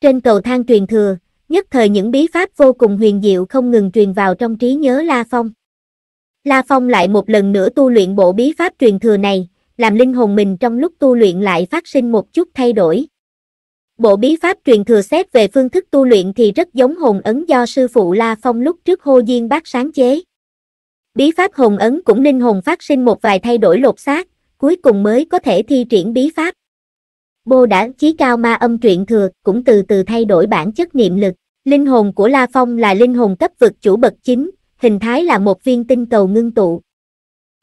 Trên cầu thang truyền thừa, nhất thời những bí pháp vô cùng huyền diệu không ngừng truyền vào trong trí nhớ La Phong. La Phong lại một lần nữa tu luyện bộ bí pháp truyền thừa này, làm linh hồn mình trong lúc tu luyện lại phát sinh một chút thay đổi. Bộ bí pháp truyền thừa xét về phương thức tu luyện thì rất giống hồn ấn do sư phụ La Phong lúc trước hô diên bác sáng chế. Bí pháp hồn ấn cũng linh hồn phát sinh một vài thay đổi lột xác, cuối cùng mới có thể thi triển bí pháp. Bồ đã chí cao ma âm truyện thừa cũng từ từ thay đổi bản chất niệm lực. Linh hồn của La Phong là linh hồn cấp vực chủ bậc chính, hình thái là một viên tinh cầu ngưng tụ.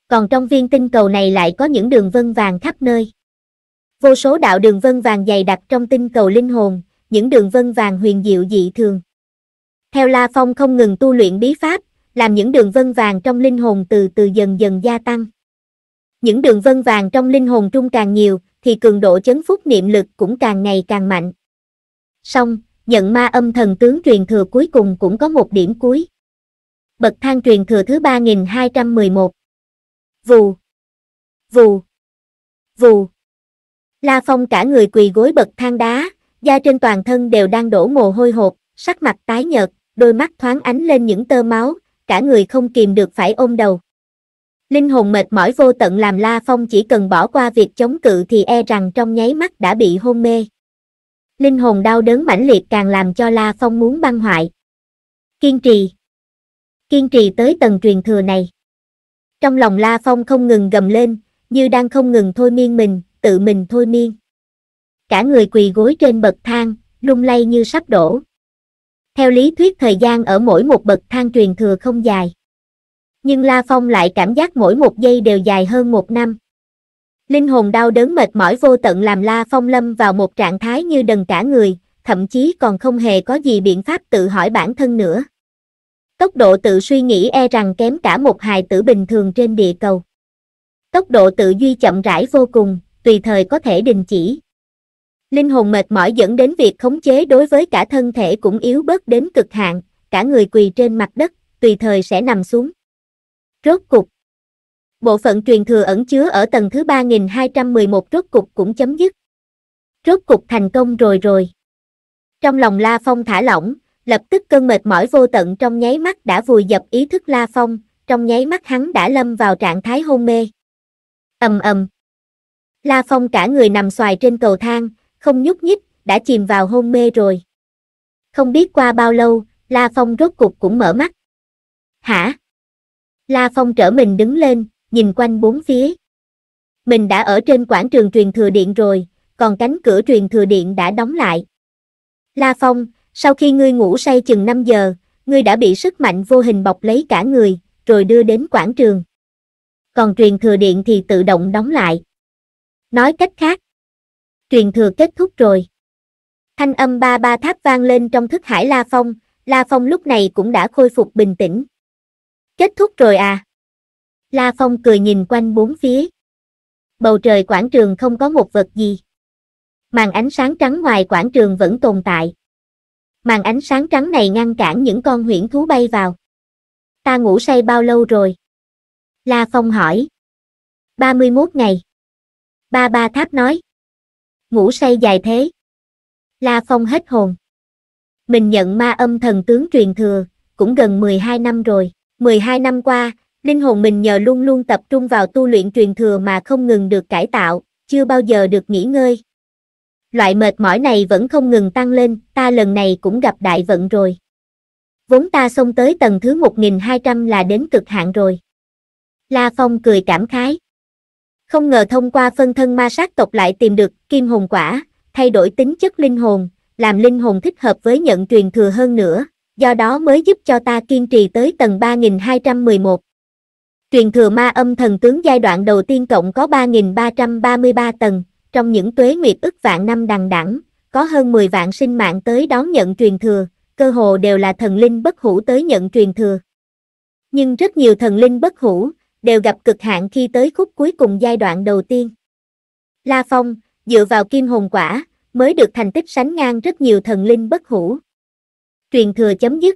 Còn trong viên tinh cầu này lại có những đường vân vàng khắp nơi. Vô số đạo đường vân vàng dày đặc trong tinh cầu linh hồn, những đường vân vàng huyền diệu dị thường. Theo La Phong không ngừng tu luyện bí pháp, làm những đường vân vàng trong linh hồn từ từ dần dần gia tăng. Những đường vân vàng trong linh hồn trung càng nhiều, thì cường độ chấn phúc niệm lực cũng càng ngày càng mạnh. Xong, nhận ma âm thần tướng truyền thừa cuối cùng cũng có một điểm cuối. Bậc thang truyền thừa thứ 3211. Vù. Vù. Vù. La Phong cả người quỳ gối bậc thang đá, da trên toàn thân đều đang đổ mồ hôi hột, sắc mặt tái nhợt, đôi mắt thoáng ánh lên những tơ máu, cả người không kìm được phải ôm đầu. Linh hồn mệt mỏi vô tận làm La Phong chỉ cần bỏ qua việc chống cự thì e rằng trong nháy mắt đã bị hôn mê. Linh hồn đau đớn mãnh liệt càng làm cho La Phong muốn băng hoại. Kiên trì. Kiên trì tới tầng truyền thừa này. Trong lòng La Phong không ngừng gầm lên, như đang không ngừng thôi miên mình, tự mình thôi miên. Cả người quỳ gối trên bậc thang, lung lay như sắp đổ. Theo lý thuyết thời gian ở mỗi một bậc thang truyền thừa không dài. Nhưng La Phong lại cảm giác mỗi một giây đều dài hơn một năm. Linh hồn đau đớn mệt mỏi vô tận làm La Phong lâm vào một trạng thái như đần cả người, thậm chí còn không hề có gì biện pháp tự hỏi bản thân nữa. Tốc độ tự suy nghĩ e rằng kém cả một hài tử bình thường trên địa cầu. Tốc độ tự duy chậm rãi vô cùng, tùy thời có thể đình chỉ. Linh hồn mệt mỏi dẫn đến việc khống chế đối với cả thân thể cũng yếu bớt đến cực hạn, cả người quỳ trên mặt đất, tùy thời sẽ nằm xuống. Rốt cục Bộ phận truyền thừa ẩn chứa ở tầng thứ 3211 rốt cục cũng chấm dứt. Rốt cục thành công rồi rồi. Trong lòng La Phong thả lỏng, lập tức cơn mệt mỏi vô tận trong nháy mắt đã vùi dập ý thức La Phong, trong nháy mắt hắn đã lâm vào trạng thái hôn mê. Ầm ầm. La Phong cả người nằm xoài trên cầu thang, không nhúc nhích, đã chìm vào hôn mê rồi. Không biết qua bao lâu, La Phong rốt cục cũng mở mắt. Hả? La Phong trở mình đứng lên, nhìn quanh bốn phía. Mình đã ở trên quảng trường truyền thừa điện rồi, còn cánh cửa truyền thừa điện đã đóng lại. La Phong, sau khi ngươi ngủ say chừng 5 giờ, ngươi đã bị sức mạnh vô hình bọc lấy cả người, rồi đưa đến quảng trường. Còn truyền thừa điện thì tự động đóng lại. Nói cách khác, truyền thừa kết thúc rồi. Thanh âm ba ba tháp vang lên trong thức hải La Phong, La Phong lúc này cũng đã khôi phục bình tĩnh. Kết thúc rồi à? La Phong cười nhìn quanh bốn phía. Bầu trời quảng trường không có một vật gì. Màn ánh sáng trắng ngoài quảng trường vẫn tồn tại. Màn ánh sáng trắng này ngăn cản những con huyễn thú bay vào. Ta ngủ say bao lâu rồi? La Phong hỏi. 31 ngày. Ba ba tháp nói. Ngủ say dài thế. La Phong hết hồn. Mình nhận ma âm thần tướng truyền thừa, cũng gần 12 năm rồi. 12 năm qua, linh hồn mình nhờ luôn luôn tập trung vào tu luyện truyền thừa mà không ngừng được cải tạo, chưa bao giờ được nghỉ ngơi. Loại mệt mỏi này vẫn không ngừng tăng lên, ta lần này cũng gặp đại vận rồi. Vốn ta xông tới tầng thứ 1200 là đến cực hạn rồi. La Phong cười cảm khái không ngờ thông qua phân thân ma sát tộc lại tìm được kim hồn quả, thay đổi tính chất linh hồn, làm linh hồn thích hợp với nhận truyền thừa hơn nữa, do đó mới giúp cho ta kiên trì tới tầng 3211. Truyền thừa ma âm thần tướng giai đoạn đầu tiên cộng có 3.333 tầng, trong những tuế nguyệt ức vạn năm đằng đẳng, có hơn 10 vạn sinh mạng tới đón nhận truyền thừa, cơ hồ đều là thần linh bất hủ tới nhận truyền thừa. Nhưng rất nhiều thần linh bất hủ, đều gặp cực hạn khi tới khúc cuối cùng giai đoạn đầu tiên. La Phong, dựa vào kim hồn quả, mới được thành tích sánh ngang rất nhiều thần linh bất hủ. Truyền thừa chấm dứt.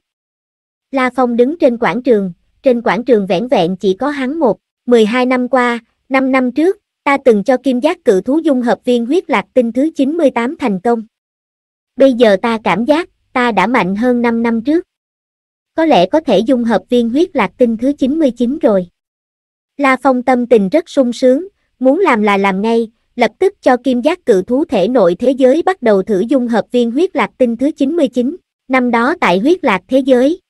La Phong đứng trên quảng trường, trên quảng trường vẻn vẹn chỉ có hắn một, 12 năm qua, 5 năm trước, ta từng cho kim giác cự thú dung hợp viên huyết lạc tinh thứ 98 thành công. Bây giờ ta cảm giác, ta đã mạnh hơn 5 năm trước. Có lẽ có thể dung hợp viên huyết lạc tinh thứ 99 rồi. La Phong tâm tình rất sung sướng, muốn làm là làm ngay, lập tức cho kim giác cự thú thể nội thế giới bắt đầu thử dung hợp viên huyết lạc tinh thứ 99, năm đó tại huyết lạc thế giới.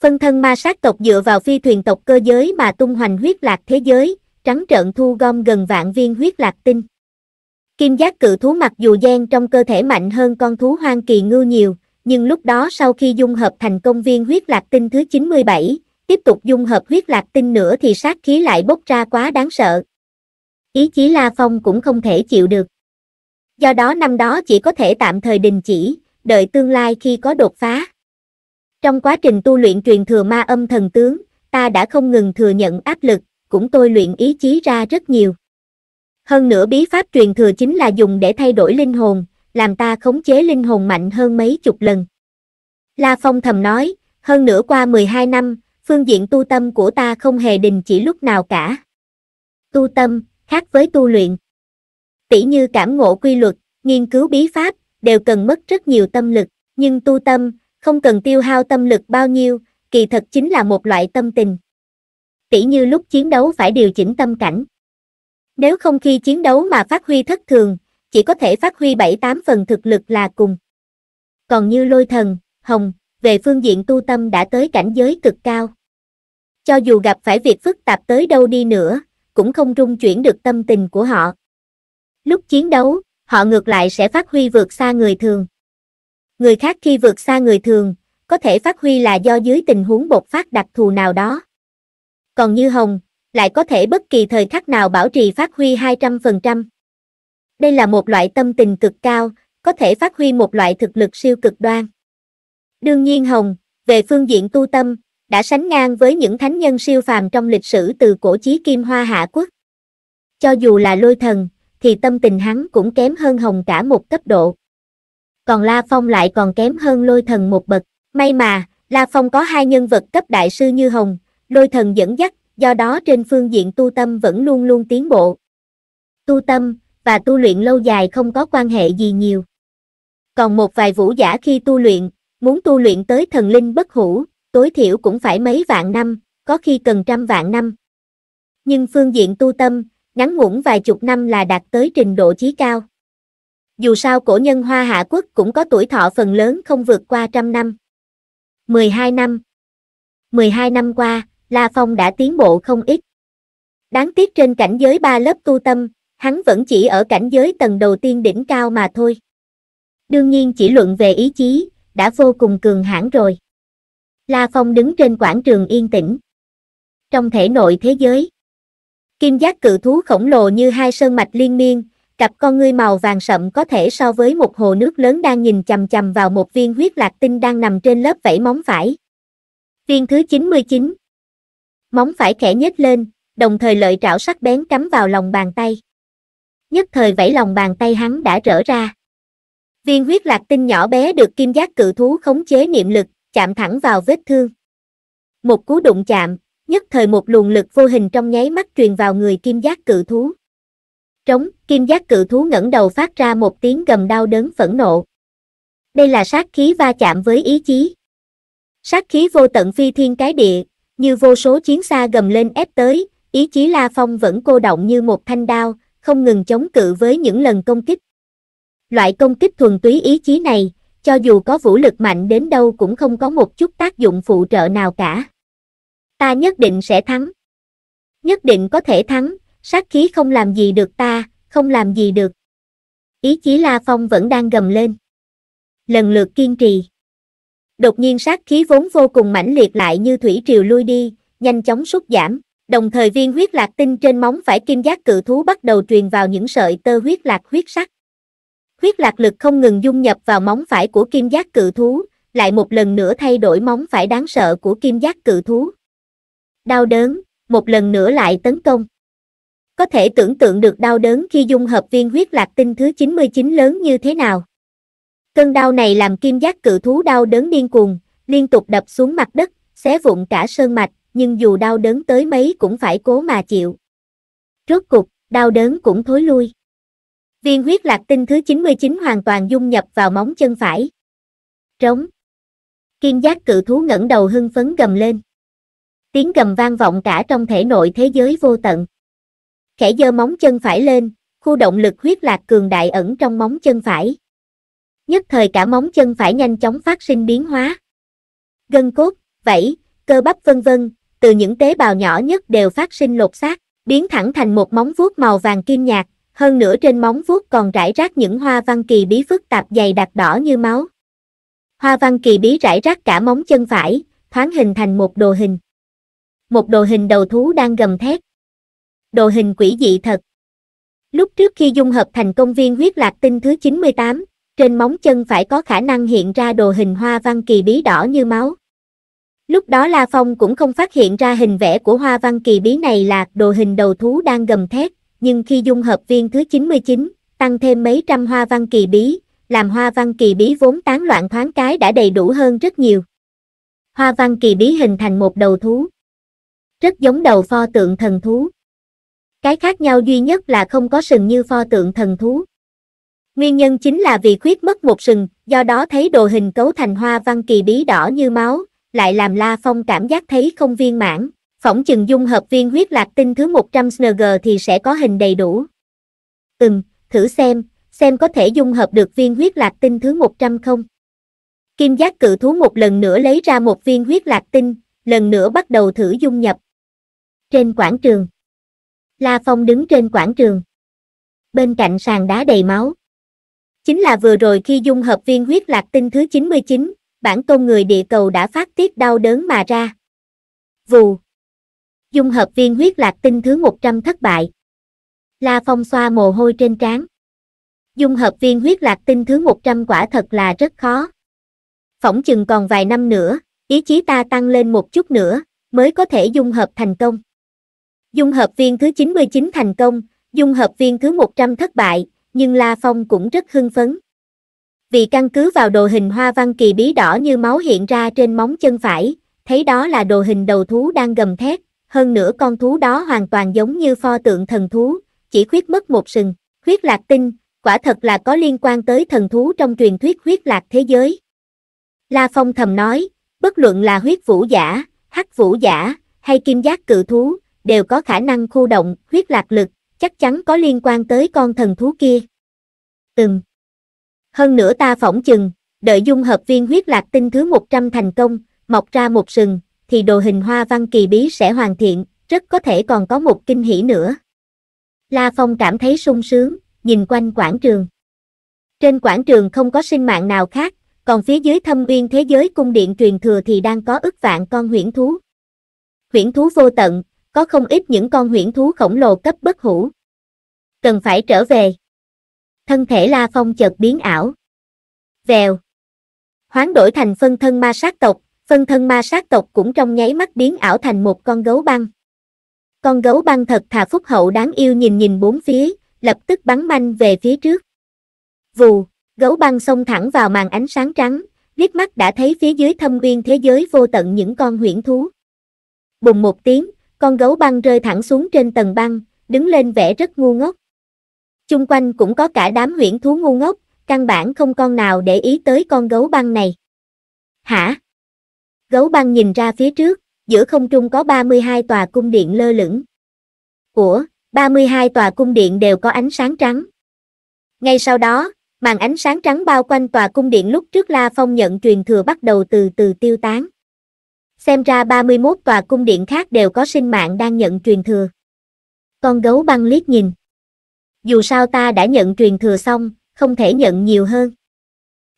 Phân thân ma sát tộc dựa vào phi thuyền tộc cơ giới mà tung hoành huyết lạc thế giới, trắng trợn thu gom gần vạn viên huyết lạc tinh. Kim giác cự thú mặc dù gian trong cơ thể mạnh hơn con thú hoang kỳ ngưu nhiều, nhưng lúc đó sau khi dung hợp thành công viên huyết lạc tinh thứ 97, tiếp tục dung hợp huyết lạc tinh nữa thì sát khí lại bốc ra quá đáng sợ. Ý chí La Phong cũng không thể chịu được. Do đó năm đó chỉ có thể tạm thời đình chỉ, đợi tương lai khi có đột phá. Trong quá trình tu luyện truyền thừa ma âm thần tướng, ta đã không ngừng thừa nhận áp lực, cũng tôi luyện ý chí ra rất nhiều. Hơn nữa bí pháp truyền thừa chính là dùng để thay đổi linh hồn, làm ta khống chế linh hồn mạnh hơn mấy chục lần. La Phong thầm nói, hơn nữa qua 12 năm, phương diện tu tâm của ta không hề đình chỉ lúc nào cả. Tu tâm, khác với tu luyện. Tỷ như cảm ngộ quy luật, nghiên cứu bí pháp, đều cần mất rất nhiều tâm lực, nhưng tu tâm, không cần tiêu hao tâm lực bao nhiêu, kỳ thật chính là một loại tâm tình. Tỷ như lúc chiến đấu phải điều chỉnh tâm cảnh. Nếu không khi chiến đấu mà phát huy thất thường, chỉ có thể phát huy 7-8 phần thực lực là cùng. Còn như lôi thần, hồng, về phương diện tu tâm đã tới cảnh giới cực cao cho dù gặp phải việc phức tạp tới đâu đi nữa, cũng không rung chuyển được tâm tình của họ. Lúc chiến đấu, họ ngược lại sẽ phát huy vượt xa người thường. Người khác khi vượt xa người thường, có thể phát huy là do dưới tình huống bộc phát đặc thù nào đó. Còn như Hồng, lại có thể bất kỳ thời khắc nào bảo trì phát huy 200%. Đây là một loại tâm tình cực cao, có thể phát huy một loại thực lực siêu cực đoan. Đương nhiên Hồng, về phương diện tu tâm, đã sánh ngang với những thánh nhân siêu phàm trong lịch sử từ cổ chí kim hoa hạ quốc. Cho dù là lôi thần, thì tâm tình hắn cũng kém hơn hồng cả một cấp độ. Còn La Phong lại còn kém hơn lôi thần một bậc. May mà, La Phong có hai nhân vật cấp đại sư như hồng, lôi thần dẫn dắt, do đó trên phương diện tu tâm vẫn luôn luôn tiến bộ. Tu tâm và tu luyện lâu dài không có quan hệ gì nhiều. Còn một vài vũ giả khi tu luyện, muốn tu luyện tới thần linh bất hủ, tối thiểu cũng phải mấy vạn năm, có khi cần trăm vạn năm. Nhưng phương diện tu tâm, ngắn ngủn vài chục năm là đạt tới trình độ chí cao. Dù sao cổ nhân Hoa Hạ Quốc cũng có tuổi thọ phần lớn không vượt qua trăm năm. 12 năm 12 năm qua, La Phong đã tiến bộ không ít. Đáng tiếc trên cảnh giới ba lớp tu tâm, hắn vẫn chỉ ở cảnh giới tầng đầu tiên đỉnh cao mà thôi. Đương nhiên chỉ luận về ý chí, đã vô cùng cường hãn rồi. La Phong đứng trên quảng trường yên tĩnh. Trong thể nội thế giới, kim giác cự thú khổng lồ như hai sơn mạch liên miên, cặp con ngươi màu vàng sậm có thể so với một hồ nước lớn đang nhìn chầm chầm vào một viên huyết lạc tinh đang nằm trên lớp vảy móng phải. Viên thứ 99 Móng phải khẽ nhếch lên, đồng thời lợi trảo sắc bén cắm vào lòng bàn tay. Nhất thời vẫy lòng bàn tay hắn đã rỡ ra. Viên huyết lạc tinh nhỏ bé được kim giác cự thú khống chế niệm lực, chạm thẳng vào vết thương. Một cú đụng chạm, nhất thời một luồng lực vô hình trong nháy mắt truyền vào người kim giác cự thú. Trống, kim giác cự thú ngẩng đầu phát ra một tiếng gầm đau đớn phẫn nộ. Đây là sát khí va chạm với ý chí. Sát khí vô tận phi thiên cái địa, như vô số chiến xa gầm lên ép tới, ý chí La Phong vẫn cô động như một thanh đao, không ngừng chống cự với những lần công kích. Loại công kích thuần túy ý chí này, cho dù có vũ lực mạnh đến đâu cũng không có một chút tác dụng phụ trợ nào cả. Ta nhất định sẽ thắng. Nhất định có thể thắng, sát khí không làm gì được ta, không làm gì được. Ý chí La Phong vẫn đang gầm lên. Lần lượt kiên trì. Đột nhiên sát khí vốn vô cùng mãnh liệt lại như thủy triều lui đi, nhanh chóng sút giảm, đồng thời viên huyết lạc tinh trên móng phải kim giác cự thú bắt đầu truyền vào những sợi tơ huyết lạc huyết sắc huyết lạc lực không ngừng dung nhập vào móng phải của kim giác cự thú, lại một lần nữa thay đổi móng phải đáng sợ của kim giác cự thú. Đau đớn, một lần nữa lại tấn công. Có thể tưởng tượng được đau đớn khi dung hợp viên huyết lạc tinh thứ 99 lớn như thế nào. Cơn đau này làm kim giác cự thú đau đớn điên cuồng, liên tục đập xuống mặt đất, xé vụn cả sơn mạch, nhưng dù đau đớn tới mấy cũng phải cố mà chịu. Rốt cục, đau đớn cũng thối lui. Viên huyết lạc tinh thứ 99 hoàn toàn dung nhập vào móng chân phải. Trống. Kiên giác cự thú ngẩng đầu hưng phấn gầm lên. Tiếng gầm vang vọng cả trong thể nội thế giới vô tận. Khẽ giơ móng chân phải lên, khu động lực huyết lạc cường đại ẩn trong móng chân phải. Nhất thời cả móng chân phải nhanh chóng phát sinh biến hóa. Gân cốt, vảy, cơ bắp vân vân, từ những tế bào nhỏ nhất đều phát sinh lột xác, biến thẳng thành một móng vuốt màu vàng kim nhạt, hơn nữa trên móng vuốt còn rải rác những hoa văn kỳ bí phức tạp dày đặc đỏ như máu. Hoa văn kỳ bí rải rác cả móng chân phải, thoáng hình thành một đồ hình. Một đồ hình đầu thú đang gầm thét. Đồ hình quỷ dị thật. Lúc trước khi dung hợp thành công viên huyết lạc tinh thứ 98, trên móng chân phải có khả năng hiện ra đồ hình hoa văn kỳ bí đỏ như máu. Lúc đó La Phong cũng không phát hiện ra hình vẽ của hoa văn kỳ bí này là đồ hình đầu thú đang gầm thét nhưng khi dung hợp viên thứ 99, tăng thêm mấy trăm hoa văn kỳ bí, làm hoa văn kỳ bí vốn tán loạn thoáng cái đã đầy đủ hơn rất nhiều. Hoa văn kỳ bí hình thành một đầu thú. Rất giống đầu pho tượng thần thú. Cái khác nhau duy nhất là không có sừng như pho tượng thần thú. Nguyên nhân chính là vì khuyết mất một sừng, do đó thấy đồ hình cấu thành hoa văn kỳ bí đỏ như máu, lại làm La Phong cảm giác thấy không viên mãn, phỏng chừng dung hợp viên huyết lạc tinh thứ 100 SNG thì sẽ có hình đầy đủ. Ừm, thử xem, xem có thể dung hợp được viên huyết lạc tinh thứ 100 không. Kim giác cự thú một lần nữa lấy ra một viên huyết lạc tinh, lần nữa bắt đầu thử dung nhập. Trên quảng trường. La Phong đứng trên quảng trường. Bên cạnh sàn đá đầy máu. Chính là vừa rồi khi dung hợp viên huyết lạc tinh thứ 99, bản tôn người địa cầu đã phát tiết đau đớn mà ra. Vù, dung hợp viên huyết lạc tinh thứ 100 thất bại. La Phong xoa mồ hôi trên trán. Dung hợp viên huyết lạc tinh thứ 100 quả thật là rất khó. Phỏng chừng còn vài năm nữa, ý chí ta tăng lên một chút nữa, mới có thể dung hợp thành công. Dung hợp viên thứ 99 thành công, dung hợp viên thứ 100 thất bại, nhưng La Phong cũng rất hưng phấn. Vì căn cứ vào đồ hình hoa văn kỳ bí đỏ như máu hiện ra trên móng chân phải, thấy đó là đồ hình đầu thú đang gầm thét, hơn nữa con thú đó hoàn toàn giống như pho tượng thần thú, chỉ khuyết mất một sừng. khuyết lạc tinh, quả thật là có liên quan tới thần thú trong truyền thuyết khuyết lạc thế giới. La Phong thầm nói, bất luận là huyết vũ giả, hắc vũ giả, hay kim giác cự thú, đều có khả năng khu động, khuyết lạc lực, chắc chắn có liên quan tới con thần thú kia. Từng. Hơn nữa ta phỏng chừng, đợi dung hợp viên huyết lạc tinh thứ 100 thành công, mọc ra một sừng, thì đồ hình hoa văn kỳ bí sẽ hoàn thiện, rất có thể còn có một kinh hỉ nữa. La Phong cảm thấy sung sướng, nhìn quanh quảng trường. Trên quảng trường không có sinh mạng nào khác, còn phía dưới thâm uyên thế giới cung điện truyền thừa thì đang có ức vạn con huyễn thú. Huyễn thú vô tận, có không ít những con huyễn thú khổng lồ cấp bất hủ. Cần phải trở về. Thân thể La Phong chợt biến ảo. Vèo. Hoán đổi thành phân thân ma sát tộc, Phân thân ma sát tộc cũng trong nháy mắt biến ảo thành một con gấu băng. Con gấu băng thật thà phúc hậu đáng yêu nhìn nhìn bốn phía, lập tức bắn manh về phía trước. Vù, gấu băng xông thẳng vào màn ánh sáng trắng, liếc mắt đã thấy phía dưới thâm nguyên thế giới vô tận những con huyễn thú. Bùng một tiếng, con gấu băng rơi thẳng xuống trên tầng băng, đứng lên vẻ rất ngu ngốc. Chung quanh cũng có cả đám huyễn thú ngu ngốc, căn bản không con nào để ý tới con gấu băng này. Hả? Gấu băng nhìn ra phía trước, giữa không trung có 32 tòa cung điện lơ lửng. Của, 32 tòa cung điện đều có ánh sáng trắng. Ngay sau đó, màn ánh sáng trắng bao quanh tòa cung điện lúc trước La Phong nhận truyền thừa bắt đầu từ từ tiêu tán. Xem ra 31 tòa cung điện khác đều có sinh mạng đang nhận truyền thừa. Con gấu băng liếc nhìn. Dù sao ta đã nhận truyền thừa xong, không thể nhận nhiều hơn.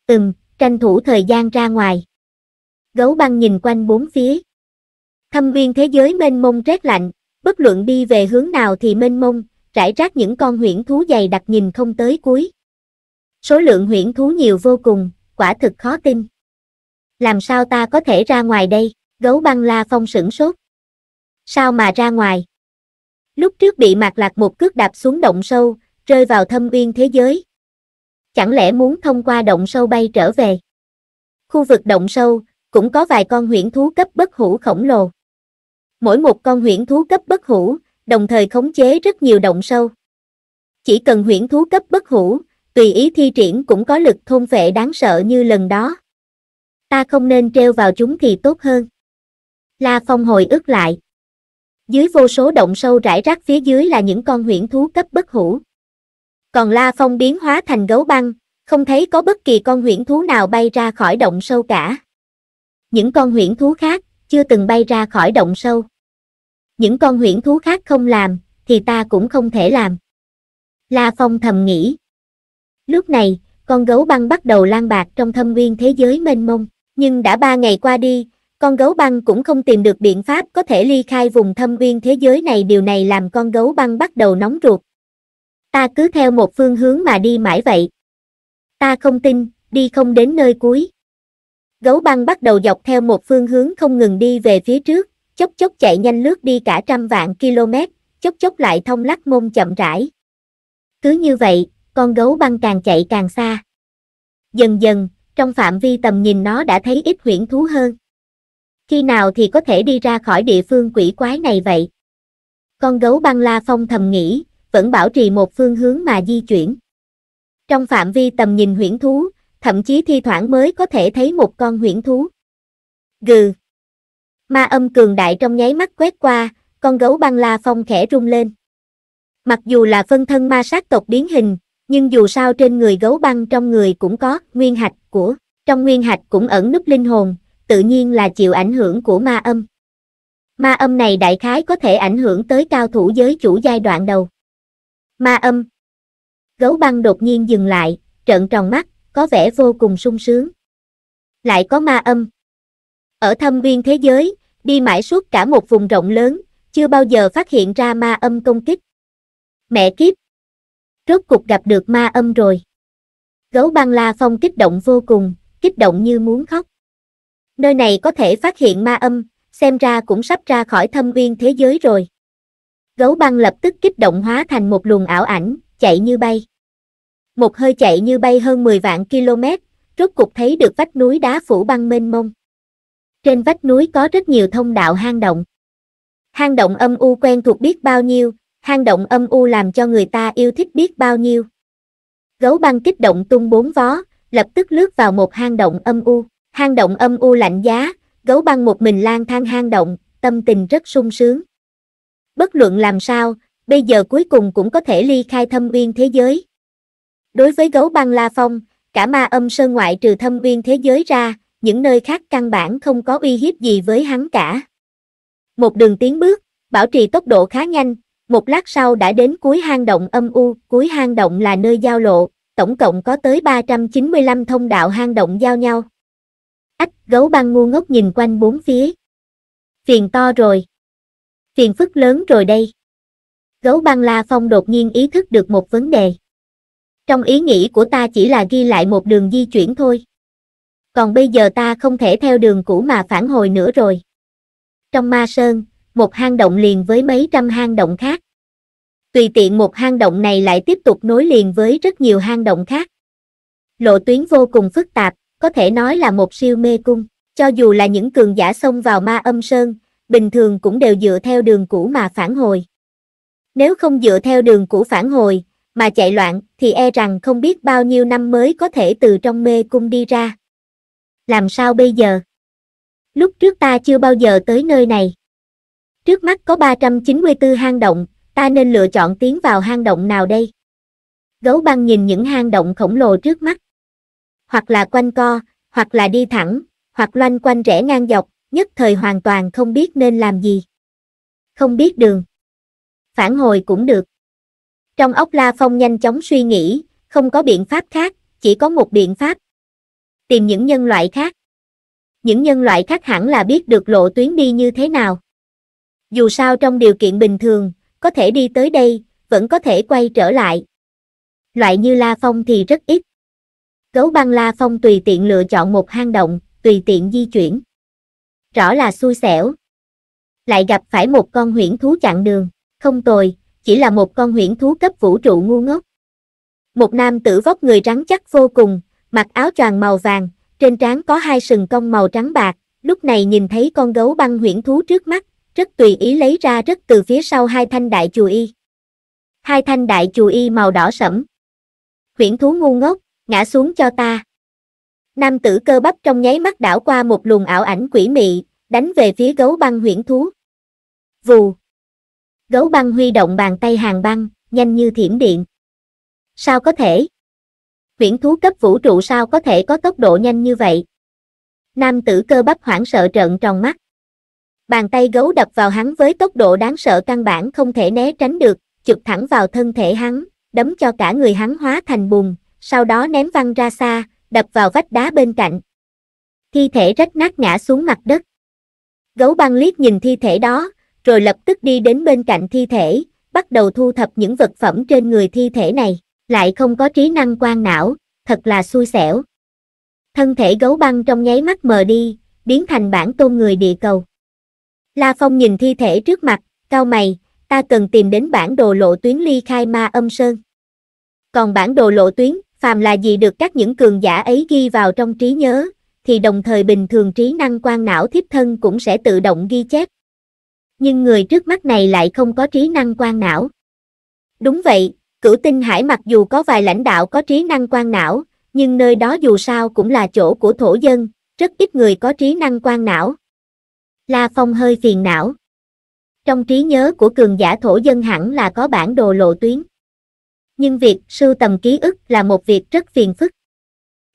Ừm, tranh thủ thời gian ra ngoài gấu băng nhìn quanh bốn phía. Thâm viên thế giới mênh mông rét lạnh, bất luận đi về hướng nào thì mênh mông, rải rác những con huyễn thú dày đặc nhìn không tới cuối. Số lượng huyễn thú nhiều vô cùng, quả thực khó tin. Làm sao ta có thể ra ngoài đây, gấu băng la phong sửng sốt. Sao mà ra ngoài? Lúc trước bị mạc lạc một cước đạp xuống động sâu, rơi vào thâm viên thế giới. Chẳng lẽ muốn thông qua động sâu bay trở về? Khu vực động sâu, cũng có vài con huyễn thú cấp bất hủ khổng lồ. Mỗi một con huyễn thú cấp bất hủ, đồng thời khống chế rất nhiều động sâu. Chỉ cần huyễn thú cấp bất hủ, tùy ý thi triển cũng có lực thôn vệ đáng sợ như lần đó. Ta không nên treo vào chúng thì tốt hơn. La Phong hồi ức lại. Dưới vô số động sâu rải rác phía dưới là những con huyễn thú cấp bất hủ. Còn La Phong biến hóa thành gấu băng, không thấy có bất kỳ con huyễn thú nào bay ra khỏi động sâu cả những con huyễn thú khác, chưa từng bay ra khỏi động sâu. Những con huyễn thú khác không làm, thì ta cũng không thể làm. La Phong thầm nghĩ. Lúc này, con gấu băng bắt đầu lan bạc trong thâm nguyên thế giới mênh mông, nhưng đã ba ngày qua đi, con gấu băng cũng không tìm được biện pháp có thể ly khai vùng thâm nguyên thế giới này điều này làm con gấu băng bắt đầu nóng ruột. Ta cứ theo một phương hướng mà đi mãi vậy. Ta không tin, đi không đến nơi cuối gấu băng bắt đầu dọc theo một phương hướng không ngừng đi về phía trước, chốc chốc chạy nhanh lướt đi cả trăm vạn km, chốc chốc lại thông lắc mông chậm rãi. Cứ như vậy, con gấu băng càng chạy càng xa. Dần dần, trong phạm vi tầm nhìn nó đã thấy ít huyễn thú hơn. Khi nào thì có thể đi ra khỏi địa phương quỷ quái này vậy? Con gấu băng La Phong thầm nghĩ, vẫn bảo trì một phương hướng mà di chuyển. Trong phạm vi tầm nhìn huyễn thú, thậm chí thi thoảng mới có thể thấy một con huyễn thú. Gừ. Ma âm cường đại trong nháy mắt quét qua, con gấu băng la phong khẽ rung lên. Mặc dù là phân thân ma sát tộc biến hình, nhưng dù sao trên người gấu băng trong người cũng có nguyên hạch của, trong nguyên hạch cũng ẩn núp linh hồn, tự nhiên là chịu ảnh hưởng của ma âm. Ma âm này đại khái có thể ảnh hưởng tới cao thủ giới chủ giai đoạn đầu. Ma âm. Gấu băng đột nhiên dừng lại, trợn tròn mắt, có vẻ vô cùng sung sướng. Lại có ma âm. Ở thâm viên thế giới, đi mãi suốt cả một vùng rộng lớn, chưa bao giờ phát hiện ra ma âm công kích. Mẹ kiếp! Rốt cục gặp được ma âm rồi. Gấu băng la phong kích động vô cùng, kích động như muốn khóc. Nơi này có thể phát hiện ma âm, xem ra cũng sắp ra khỏi thâm uyên thế giới rồi. Gấu băng lập tức kích động hóa thành một luồng ảo ảnh, chạy như bay một hơi chạy như bay hơn 10 vạn km, rốt cục thấy được vách núi đá phủ băng mênh mông. Trên vách núi có rất nhiều thông đạo hang động. Hang động âm u quen thuộc biết bao nhiêu, hang động âm u làm cho người ta yêu thích biết bao nhiêu. Gấu băng kích động tung bốn vó, lập tức lướt vào một hang động âm u. Hang động âm u lạnh giá, gấu băng một mình lang thang hang động, tâm tình rất sung sướng. Bất luận làm sao, bây giờ cuối cùng cũng có thể ly khai thâm uyên thế giới. Đối với gấu băng La Phong, cả ma âm sơn ngoại trừ thâm uyên thế giới ra, những nơi khác căn bản không có uy hiếp gì với hắn cả. Một đường tiến bước, bảo trì tốc độ khá nhanh, một lát sau đã đến cuối hang động âm u, cuối hang động là nơi giao lộ, tổng cộng có tới 395 thông đạo hang động giao nhau. Ách, gấu băng ngu ngốc nhìn quanh bốn phía. Phiền to rồi. Phiền phức lớn rồi đây. Gấu băng La Phong đột nhiên ý thức được một vấn đề trong ý nghĩ của ta chỉ là ghi lại một đường di chuyển thôi. Còn bây giờ ta không thể theo đường cũ mà phản hồi nữa rồi. Trong ma sơn, một hang động liền với mấy trăm hang động khác. Tùy tiện một hang động này lại tiếp tục nối liền với rất nhiều hang động khác. Lộ tuyến vô cùng phức tạp, có thể nói là một siêu mê cung. Cho dù là những cường giả xông vào ma âm sơn, bình thường cũng đều dựa theo đường cũ mà phản hồi. Nếu không dựa theo đường cũ phản hồi, mà chạy loạn thì e rằng không biết bao nhiêu năm mới có thể từ trong mê cung đi ra. Làm sao bây giờ? Lúc trước ta chưa bao giờ tới nơi này. Trước mắt có 394 hang động, ta nên lựa chọn tiến vào hang động nào đây? Gấu băng nhìn những hang động khổng lồ trước mắt. Hoặc là quanh co, hoặc là đi thẳng, hoặc loanh quanh rẽ ngang dọc, nhất thời hoàn toàn không biết nên làm gì. Không biết đường. Phản hồi cũng được. Trong ốc La Phong nhanh chóng suy nghĩ, không có biện pháp khác, chỉ có một biện pháp. Tìm những nhân loại khác. Những nhân loại khác hẳn là biết được lộ tuyến đi như thế nào. Dù sao trong điều kiện bình thường, có thể đi tới đây, vẫn có thể quay trở lại. Loại như La Phong thì rất ít. Gấu băng La Phong tùy tiện lựa chọn một hang động, tùy tiện di chuyển. Rõ là xui xẻo. Lại gặp phải một con huyễn thú chặn đường, không tồi, chỉ là một con huyễn thú cấp vũ trụ ngu ngốc. Một nam tử vóc người rắn chắc vô cùng, mặc áo choàng màu vàng, trên trán có hai sừng cong màu trắng bạc, lúc này nhìn thấy con gấu băng huyễn thú trước mắt, rất tùy ý lấy ra rất từ phía sau hai thanh đại chù y. Hai thanh đại chù y màu đỏ sẫm. Huyễn thú ngu ngốc, ngã xuống cho ta. Nam tử cơ bắp trong nháy mắt đảo qua một luồng ảo ảnh quỷ mị, đánh về phía gấu băng huyễn thú. Vù, Gấu băng huy động bàn tay hàng băng, nhanh như thiểm điện. Sao có thể? huyễn thú cấp vũ trụ sao có thể có tốc độ nhanh như vậy? Nam tử cơ bắp hoảng sợ trợn tròn mắt. Bàn tay gấu đập vào hắn với tốc độ đáng sợ căn bản không thể né tránh được, chụp thẳng vào thân thể hắn, đấm cho cả người hắn hóa thành bùn, sau đó ném văng ra xa, đập vào vách đá bên cạnh. Thi thể rách nát ngã xuống mặt đất. Gấu băng liếc nhìn thi thể đó, rồi lập tức đi đến bên cạnh thi thể, bắt đầu thu thập những vật phẩm trên người thi thể này, lại không có trí năng quan não, thật là xui xẻo. Thân thể gấu băng trong nháy mắt mờ đi, biến thành bản tôn người địa cầu. La Phong nhìn thi thể trước mặt, cao mày, ta cần tìm đến bản đồ lộ tuyến ly khai ma âm sơn. Còn bản đồ lộ tuyến, phàm là gì được các những cường giả ấy ghi vào trong trí nhớ, thì đồng thời bình thường trí năng quan não thiếp thân cũng sẽ tự động ghi chép, nhưng người trước mắt này lại không có trí năng quan não. Đúng vậy, cửu tinh hải mặc dù có vài lãnh đạo có trí năng quan não, nhưng nơi đó dù sao cũng là chỗ của thổ dân, rất ít người có trí năng quan não. La Phong hơi phiền não. Trong trí nhớ của cường giả thổ dân hẳn là có bản đồ lộ tuyến. Nhưng việc sưu tầm ký ức là một việc rất phiền phức.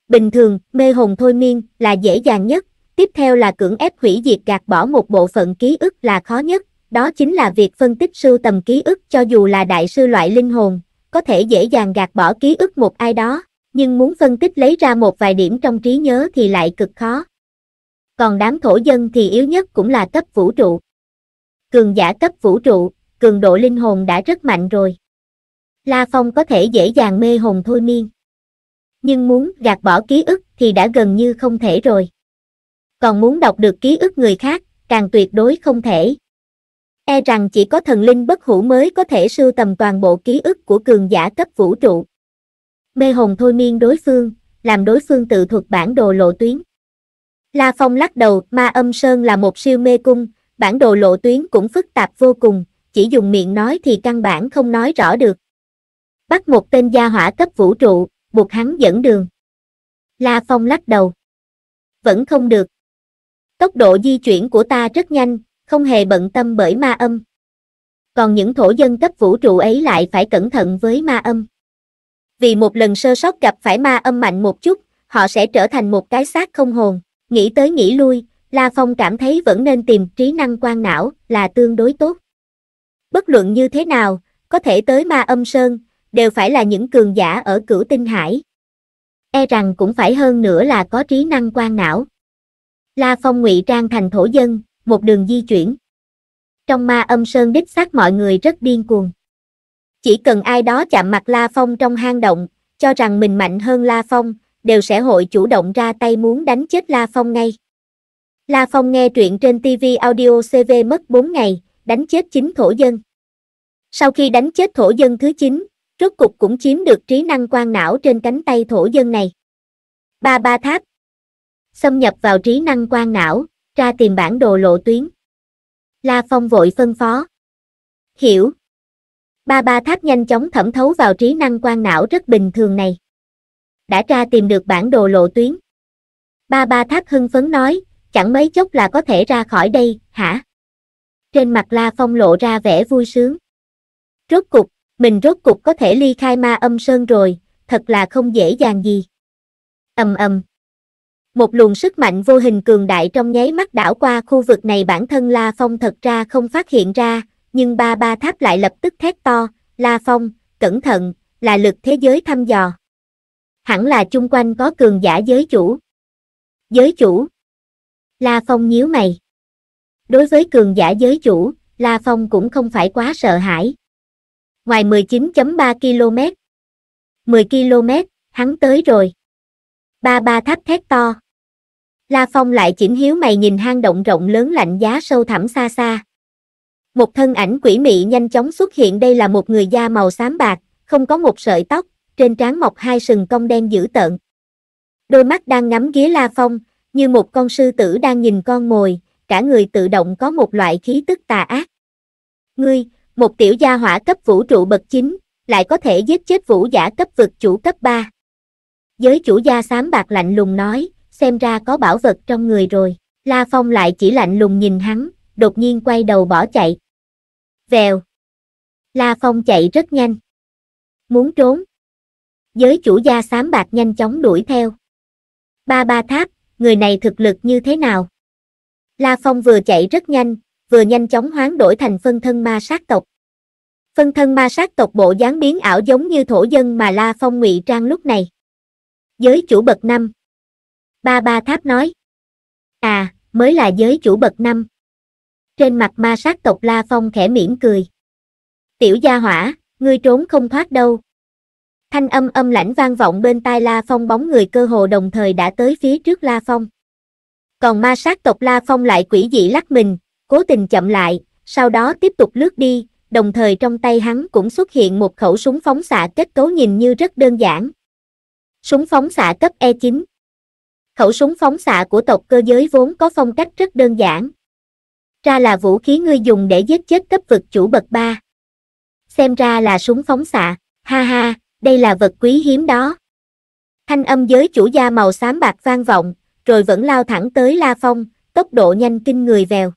Bình thường, mê hồn thôi miên là dễ dàng nhất, Tiếp theo là cưỡng ép hủy diệt gạt bỏ một bộ phận ký ức là khó nhất, đó chính là việc phân tích sưu tầm ký ức cho dù là đại sư loại linh hồn, có thể dễ dàng gạt bỏ ký ức một ai đó, nhưng muốn phân tích lấy ra một vài điểm trong trí nhớ thì lại cực khó. Còn đám thổ dân thì yếu nhất cũng là cấp vũ trụ. Cường giả cấp vũ trụ, cường độ linh hồn đã rất mạnh rồi. La Phong có thể dễ dàng mê hồn thôi miên. Nhưng muốn gạt bỏ ký ức thì đã gần như không thể rồi còn muốn đọc được ký ức người khác, càng tuyệt đối không thể. E rằng chỉ có thần linh bất hủ mới có thể sưu tầm toàn bộ ký ức của cường giả cấp vũ trụ. Mê hồn thôi miên đối phương, làm đối phương tự thuật bản đồ lộ tuyến. La Phong lắc đầu, ma âm sơn là một siêu mê cung, bản đồ lộ tuyến cũng phức tạp vô cùng, chỉ dùng miệng nói thì căn bản không nói rõ được. Bắt một tên gia hỏa cấp vũ trụ, buộc hắn dẫn đường. La Phong lắc đầu. Vẫn không được. Tốc độ di chuyển của ta rất nhanh, không hề bận tâm bởi ma âm. Còn những thổ dân cấp vũ trụ ấy lại phải cẩn thận với ma âm. Vì một lần sơ sót gặp phải ma âm mạnh một chút, họ sẽ trở thành một cái xác không hồn. Nghĩ tới nghĩ lui, La Phong cảm thấy vẫn nên tìm trí năng quan não là tương đối tốt. Bất luận như thế nào, có thể tới ma âm sơn, đều phải là những cường giả ở cửu tinh hải. E rằng cũng phải hơn nữa là có trí năng quan não. La Phong ngụy trang thành thổ dân, một đường di chuyển. Trong ma âm sơn đích xác mọi người rất điên cuồng. Chỉ cần ai đó chạm mặt La Phong trong hang động, cho rằng mình mạnh hơn La Phong, đều sẽ hội chủ động ra tay muốn đánh chết La Phong ngay. La Phong nghe truyện trên TV audio CV mất 4 ngày, đánh chết 9 thổ dân. Sau khi đánh chết thổ dân thứ 9, rốt cục cũng chiếm được trí năng quan não trên cánh tay thổ dân này. Ba ba tháp, xâm nhập vào trí năng quan não, ra tìm bản đồ lộ tuyến. La Phong vội phân phó. Hiểu. Ba ba tháp nhanh chóng thẩm thấu vào trí năng quan não rất bình thường này. Đã tra tìm được bản đồ lộ tuyến. Ba ba tháp hưng phấn nói, chẳng mấy chốc là có thể ra khỏi đây, hả? Trên mặt La Phong lộ ra vẻ vui sướng. Rốt cục, mình rốt cục có thể ly khai ma âm sơn rồi, thật là không dễ dàng gì. ầm ầm một luồng sức mạnh vô hình cường đại trong nháy mắt đảo qua khu vực này bản thân La Phong thật ra không phát hiện ra, nhưng ba ba tháp lại lập tức thét to, La Phong, cẩn thận, là lực thế giới thăm dò. Hẳn là chung quanh có cường giả giới chủ. Giới chủ. La Phong nhíu mày. Đối với cường giả giới chủ, La Phong cũng không phải quá sợ hãi. Ngoài 19.3 km, 10 km, hắn tới rồi. Ba ba tháp thét to. La Phong lại chỉnh hiếu mày nhìn hang động rộng lớn lạnh giá sâu thẳm xa xa. Một thân ảnh quỷ mị nhanh chóng xuất hiện đây là một người da màu xám bạc, không có một sợi tóc, trên trán mọc hai sừng cong đen dữ tợn. Đôi mắt đang ngắm ghía La Phong, như một con sư tử đang nhìn con mồi, cả người tự động có một loại khí tức tà ác. Ngươi, một tiểu gia hỏa cấp vũ trụ bậc chính, lại có thể giết chết vũ giả cấp vực chủ cấp 3. Giới chủ gia xám bạc lạnh lùng nói, xem ra có bảo vật trong người rồi. La Phong lại chỉ lạnh lùng nhìn hắn, đột nhiên quay đầu bỏ chạy. Vèo. La Phong chạy rất nhanh. Muốn trốn. Giới chủ gia xám bạc nhanh chóng đuổi theo. Ba ba tháp, người này thực lực như thế nào? La Phong vừa chạy rất nhanh, vừa nhanh chóng hoán đổi thành phân thân ma sát tộc. Phân thân ma sát tộc bộ dáng biến ảo giống như thổ dân mà La Phong ngụy trang lúc này. Giới chủ bậc năm Ba ba tháp nói. À, mới là giới chủ bậc năm. Trên mặt ma sát tộc La Phong khẽ mỉm cười. Tiểu gia hỏa, ngươi trốn không thoát đâu. Thanh âm âm lãnh vang vọng bên tai La Phong bóng người cơ hồ đồng thời đã tới phía trước La Phong. Còn ma sát tộc La Phong lại quỷ dị lắc mình, cố tình chậm lại, sau đó tiếp tục lướt đi, đồng thời trong tay hắn cũng xuất hiện một khẩu súng phóng xạ kết cấu nhìn như rất đơn giản. Súng phóng xạ cấp E9 Khẩu súng phóng xạ của tộc cơ giới vốn có phong cách rất đơn giản. Ra là vũ khí ngươi dùng để giết chết cấp vực chủ bậc ba. Xem ra là súng phóng xạ, ha ha, đây là vật quý hiếm đó. Thanh âm giới chủ da màu xám bạc vang vọng, rồi vẫn lao thẳng tới La Phong, tốc độ nhanh kinh người vèo.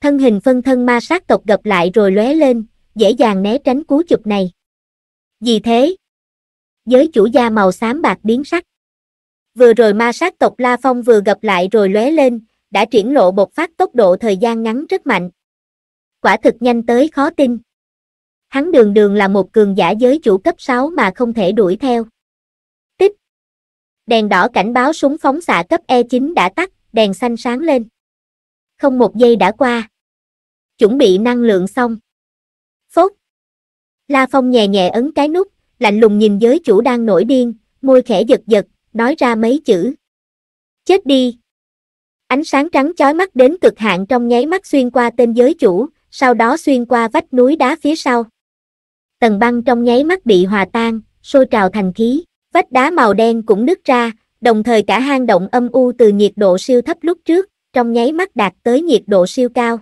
Thân hình phân thân ma sát tộc gặp lại rồi lóe lên, dễ dàng né tránh cú chụp này. Vì thế, giới chủ da màu xám bạc biến sắc vừa rồi ma sát tộc La Phong vừa gặp lại rồi lóe lên, đã triển lộ bộc phát tốc độ thời gian ngắn rất mạnh. Quả thực nhanh tới khó tin. Hắn đường đường là một cường giả giới chủ cấp 6 mà không thể đuổi theo. Tích. Đèn đỏ cảnh báo súng phóng xạ cấp E9 đã tắt, đèn xanh sáng lên. Không một giây đã qua. Chuẩn bị năng lượng xong. Phốt. La Phong nhẹ nhẹ ấn cái nút, lạnh lùng nhìn giới chủ đang nổi điên, môi khẽ giật giật, nói ra mấy chữ. Chết đi! Ánh sáng trắng chói mắt đến cực hạn trong nháy mắt xuyên qua tên giới chủ, sau đó xuyên qua vách núi đá phía sau. Tầng băng trong nháy mắt bị hòa tan, sôi trào thành khí, vách đá màu đen cũng nứt ra, đồng thời cả hang động âm u từ nhiệt độ siêu thấp lúc trước, trong nháy mắt đạt tới nhiệt độ siêu cao.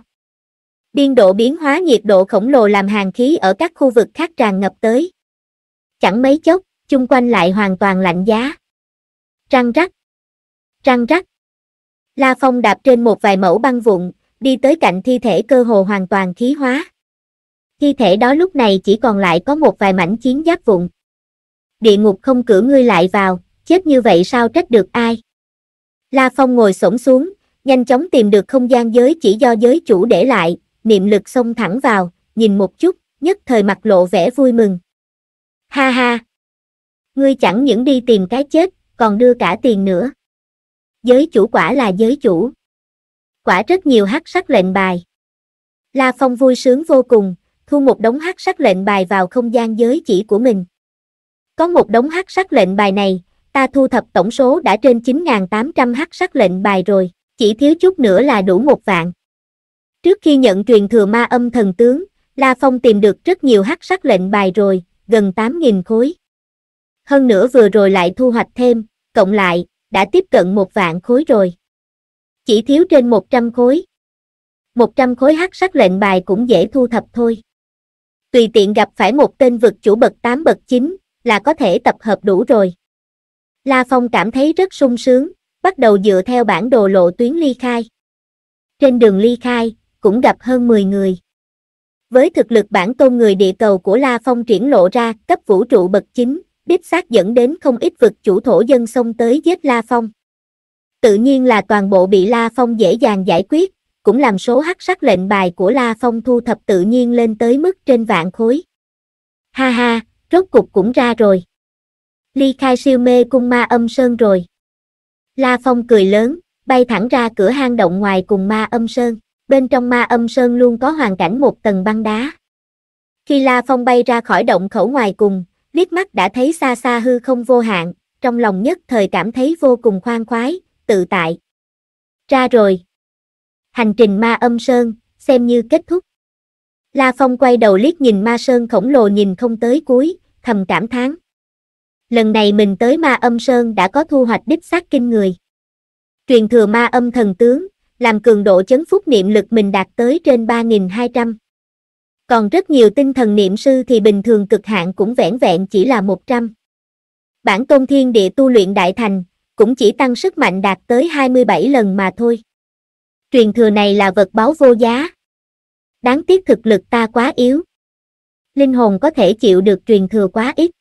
Biên độ biến hóa nhiệt độ khổng lồ làm hàng khí ở các khu vực khác tràn ngập tới. Chẳng mấy chốc, chung quanh lại hoàn toàn lạnh giá trăng rắc. trăng rắc. La Phong đạp trên một vài mẫu băng vụn, đi tới cạnh thi thể cơ hồ hoàn toàn khí hóa. Thi thể đó lúc này chỉ còn lại có một vài mảnh chiến giáp vụn. Địa ngục không cử ngươi lại vào, chết như vậy sao trách được ai? La Phong ngồi xổm xuống, nhanh chóng tìm được không gian giới chỉ do giới chủ để lại, niệm lực xông thẳng vào, nhìn một chút, nhất thời mặt lộ vẻ vui mừng. Ha ha! Ngươi chẳng những đi tìm cái chết, còn đưa cả tiền nữa. Giới chủ quả là giới chủ. Quả rất nhiều hắc sắc lệnh bài. La Phong vui sướng vô cùng, thu một đống hắc sắc lệnh bài vào không gian giới chỉ của mình. Có một đống hắc sắc lệnh bài này, ta thu thập tổng số đã trên 9.800 hắc sắc lệnh bài rồi, chỉ thiếu chút nữa là đủ một vạn. Trước khi nhận truyền thừa ma âm thần tướng, La Phong tìm được rất nhiều hắc sắc lệnh bài rồi, gần 8.000 khối. Hơn nữa vừa rồi lại thu hoạch thêm, cộng lại, đã tiếp cận một vạn khối rồi. Chỉ thiếu trên 100 khối. 100 khối hắc sắc lệnh bài cũng dễ thu thập thôi. Tùy tiện gặp phải một tên vực chủ bậc 8 bậc 9 là có thể tập hợp đủ rồi. La Phong cảm thấy rất sung sướng, bắt đầu dựa theo bản đồ lộ tuyến ly khai. Trên đường ly khai, cũng gặp hơn 10 người. Với thực lực bản tôn người địa cầu của La Phong triển lộ ra cấp vũ trụ bậc 9, đích xác dẫn đến không ít vực chủ thổ dân xông tới giết La Phong. Tự nhiên là toàn bộ bị La Phong dễ dàng giải quyết, cũng làm số hắc sắc lệnh bài của La Phong thu thập tự nhiên lên tới mức trên vạn khối. Ha ha, rốt cục cũng ra rồi. Ly khai siêu mê cung ma âm sơn rồi. La Phong cười lớn, bay thẳng ra cửa hang động ngoài cùng ma âm sơn. Bên trong ma âm sơn luôn có hoàn cảnh một tầng băng đá. Khi La Phong bay ra khỏi động khẩu ngoài cùng, liếc mắt đã thấy xa xa hư không vô hạn, trong lòng nhất thời cảm thấy vô cùng khoan khoái, tự tại. Ra rồi. Hành trình ma âm sơn, xem như kết thúc. La Phong quay đầu liếc nhìn ma sơn khổng lồ nhìn không tới cuối, thầm cảm thán. Lần này mình tới ma âm sơn đã có thu hoạch đích xác kinh người. Truyền thừa ma âm thần tướng, làm cường độ chấn phúc niệm lực mình đạt tới trên 3.200. Còn rất nhiều tinh thần niệm sư thì bình thường cực hạn cũng vẻn vẹn chỉ là 100. Bản tôn thiên địa tu luyện đại thành, cũng chỉ tăng sức mạnh đạt tới 27 lần mà thôi. Truyền thừa này là vật báo vô giá. Đáng tiếc thực lực ta quá yếu. Linh hồn có thể chịu được truyền thừa quá ít.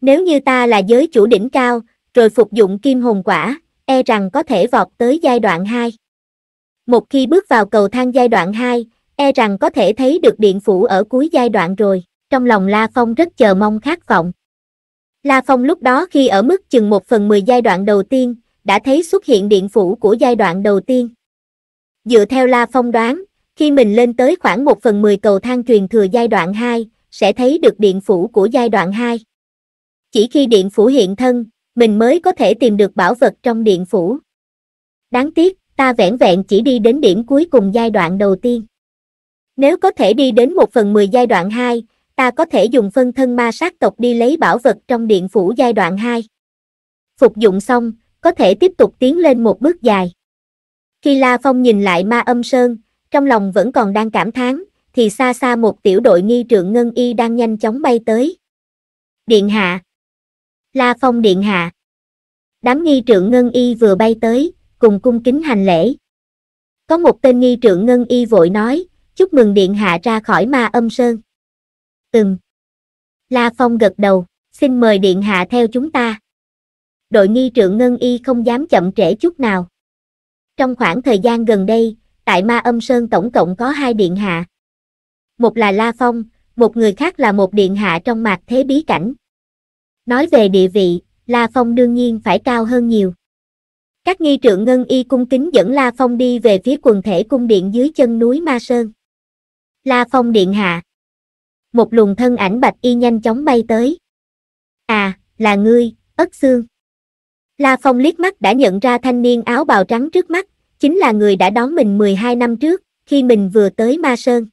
Nếu như ta là giới chủ đỉnh cao, rồi phục dụng kim hồn quả, e rằng có thể vọt tới giai đoạn 2. Một khi bước vào cầu thang giai đoạn 2, e rằng có thể thấy được điện phủ ở cuối giai đoạn rồi, trong lòng La Phong rất chờ mong khát vọng. La Phong lúc đó khi ở mức chừng một phần mười giai đoạn đầu tiên, đã thấy xuất hiện điện phủ của giai đoạn đầu tiên. Dựa theo La Phong đoán, khi mình lên tới khoảng một phần mười cầu thang truyền thừa giai đoạn 2, sẽ thấy được điện phủ của giai đoạn 2. Chỉ khi điện phủ hiện thân, mình mới có thể tìm được bảo vật trong điện phủ. Đáng tiếc, ta vẻn vẹn chỉ đi đến điểm cuối cùng giai đoạn đầu tiên. Nếu có thể đi đến một phần mười giai đoạn 2, ta có thể dùng phân thân ma sát tộc đi lấy bảo vật trong điện phủ giai đoạn 2. Phục dụng xong, có thể tiếp tục tiến lên một bước dài. Khi La Phong nhìn lại ma âm sơn, trong lòng vẫn còn đang cảm thán, thì xa xa một tiểu đội nghi trượng ngân y đang nhanh chóng bay tới. Điện hạ. La Phong điện hạ. Đám nghi trượng ngân y vừa bay tới, cùng cung kính hành lễ. Có một tên nghi trượng ngân y vội nói, chúc mừng điện hạ ra khỏi ma âm sơn. Từng. La Phong gật đầu, xin mời điện hạ theo chúng ta. Đội nghi trượng ngân y không dám chậm trễ chút nào. Trong khoảng thời gian gần đây, tại ma âm sơn tổng cộng có hai điện hạ. Một là La Phong, một người khác là một điện hạ trong mạc thế bí cảnh. Nói về địa vị, La Phong đương nhiên phải cao hơn nhiều. Các nghi trượng ngân y cung kính dẫn La Phong đi về phía quần thể cung điện dưới chân núi Ma Sơn. La Phong Điện Hạ. Một luồng thân ảnh bạch y nhanh chóng bay tới. À, là ngươi, ất xương. La Phong liếc mắt đã nhận ra thanh niên áo bào trắng trước mắt, chính là người đã đón mình 12 năm trước, khi mình vừa tới Ma Sơn.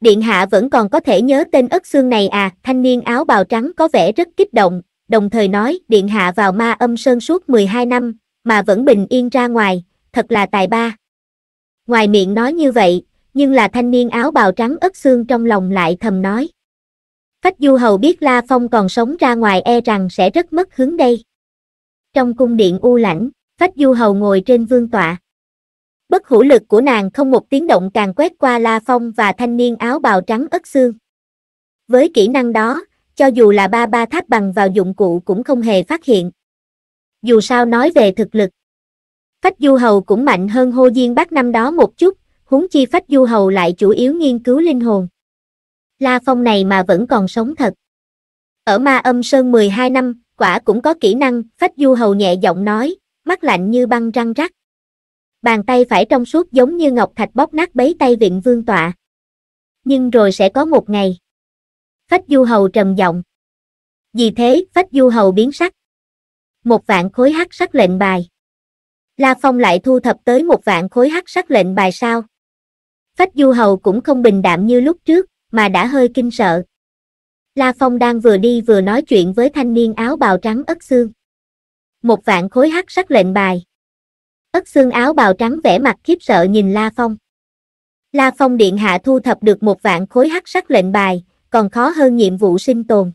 Điện hạ vẫn còn có thể nhớ tên ất xương này à, thanh niên áo bào trắng có vẻ rất kích động, đồng thời nói điện hạ vào ma âm sơn suốt 12 năm, mà vẫn bình yên ra ngoài, thật là tài ba. Ngoài miệng nói như vậy, nhưng là thanh niên áo bào trắng ất xương trong lòng lại thầm nói. Phách Du Hầu biết La Phong còn sống ra ngoài e rằng sẽ rất mất hướng đây. Trong cung điện u lãnh, Phách Du Hầu ngồi trên vương tọa. Bất hữu lực của nàng không một tiếng động càng quét qua La Phong và thanh niên áo bào trắng ất xương. Với kỹ năng đó, cho dù là ba ba tháp bằng vào dụng cụ cũng không hề phát hiện. Dù sao nói về thực lực, Phách Du Hầu cũng mạnh hơn Hô Diên Bác năm đó một chút, huống chi phách du hầu lại chủ yếu nghiên cứu linh hồn. La Phong này mà vẫn còn sống thật. Ở ma âm sơn 12 năm, quả cũng có kỹ năng, phách du hầu nhẹ giọng nói, mắt lạnh như băng răng rắc. Bàn tay phải trong suốt giống như ngọc thạch bóp nát bấy tay viện vương tọa. Nhưng rồi sẽ có một ngày. Phách du hầu trầm giọng. Vì thế, phách du hầu biến sắc. Một vạn khối hắc sắc lệnh bài. La Phong lại thu thập tới một vạn khối hắc sắc lệnh bài sao? Phách Du Hầu cũng không bình đạm như lúc trước, mà đã hơi kinh sợ. La Phong đang vừa đi vừa nói chuyện với thanh niên áo bào trắng ất xương. Một vạn khối hắc sắc lệnh bài. Ất xương áo bào trắng vẻ mặt khiếp sợ nhìn La Phong. La Phong điện hạ thu thập được một vạn khối hắc sắc lệnh bài, còn khó hơn nhiệm vụ sinh tồn.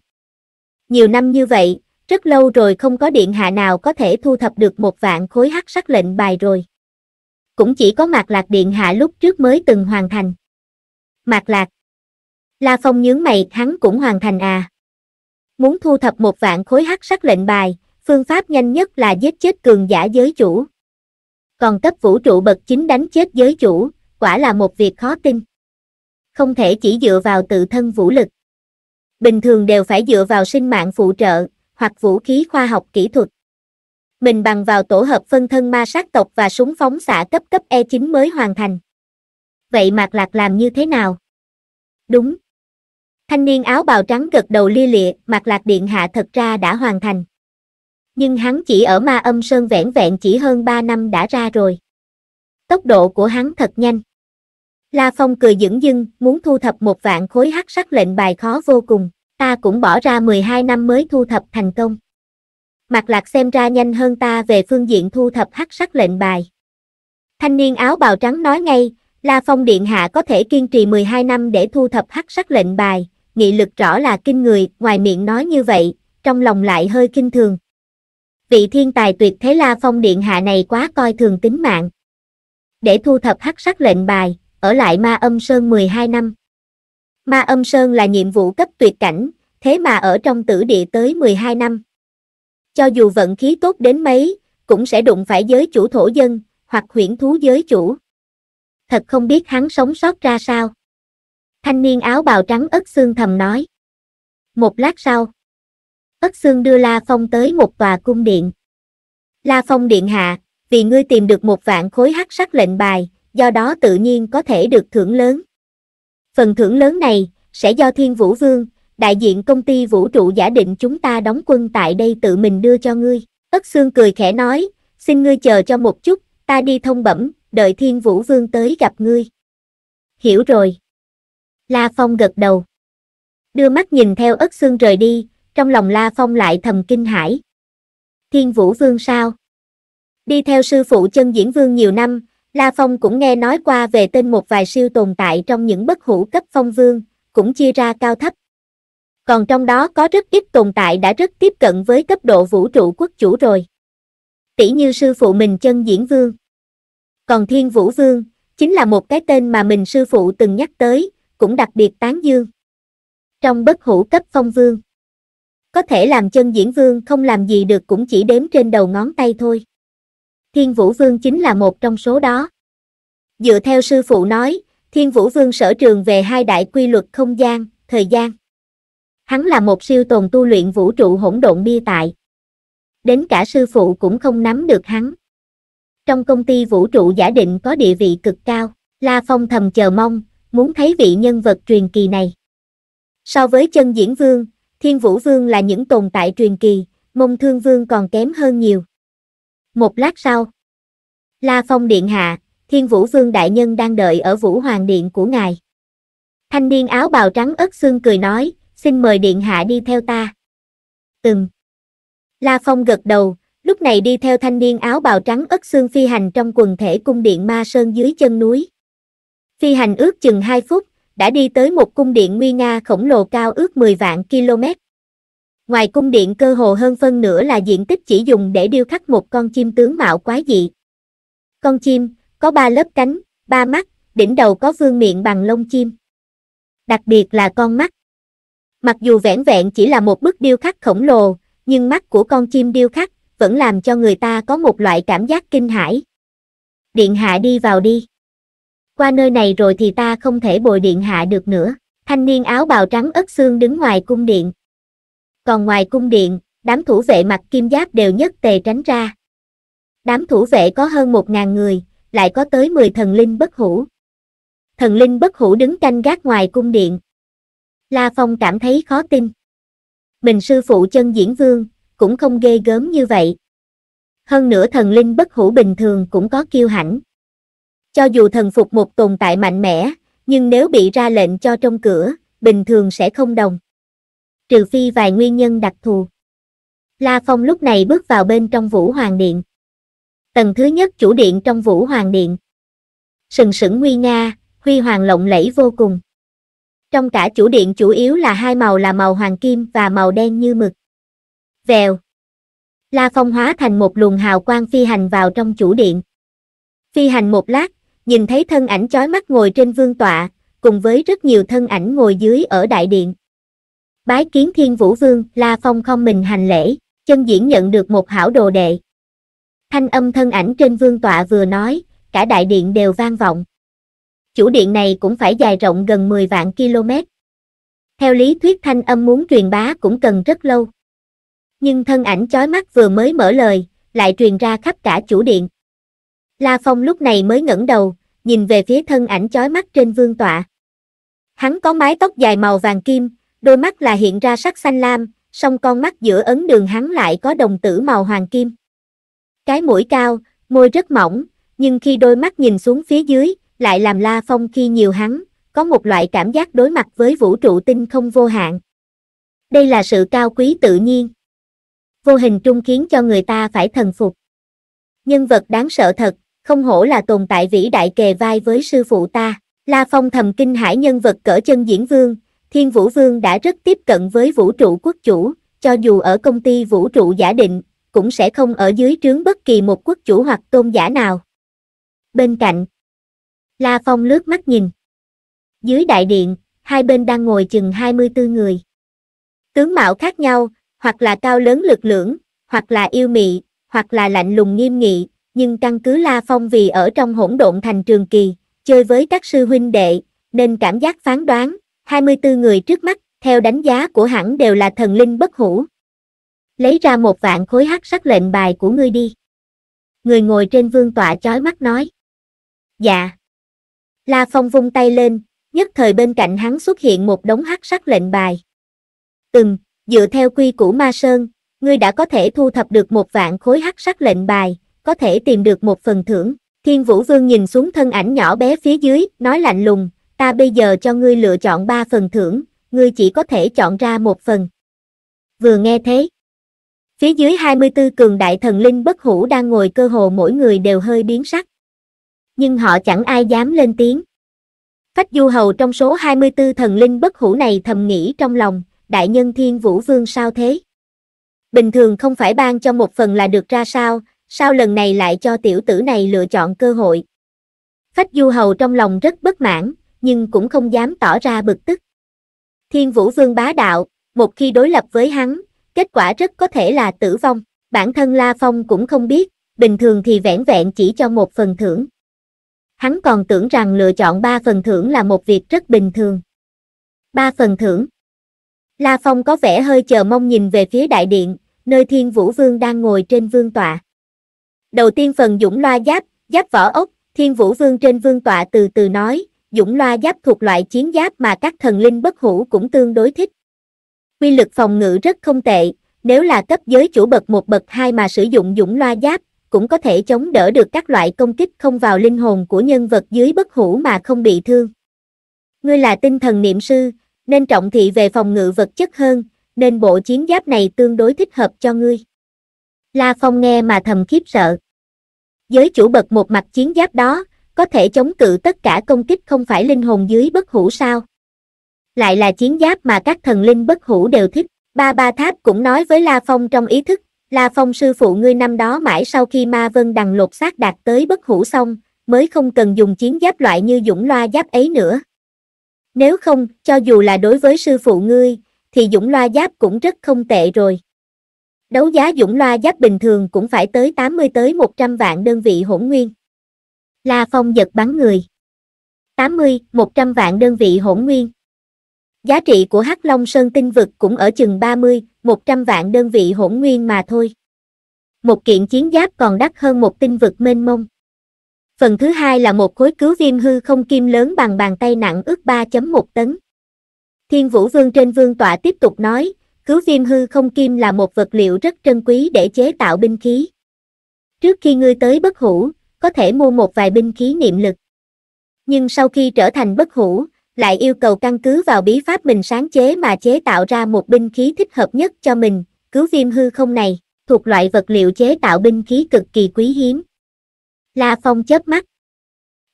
Nhiều năm như vậy, rất lâu rồi không có điện hạ nào có thể thu thập được một vạn khối hắc sắc lệnh bài rồi cũng chỉ có Mạc Lạc Điện Hạ lúc trước mới từng hoàn thành. Mạc Lạc La Phong nhướng mày, hắn cũng hoàn thành à. Muốn thu thập một vạn khối hắc sắc lệnh bài, phương pháp nhanh nhất là giết chết cường giả giới chủ. Còn cấp vũ trụ bậc chính đánh chết giới chủ, quả là một việc khó tin. Không thể chỉ dựa vào tự thân vũ lực. Bình thường đều phải dựa vào sinh mạng phụ trợ, hoặc vũ khí khoa học kỹ thuật mình bằng vào tổ hợp phân thân ma sát tộc và súng phóng xạ cấp cấp E9 mới hoàn thành. Vậy Mạc Lạc làm như thế nào? Đúng. Thanh niên áo bào trắng gật đầu lia lịa, Mạc Lạc Điện Hạ thật ra đã hoàn thành. Nhưng hắn chỉ ở ma âm sơn vẻn vẹn chỉ hơn 3 năm đã ra rồi. Tốc độ của hắn thật nhanh. La Phong cười dững dưng, muốn thu thập một vạn khối hắc sắc lệnh bài khó vô cùng, ta cũng bỏ ra 12 năm mới thu thập thành công. Mạc Lạc xem ra nhanh hơn ta về phương diện thu thập hắc sắc lệnh bài. Thanh niên áo bào trắng nói ngay, La Phong Điện Hạ có thể kiên trì 12 năm để thu thập hắc sắc lệnh bài, nghị lực rõ là kinh người, ngoài miệng nói như vậy, trong lòng lại hơi kinh thường. Vị thiên tài tuyệt thế La Phong Điện Hạ này quá coi thường tính mạng. Để thu thập hắc sắc lệnh bài, ở lại Ma Âm Sơn 12 năm. Ma Âm Sơn là nhiệm vụ cấp tuyệt cảnh, thế mà ở trong tử địa tới 12 năm cho dù vận khí tốt đến mấy, cũng sẽ đụng phải giới chủ thổ dân, hoặc huyễn thú giới chủ. Thật không biết hắn sống sót ra sao. Thanh niên áo bào trắng ất xương thầm nói. Một lát sau, ất xương đưa La Phong tới một tòa cung điện. La Phong điện hạ, vì ngươi tìm được một vạn khối hắc sắc lệnh bài, do đó tự nhiên có thể được thưởng lớn. Phần thưởng lớn này, sẽ do Thiên Vũ Vương, đại diện công ty vũ trụ giả định chúng ta đóng quân tại đây tự mình đưa cho ngươi. Ất Xương cười khẽ nói, xin ngươi chờ cho một chút, ta đi thông bẩm, đợi Thiên Vũ Vương tới gặp ngươi. Hiểu rồi. La Phong gật đầu. Đưa mắt nhìn theo Ất Xương rời đi, trong lòng La Phong lại thầm kinh hãi. Thiên Vũ Vương sao? Đi theo sư phụ chân diễn vương nhiều năm, La Phong cũng nghe nói qua về tên một vài siêu tồn tại trong những bất hủ cấp phong vương, cũng chia ra cao thấp, còn trong đó có rất ít tồn tại đã rất tiếp cận với cấp độ vũ trụ quốc chủ rồi. Tỷ như sư phụ mình chân diễn vương. Còn thiên vũ vương, chính là một cái tên mà mình sư phụ từng nhắc tới, cũng đặc biệt tán dương. Trong bất hủ cấp phong vương, có thể làm chân diễn vương không làm gì được cũng chỉ đếm trên đầu ngón tay thôi. Thiên Vũ Vương chính là một trong số đó. Dựa theo sư phụ nói, Thiên Vũ Vương sở trường về hai đại quy luật không gian, thời gian. Hắn là một siêu tồn tu luyện vũ trụ hỗn độn bia tại. Đến cả sư phụ cũng không nắm được hắn. Trong công ty vũ trụ giả định có địa vị cực cao, La Phong thầm chờ mong, muốn thấy vị nhân vật truyền kỳ này. So với chân diễn vương, thiên vũ vương là những tồn tại truyền kỳ, mông thương vương còn kém hơn nhiều. Một lát sau, La Phong điện hạ, thiên vũ vương đại nhân đang đợi ở vũ hoàng điện của ngài. Thanh niên áo bào trắng ớt xương cười nói, xin mời điện hạ đi theo ta. Từng. La Phong gật đầu, lúc này đi theo thanh niên áo bào trắng ất xương phi hành trong quần thể cung điện ma sơn dưới chân núi. Phi hành ước chừng 2 phút, đã đi tới một cung điện nguy nga khổng lồ cao ước 10 vạn km. Ngoài cung điện cơ hồ hơn phân nửa là diện tích chỉ dùng để điêu khắc một con chim tướng mạo quái dị. Con chim, có ba lớp cánh, ba mắt, đỉnh đầu có vương miệng bằng lông chim. Đặc biệt là con mắt. Mặc dù vẻn vẹn chỉ là một bức điêu khắc khổng lồ, nhưng mắt của con chim điêu khắc vẫn làm cho người ta có một loại cảm giác kinh hãi. Điện hạ đi vào đi. Qua nơi này rồi thì ta không thể bồi điện hạ được nữa. Thanh niên áo bào trắng ất xương đứng ngoài cung điện. Còn ngoài cung điện, đám thủ vệ mặt kim giáp đều nhất tề tránh ra. Đám thủ vệ có hơn một ngàn người, lại có tới 10 thần linh bất hủ. Thần linh bất hủ đứng canh gác ngoài cung điện. La Phong cảm thấy khó tin. bình sư phụ chân diễn vương, cũng không ghê gớm như vậy. Hơn nữa thần linh bất hủ bình thường cũng có kiêu hãnh. Cho dù thần phục một tồn tại mạnh mẽ, nhưng nếu bị ra lệnh cho trong cửa, bình thường sẽ không đồng. Trừ phi vài nguyên nhân đặc thù. La Phong lúc này bước vào bên trong Vũ Hoàng Điện. Tầng thứ nhất chủ điện trong Vũ Hoàng Điện. Sừng sững nguy nga, huy hoàng lộng lẫy vô cùng trong cả chủ điện chủ yếu là hai màu là màu hoàng kim và màu đen như mực vèo la phong hóa thành một luồng hào quang phi hành vào trong chủ điện phi hành một lát nhìn thấy thân ảnh chói mắt ngồi trên vương tọa cùng với rất nhiều thân ảnh ngồi dưới ở đại điện bái kiến thiên vũ vương la phong không mình hành lễ chân diễn nhận được một hảo đồ đệ thanh âm thân ảnh trên vương tọa vừa nói cả đại điện đều vang vọng chủ điện này cũng phải dài rộng gần 10 vạn km. Theo lý thuyết thanh âm muốn truyền bá cũng cần rất lâu. Nhưng thân ảnh chói mắt vừa mới mở lời, lại truyền ra khắp cả chủ điện. La Phong lúc này mới ngẩng đầu, nhìn về phía thân ảnh chói mắt trên vương tọa. Hắn có mái tóc dài màu vàng kim, đôi mắt là hiện ra sắc xanh lam, song con mắt giữa ấn đường hắn lại có đồng tử màu hoàng kim. Cái mũi cao, môi rất mỏng, nhưng khi đôi mắt nhìn xuống phía dưới, lại làm La Phong khi nhiều hắn, có một loại cảm giác đối mặt với vũ trụ tinh không vô hạn. Đây là sự cao quý tự nhiên. Vô hình trung khiến cho người ta phải thần phục. Nhân vật đáng sợ thật, không hổ là tồn tại vĩ đại kề vai với sư phụ ta. La Phong thầm kinh hải nhân vật cỡ chân diễn vương, thiên vũ vương đã rất tiếp cận với vũ trụ quốc chủ, cho dù ở công ty vũ trụ giả định, cũng sẽ không ở dưới trướng bất kỳ một quốc chủ hoặc tôn giả nào. Bên cạnh, La Phong lướt mắt nhìn. Dưới đại điện, hai bên đang ngồi chừng 24 người. Tướng mạo khác nhau, hoặc là cao lớn lực lưỡng, hoặc là yêu mị, hoặc là lạnh lùng nghiêm nghị, nhưng căn cứ La Phong vì ở trong hỗn độn thành trường kỳ, chơi với các sư huynh đệ, nên cảm giác phán đoán, 24 người trước mắt, theo đánh giá của hẳn đều là thần linh bất hủ. Lấy ra một vạn khối hắc sắc lệnh bài của ngươi đi. Người ngồi trên vương tọa chói mắt nói. Dạ. La Phong vung tay lên, nhất thời bên cạnh hắn xuất hiện một đống hắc sắc lệnh bài. Từng, dựa theo quy củ Ma Sơn, ngươi đã có thể thu thập được một vạn khối hắc sắc lệnh bài, có thể tìm được một phần thưởng. Thiên Vũ Vương nhìn xuống thân ảnh nhỏ bé phía dưới, nói lạnh lùng, ta bây giờ cho ngươi lựa chọn ba phần thưởng, ngươi chỉ có thể chọn ra một phần. Vừa nghe thế, phía dưới 24 cường đại thần linh bất hủ đang ngồi cơ hồ mỗi người đều hơi biến sắc nhưng họ chẳng ai dám lên tiếng. Phách du hầu trong số 24 thần linh bất hủ này thầm nghĩ trong lòng, đại nhân thiên vũ vương sao thế? Bình thường không phải ban cho một phần là được ra sao, sao lần này lại cho tiểu tử này lựa chọn cơ hội? Phách du hầu trong lòng rất bất mãn, nhưng cũng không dám tỏ ra bực tức. Thiên vũ vương bá đạo, một khi đối lập với hắn, kết quả rất có thể là tử vong. Bản thân La Phong cũng không biết, bình thường thì vẻn vẹn chỉ cho một phần thưởng hắn còn tưởng rằng lựa chọn ba phần thưởng là một việc rất bình thường. Ba phần thưởng La Phong có vẻ hơi chờ mong nhìn về phía đại điện, nơi Thiên Vũ Vương đang ngồi trên vương tọa. Đầu tiên phần Dũng Loa Giáp, Giáp Vỏ Ốc, Thiên Vũ Vương trên vương tọa từ từ nói, Dũng Loa Giáp thuộc loại chiến giáp mà các thần linh bất hủ cũng tương đối thích. Quy lực phòng ngự rất không tệ, nếu là cấp giới chủ bậc một bậc hai mà sử dụng Dũng Loa Giáp, cũng có thể chống đỡ được các loại công kích không vào linh hồn của nhân vật dưới bất hủ mà không bị thương. Ngươi là tinh thần niệm sư, nên trọng thị về phòng ngự vật chất hơn, nên bộ chiến giáp này tương đối thích hợp cho ngươi. La Phong nghe mà thầm khiếp sợ. Giới chủ bật một mặt chiến giáp đó, có thể chống cự tất cả công kích không phải linh hồn dưới bất hủ sao. Lại là chiến giáp mà các thần linh bất hủ đều thích. Ba ba tháp cũng nói với La Phong trong ý thức La Phong sư phụ ngươi năm đó mãi sau khi ma vân đằng lột xác đạt tới bất hủ xong, mới không cần dùng chiến giáp loại như dũng loa giáp ấy nữa. Nếu không, cho dù là đối với sư phụ ngươi, thì dũng loa giáp cũng rất không tệ rồi. Đấu giá dũng loa giáp bình thường cũng phải tới 80 tới 100 vạn đơn vị hỗn nguyên. La Phong giật bắn người. 80, 100 vạn đơn vị hỗn nguyên. Giá trị của Hắc Long Sơn tinh vực cũng ở chừng 30, 100 vạn đơn vị hỗn nguyên mà thôi. Một kiện chiến giáp còn đắt hơn một tinh vực mênh mông. Phần thứ hai là một khối cứu viêm hư không kim lớn bằng bàn tay nặng ước 3.1 tấn. Thiên Vũ Vương trên vương tọa tiếp tục nói, cứu viêm hư không kim là một vật liệu rất trân quý để chế tạo binh khí. Trước khi ngươi tới bất hủ, có thể mua một vài binh khí niệm lực. Nhưng sau khi trở thành bất hủ, lại yêu cầu căn cứ vào bí pháp mình sáng chế mà chế tạo ra một binh khí thích hợp nhất cho mình, cứu viêm hư không này, thuộc loại vật liệu chế tạo binh khí cực kỳ quý hiếm. La Phong chớp mắt.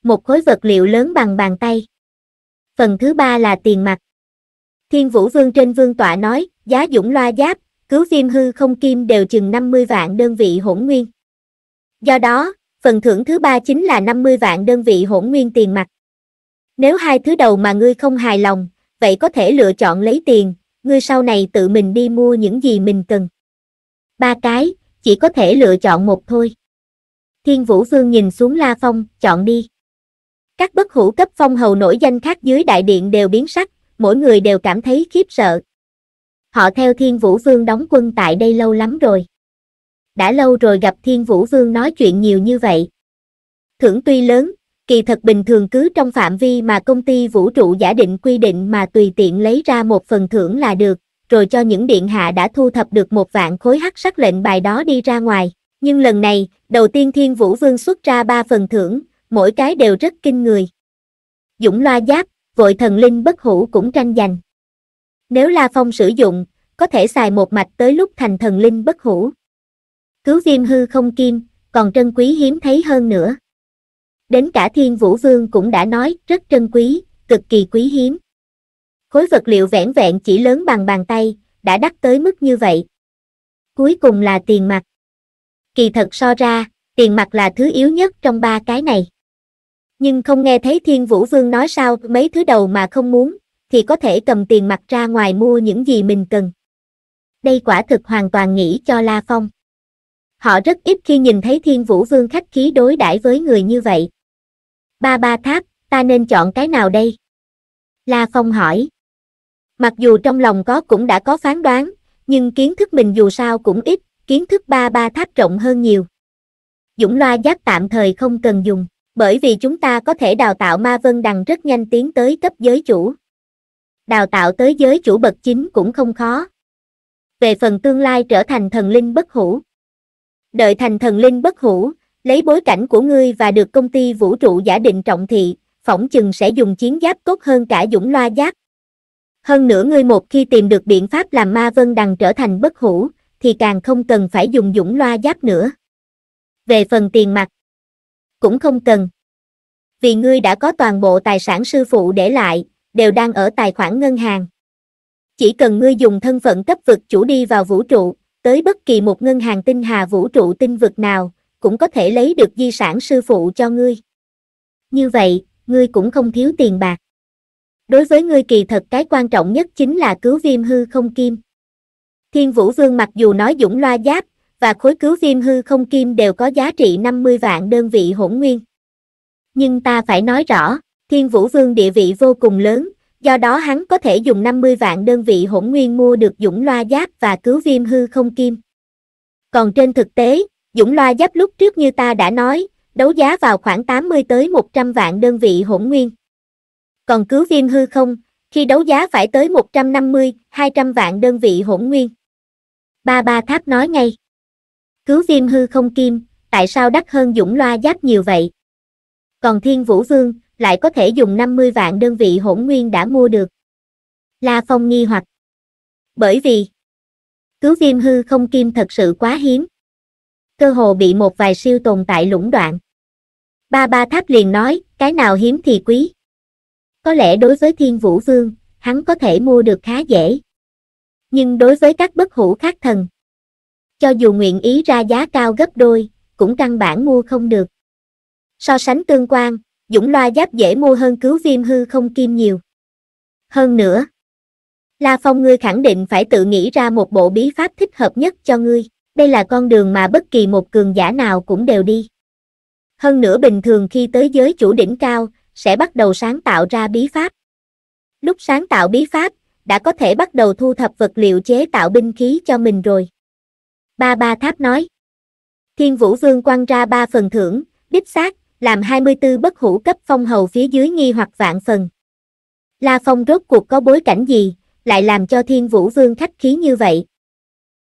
Một khối vật liệu lớn bằng bàn tay. Phần thứ ba là tiền mặt. Thiên Vũ Vương trên vương tọa nói, giá dũng loa giáp, cứu viêm hư không kim đều chừng 50 vạn đơn vị hỗn nguyên. Do đó, phần thưởng thứ ba chính là 50 vạn đơn vị hỗn nguyên tiền mặt. Nếu hai thứ đầu mà ngươi không hài lòng, vậy có thể lựa chọn lấy tiền, ngươi sau này tự mình đi mua những gì mình cần. Ba cái, chỉ có thể lựa chọn một thôi. Thiên Vũ Vương nhìn xuống La Phong, chọn đi. Các bất hữu cấp phong hầu nổi danh khác dưới đại điện đều biến sắc, mỗi người đều cảm thấy khiếp sợ. Họ theo Thiên Vũ Vương đóng quân tại đây lâu lắm rồi. Đã lâu rồi gặp Thiên Vũ Vương nói chuyện nhiều như vậy. Thưởng tuy lớn, kỳ thật bình thường cứ trong phạm vi mà công ty vũ trụ giả định quy định mà tùy tiện lấy ra một phần thưởng là được, rồi cho những điện hạ đã thu thập được một vạn khối hắc sắc lệnh bài đó đi ra ngoài. Nhưng lần này, đầu tiên Thiên Vũ Vương xuất ra ba phần thưởng, mỗi cái đều rất kinh người. Dũng loa giáp, vội thần linh bất hủ cũng tranh giành. Nếu La Phong sử dụng, có thể xài một mạch tới lúc thành thần linh bất hủ. Cứu viêm hư không kim, còn trân quý hiếm thấy hơn nữa đến cả thiên vũ vương cũng đã nói rất trân quý, cực kỳ quý hiếm. Khối vật liệu vẻn vẹn chỉ lớn bằng bàn tay, đã đắt tới mức như vậy. Cuối cùng là tiền mặt. Kỳ thật so ra, tiền mặt là thứ yếu nhất trong ba cái này. Nhưng không nghe thấy thiên vũ vương nói sao mấy thứ đầu mà không muốn, thì có thể cầm tiền mặt ra ngoài mua những gì mình cần. Đây quả thực hoàn toàn nghĩ cho La Phong. Họ rất ít khi nhìn thấy Thiên Vũ Vương khách khí đối đãi với người như vậy. Ba ba tháp, ta nên chọn cái nào đây? La Phong hỏi. Mặc dù trong lòng có cũng đã có phán đoán, nhưng kiến thức mình dù sao cũng ít, kiến thức ba ba tháp rộng hơn nhiều. Dũng loa giác tạm thời không cần dùng, bởi vì chúng ta có thể đào tạo ma vân đằng rất nhanh tiến tới cấp giới chủ. Đào tạo tới giới chủ bậc chính cũng không khó. Về phần tương lai trở thành thần linh bất hủ. Đợi thành thần linh bất hủ, lấy bối cảnh của ngươi và được công ty vũ trụ giả định trọng thị, phỏng chừng sẽ dùng chiến giáp tốt hơn cả dũng loa giáp. Hơn nữa ngươi một khi tìm được biện pháp làm ma vân đằng trở thành bất hủ, thì càng không cần phải dùng dũng loa giáp nữa. Về phần tiền mặt, cũng không cần. Vì ngươi đã có toàn bộ tài sản sư phụ để lại, đều đang ở tài khoản ngân hàng. Chỉ cần ngươi dùng thân phận cấp vực chủ đi vào vũ trụ, tới bất kỳ một ngân hàng tinh hà vũ trụ tinh vực nào, cũng có thể lấy được di sản sư phụ cho ngươi. Như vậy, ngươi cũng không thiếu tiền bạc. Đối với ngươi kỳ thật cái quan trọng nhất chính là cứu viêm hư không kim. Thiên Vũ Vương mặc dù nói dũng loa giáp, và khối cứu viêm hư không kim đều có giá trị 50 vạn đơn vị hỗn nguyên. Nhưng ta phải nói rõ, Thiên Vũ Vương địa vị vô cùng lớn, do đó hắn có thể dùng 50 vạn đơn vị hỗn nguyên mua được dũng loa giáp và cứu viêm hư không kim. Còn trên thực tế, Dũng Loa Giáp lúc trước như ta đã nói, đấu giá vào khoảng 80 tới 100 vạn đơn vị hỗn nguyên. Còn cứu viêm hư không, khi đấu giá phải tới 150, 200 vạn đơn vị hỗn nguyên. Ba ba tháp nói ngay. Cứu viêm hư không kim, tại sao đắt hơn Dũng Loa Giáp nhiều vậy? Còn Thiên Vũ Vương, lại có thể dùng 50 vạn đơn vị hỗn nguyên đã mua được. La Phong nghi hoặc. Bởi vì, cứu viêm hư không kim thật sự quá hiếm cơ hồ bị một vài siêu tồn tại lũng đoạn. Ba ba tháp liền nói, cái nào hiếm thì quý. Có lẽ đối với thiên vũ vương, hắn có thể mua được khá dễ. Nhưng đối với các bất hủ khác thần, cho dù nguyện ý ra giá cao gấp đôi, cũng căn bản mua không được. So sánh tương quan, dũng loa giáp dễ mua hơn cứu viêm hư không kim nhiều. Hơn nữa, La Phong ngươi khẳng định phải tự nghĩ ra một bộ bí pháp thích hợp nhất cho ngươi đây là con đường mà bất kỳ một cường giả nào cũng đều đi. Hơn nữa bình thường khi tới giới chủ đỉnh cao, sẽ bắt đầu sáng tạo ra bí pháp. Lúc sáng tạo bí pháp, đã có thể bắt đầu thu thập vật liệu chế tạo binh khí cho mình rồi. Ba ba tháp nói. Thiên Vũ Vương quăng ra ba phần thưởng, đích xác, làm 24 bất hủ cấp phong hầu phía dưới nghi hoặc vạn phần. La Phong rốt cuộc có bối cảnh gì, lại làm cho Thiên Vũ Vương khách khí như vậy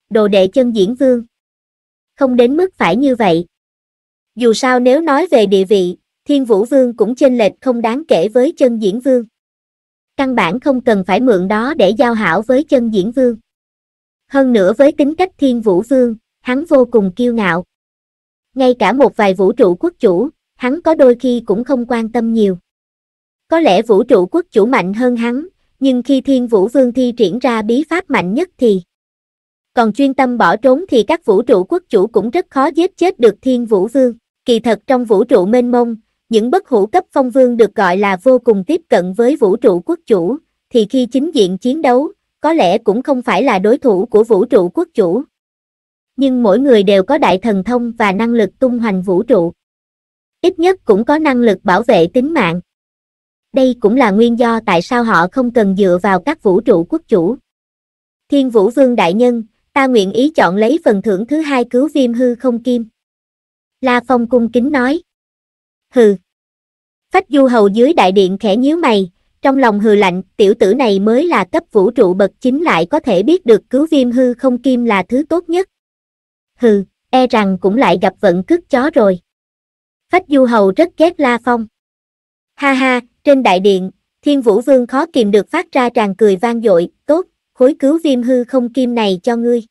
đồ đệ chân diễn vương. Không đến mức phải như vậy. Dù sao nếu nói về địa vị, thiên vũ vương cũng chênh lệch không đáng kể với chân diễn vương. Căn bản không cần phải mượn đó để giao hảo với chân diễn vương. Hơn nữa với tính cách thiên vũ vương, hắn vô cùng kiêu ngạo. Ngay cả một vài vũ trụ quốc chủ, hắn có đôi khi cũng không quan tâm nhiều. Có lẽ vũ trụ quốc chủ mạnh hơn hắn, nhưng khi thiên vũ vương thi triển ra bí pháp mạnh nhất thì còn chuyên tâm bỏ trốn thì các vũ trụ quốc chủ cũng rất khó giết chết được thiên vũ vương. Kỳ thật trong vũ trụ mênh mông, những bất hủ cấp phong vương được gọi là vô cùng tiếp cận với vũ trụ quốc chủ, thì khi chính diện chiến đấu, có lẽ cũng không phải là đối thủ của vũ trụ quốc chủ. Nhưng mỗi người đều có đại thần thông và năng lực tung hoành vũ trụ. Ít nhất cũng có năng lực bảo vệ tính mạng. Đây cũng là nguyên do tại sao họ không cần dựa vào các vũ trụ quốc chủ. Thiên Vũ Vương Đại Nhân, ta nguyện ý chọn lấy phần thưởng thứ hai cứu viêm hư không kim. La Phong cung kính nói. Hừ. Phách du hầu dưới đại điện khẽ nhíu mày, trong lòng hừ lạnh, tiểu tử này mới là cấp vũ trụ bậc chính lại có thể biết được cứu viêm hư không kim là thứ tốt nhất. Hừ, e rằng cũng lại gặp vận cước chó rồi. Phách du hầu rất ghét La Phong. Ha ha, trên đại điện, thiên vũ vương khó kìm được phát ra tràn cười vang dội, khối cứu viêm hư không kim này cho ngươi.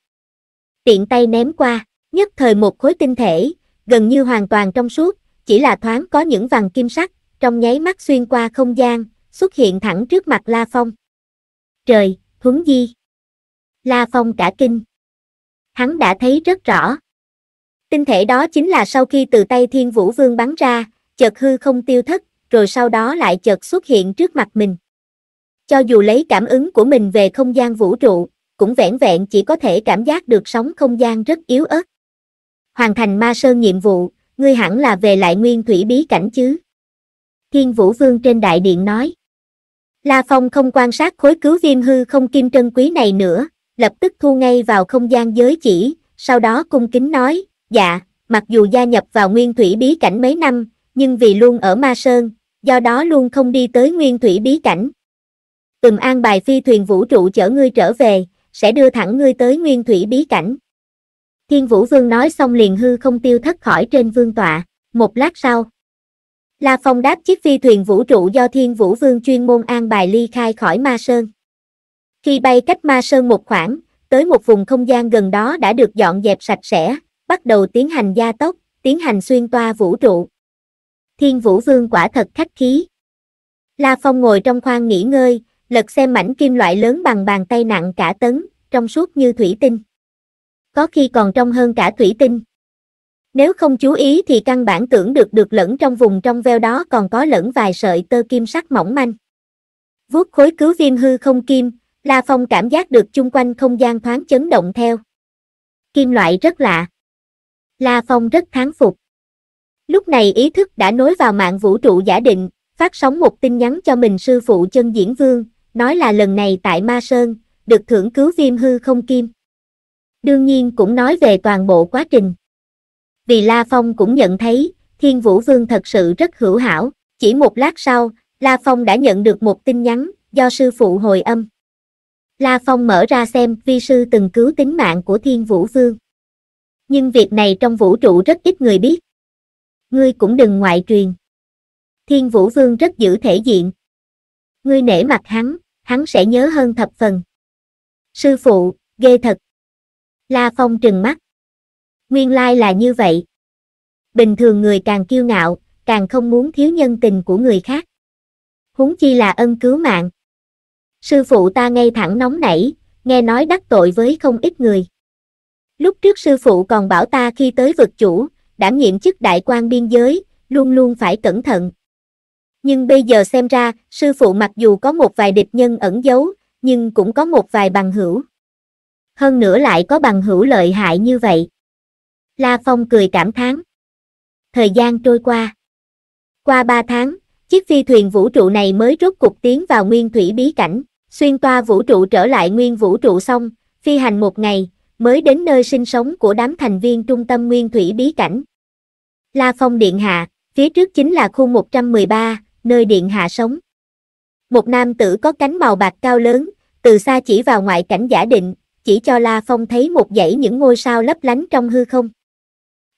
Tiện tay ném qua, nhất thời một khối tinh thể, gần như hoàn toàn trong suốt, chỉ là thoáng có những vằn kim sắc, trong nháy mắt xuyên qua không gian, xuất hiện thẳng trước mặt La Phong. Trời, huống di. La Phong cả kinh. Hắn đã thấy rất rõ. Tinh thể đó chính là sau khi từ tay Thiên Vũ Vương bắn ra, chợt hư không tiêu thất, rồi sau đó lại chợt xuất hiện trước mặt mình. Cho dù lấy cảm ứng của mình về không gian vũ trụ, cũng vẹn vẹn chỉ có thể cảm giác được sóng không gian rất yếu ớt. Hoàn thành ma sơn nhiệm vụ, ngươi hẳn là về lại nguyên thủy bí cảnh chứ. Thiên Vũ Vương trên đại điện nói. La Phong không quan sát khối cứu viêm hư không kim trân quý này nữa, lập tức thu ngay vào không gian giới chỉ, sau đó cung kính nói, dạ, mặc dù gia nhập vào nguyên thủy bí cảnh mấy năm, nhưng vì luôn ở Ma Sơn, do đó luôn không đi tới nguyên thủy bí cảnh, từng an bài phi thuyền vũ trụ chở ngươi trở về, sẽ đưa thẳng ngươi tới nguyên thủy bí cảnh. Thiên Vũ Vương nói xong liền hư không tiêu thất khỏi trên vương tọa, một lát sau. La Phong đáp chiếc phi thuyền vũ trụ do Thiên Vũ Vương chuyên môn an bài ly khai khỏi Ma Sơn. Khi bay cách Ma Sơn một khoảng, tới một vùng không gian gần đó đã được dọn dẹp sạch sẽ, bắt đầu tiến hành gia tốc, tiến hành xuyên toa vũ trụ. Thiên Vũ Vương quả thật khách khí. La Phong ngồi trong khoang nghỉ ngơi, lật xem mảnh kim loại lớn bằng bàn tay nặng cả tấn, trong suốt như thủy tinh. Có khi còn trong hơn cả thủy tinh. Nếu không chú ý thì căn bản tưởng được được lẫn trong vùng trong veo đó còn có lẫn vài sợi tơ kim sắc mỏng manh. Vuốt khối cứu viêm hư không kim, La Phong cảm giác được chung quanh không gian thoáng chấn động theo. Kim loại rất lạ. La Phong rất thán phục. Lúc này ý thức đã nối vào mạng vũ trụ giả định, phát sóng một tin nhắn cho mình sư phụ chân diễn vương, nói là lần này tại Ma Sơn, được thưởng cứu viêm hư không kim. Đương nhiên cũng nói về toàn bộ quá trình. Vì La Phong cũng nhận thấy, Thiên Vũ Vương thật sự rất hữu hảo, chỉ một lát sau, La Phong đã nhận được một tin nhắn, do sư phụ hồi âm. La Phong mở ra xem vi sư từng cứu tính mạng của Thiên Vũ Vương. Nhưng việc này trong vũ trụ rất ít người biết. Ngươi cũng đừng ngoại truyền. Thiên Vũ Vương rất giữ thể diện. Ngươi nể mặt hắn, hắn sẽ nhớ hơn thập phần. Sư phụ, ghê thật. La Phong trừng mắt. Nguyên lai là như vậy. Bình thường người càng kiêu ngạo, càng không muốn thiếu nhân tình của người khác. Huống chi là ân cứu mạng. Sư phụ ta ngay thẳng nóng nảy, nghe nói đắc tội với không ít người. Lúc trước sư phụ còn bảo ta khi tới vực chủ, đảm nhiệm chức đại quan biên giới, luôn luôn phải cẩn thận, nhưng bây giờ xem ra, sư phụ mặc dù có một vài địch nhân ẩn giấu, nhưng cũng có một vài bằng hữu. Hơn nữa lại có bằng hữu lợi hại như vậy. La Phong cười cảm thán. Thời gian trôi qua. Qua ba tháng, chiếc phi thuyền vũ trụ này mới rốt cục tiến vào nguyên thủy bí cảnh, xuyên toa vũ trụ trở lại nguyên vũ trụ xong, phi hành một ngày, mới đến nơi sinh sống của đám thành viên trung tâm nguyên thủy bí cảnh. La Phong Điện Hạ, phía trước chính là khu 113, nơi điện hạ sống. Một nam tử có cánh màu bạc cao lớn, từ xa chỉ vào ngoại cảnh giả định, chỉ cho La Phong thấy một dãy những ngôi sao lấp lánh trong hư không.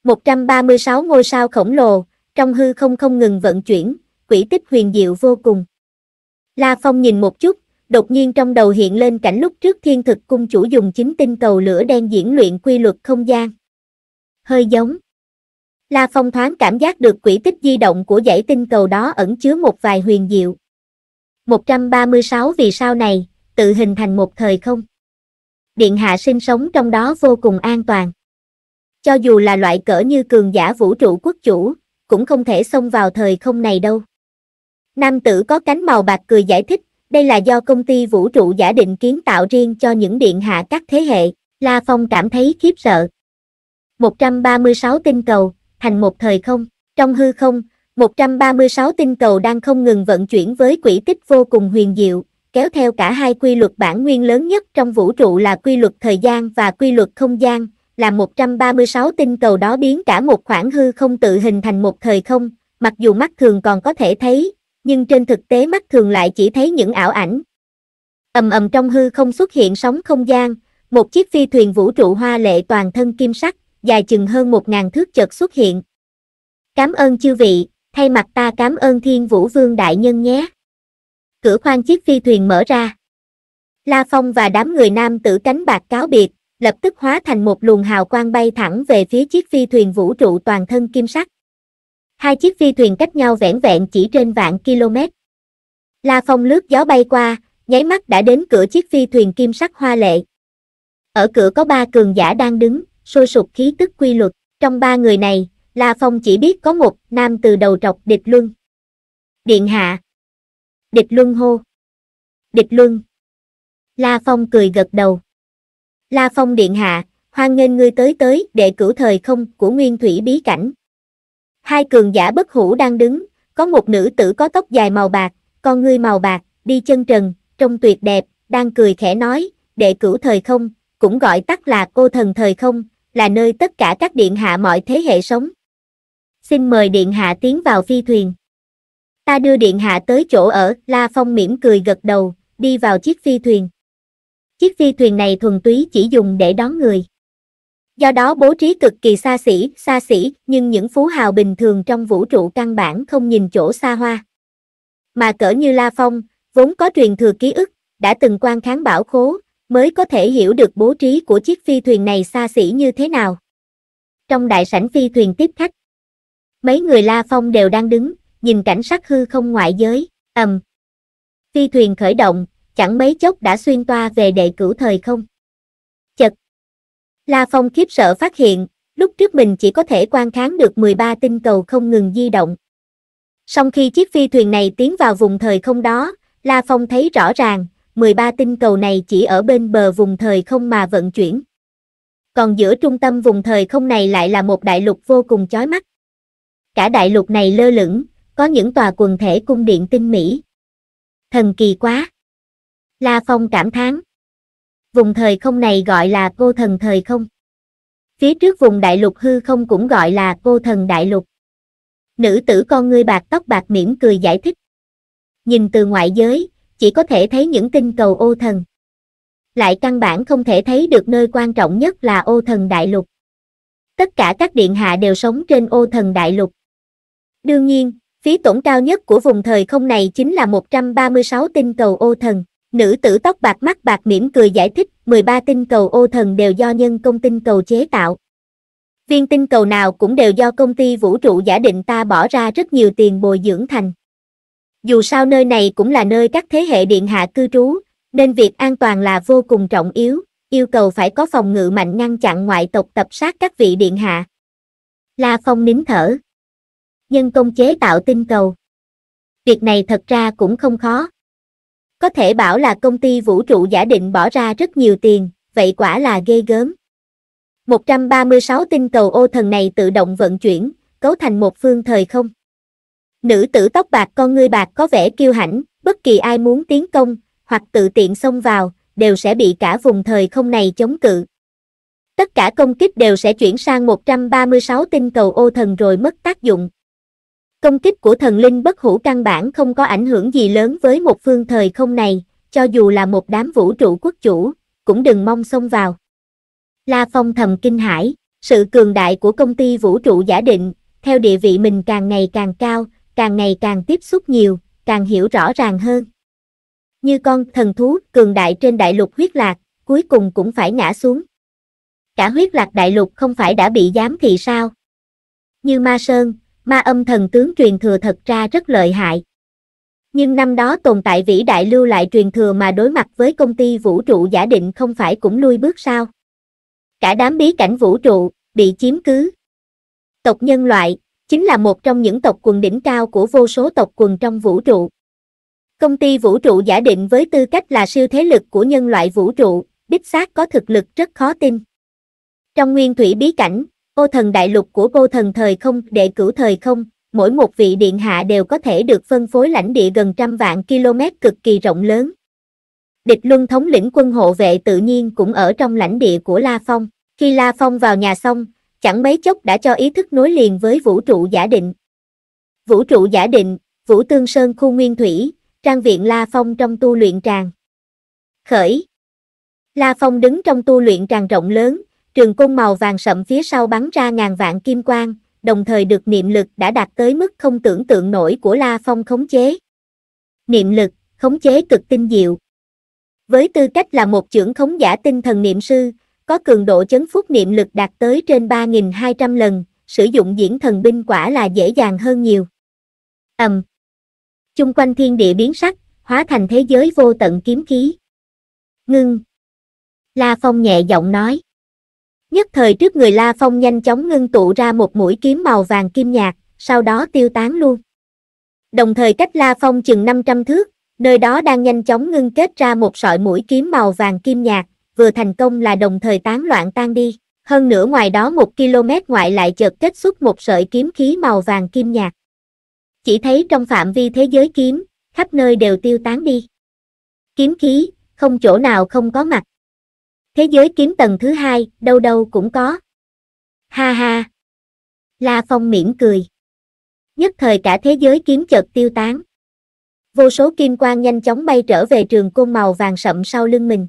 136 ngôi sao khổng lồ, trong hư không không ngừng vận chuyển, quỷ tích huyền diệu vô cùng. La Phong nhìn một chút, đột nhiên trong đầu hiện lên cảnh lúc trước thiên thực cung chủ dùng chính tinh cầu lửa đen diễn luyện quy luật không gian. Hơi giống. La Phong thoáng cảm giác được quỹ tích di động của dãy tinh cầu đó ẩn chứa một vài huyền diệu. 136 vì sao này, tự hình thành một thời không. Điện hạ sinh sống trong đó vô cùng an toàn. Cho dù là loại cỡ như cường giả vũ trụ quốc chủ, cũng không thể xông vào thời không này đâu. Nam tử có cánh màu bạc cười giải thích, đây là do công ty vũ trụ giả định kiến tạo riêng cho những điện hạ các thế hệ, La Phong cảm thấy khiếp sợ. 136 tinh cầu, thành một thời không. Trong hư không, 136 tinh cầu đang không ngừng vận chuyển với quỹ tích vô cùng huyền diệu, kéo theo cả hai quy luật bản nguyên lớn nhất trong vũ trụ là quy luật thời gian và quy luật không gian, là 136 tinh cầu đó biến cả một khoảng hư không tự hình thành một thời không, mặc dù mắt thường còn có thể thấy, nhưng trên thực tế mắt thường lại chỉ thấy những ảo ảnh. Ầm ầm trong hư không xuất hiện sóng không gian, một chiếc phi thuyền vũ trụ hoa lệ toàn thân kim sắc, dài chừng hơn một ngàn thước chợt xuất hiện. Cám ơn chư vị, thay mặt ta cám ơn Thiên Vũ Vương Đại Nhân nhé. Cửa khoang chiếc phi thuyền mở ra. La Phong và đám người nam tử cánh bạc cáo biệt, lập tức hóa thành một luồng hào quang bay thẳng về phía chiếc phi thuyền vũ trụ toàn thân kim sắc. Hai chiếc phi thuyền cách nhau vẻn vẹn chỉ trên vạn km. La Phong lướt gió bay qua, nháy mắt đã đến cửa chiếc phi thuyền kim sắc hoa lệ. Ở cửa có ba cường giả đang đứng sôi sục khí tức quy luật. Trong ba người này, La Phong chỉ biết có một nam từ đầu trọc địch luân. Điện hạ. Địch luân hô. Địch luân. La Phong cười gật đầu. La Phong điện hạ, hoan nghênh ngươi tới tới để cửu thời không của nguyên thủy bí cảnh. Hai cường giả bất hủ đang đứng, có một nữ tử có tóc dài màu bạc, con ngươi màu bạc, đi chân trần, trông tuyệt đẹp, đang cười khẽ nói, đệ cửu thời không, cũng gọi tắt là cô thần thời không, là nơi tất cả các điện hạ mọi thế hệ sống. Xin mời điện hạ tiến vào phi thuyền. Ta đưa điện hạ tới chỗ ở, La Phong mỉm cười gật đầu, đi vào chiếc phi thuyền. Chiếc phi thuyền này thuần túy chỉ dùng để đón người. Do đó bố trí cực kỳ xa xỉ, xa xỉ, nhưng những phú hào bình thường trong vũ trụ căn bản không nhìn chỗ xa hoa. Mà cỡ như La Phong, vốn có truyền thừa ký ức, đã từng quan kháng bảo khố, mới có thể hiểu được bố trí của chiếc phi thuyền này xa xỉ như thế nào. Trong đại sảnh phi thuyền tiếp khách, mấy người La Phong đều đang đứng, nhìn cảnh sắc hư không ngoại giới, ầm. Phi thuyền khởi động, chẳng mấy chốc đã xuyên toa về đệ cửu thời không. Chật! La Phong khiếp sợ phát hiện, lúc trước mình chỉ có thể quan kháng được 13 tinh cầu không ngừng di động. Song khi chiếc phi thuyền này tiến vào vùng thời không đó, La Phong thấy rõ ràng, 13 tinh cầu này chỉ ở bên bờ vùng thời không mà vận chuyển. Còn giữa trung tâm vùng thời không này lại là một đại lục vô cùng chói mắt. Cả đại lục này lơ lửng, có những tòa quần thể cung điện tinh mỹ. Thần kỳ quá! La Phong cảm thán. Vùng thời không này gọi là cô thần thời không. Phía trước vùng đại lục hư không cũng gọi là cô thần đại lục. Nữ tử con ngươi bạc tóc bạc mỉm cười giải thích. Nhìn từ ngoại giới, chỉ có thể thấy những tinh cầu ô thần. Lại căn bản không thể thấy được nơi quan trọng nhất là ô thần đại lục. Tất cả các điện hạ đều sống trên ô thần đại lục. Đương nhiên, phí tổn cao nhất của vùng thời không này chính là 136 tinh cầu ô thần. Nữ tử tóc bạc mắt bạc mỉm cười giải thích, 13 tinh cầu ô thần đều do nhân công tinh cầu chế tạo. Viên tinh cầu nào cũng đều do công ty vũ trụ giả định ta bỏ ra rất nhiều tiền bồi dưỡng thành, dù sao nơi này cũng là nơi các thế hệ điện hạ cư trú, nên việc an toàn là vô cùng trọng yếu, yêu cầu phải có phòng ngự mạnh ngăn chặn ngoại tộc tập sát các vị điện hạ. La Phong nín thở. Nhân công chế tạo tinh cầu. Việc này thật ra cũng không khó. Có thể bảo là công ty vũ trụ giả định bỏ ra rất nhiều tiền, vậy quả là ghê gớm. 136 tinh cầu ô thần này tự động vận chuyển, cấu thành một phương thời không. Nữ tử tóc bạc con ngươi bạc có vẻ kiêu hãnh, bất kỳ ai muốn tiến công, hoặc tự tiện xông vào, đều sẽ bị cả vùng thời không này chống cự. Tất cả công kích đều sẽ chuyển sang 136 tinh cầu ô thần rồi mất tác dụng. Công kích của thần linh bất hủ căn bản không có ảnh hưởng gì lớn với một phương thời không này, cho dù là một đám vũ trụ quốc chủ, cũng đừng mong xông vào. La Phong thầm kinh hãi, sự cường đại của công ty vũ trụ giả định, theo địa vị mình càng ngày càng cao, càng ngày càng tiếp xúc nhiều, càng hiểu rõ ràng hơn. Như con thần thú cường đại trên đại lục huyết lạc, cuối cùng cũng phải ngã xuống. Cả huyết lạc đại lục không phải đã bị giám thị sao? Như ma sơn, ma âm thần tướng truyền thừa thật ra rất lợi hại. Nhưng năm đó tồn tại vĩ đại lưu lại truyền thừa mà đối mặt với công ty vũ trụ giả định không phải cũng lui bước sao? Cả đám bí cảnh vũ trụ, bị chiếm cứ. Tộc nhân loại, chính là một trong những tộc quần đỉnh cao của vô số tộc quần trong vũ trụ. Công ty vũ trụ giả định với tư cách là siêu thế lực của nhân loại vũ trụ, đích xác có thực lực rất khó tin. Trong nguyên thủy bí cảnh, ô thần đại lục của cô thần thời không đệ cửu thời không, mỗi một vị điện hạ đều có thể được phân phối lãnh địa gần trăm vạn km cực kỳ rộng lớn. Địch Luân thống lĩnh quân hộ vệ tự nhiên cũng ở trong lãnh địa của La Phong. Khi La Phong vào nhà xong, chẳng mấy chốc đã cho ý thức nối liền với vũ trụ giả định. Vũ trụ giả định, Vũ Tương Sơn khu Nguyên Thủy, trang viện La Phong trong tu luyện tràng. Khởi La Phong đứng trong tu luyện tràng rộng lớn, trường cung màu vàng sậm phía sau bắn ra ngàn vạn kim quang, đồng thời được niệm lực đã đạt tới mức không tưởng tượng nổi của La Phong khống chế. Niệm lực, khống chế cực tinh diệu. Với tư cách là một trưởng khống giả tinh thần niệm sư, có cường độ chấn phúc niệm lực đạt tới trên 3.200 lần, sử dụng diễn thần binh quả là dễ dàng hơn nhiều. ầm, um, Chung quanh thiên địa biến sắc, hóa thành thế giới vô tận kiếm khí. Ngưng. La Phong nhẹ giọng nói. Nhất thời trước người La Phong nhanh chóng ngưng tụ ra một mũi kiếm màu vàng kim nhạt, sau đó tiêu tán luôn. Đồng thời cách La Phong chừng 500 thước, nơi đó đang nhanh chóng ngưng kết ra một sợi mũi kiếm màu vàng kim nhạt, vừa thành công là đồng thời tán loạn tan đi. Hơn nữa ngoài đó một km ngoại lại chợt kết xuất một sợi kiếm khí màu vàng kim nhạt. Chỉ thấy trong phạm vi thế giới kiếm, khắp nơi đều tiêu tán đi. Kiếm khí, không chỗ nào không có mặt. Thế giới kiếm tầng thứ hai, đâu đâu cũng có. Ha ha! La Phong mỉm cười. Nhất thời cả thế giới kiếm chợt tiêu tán. Vô số kim quang nhanh chóng bay trở về trường côn màu vàng sậm sau lưng mình.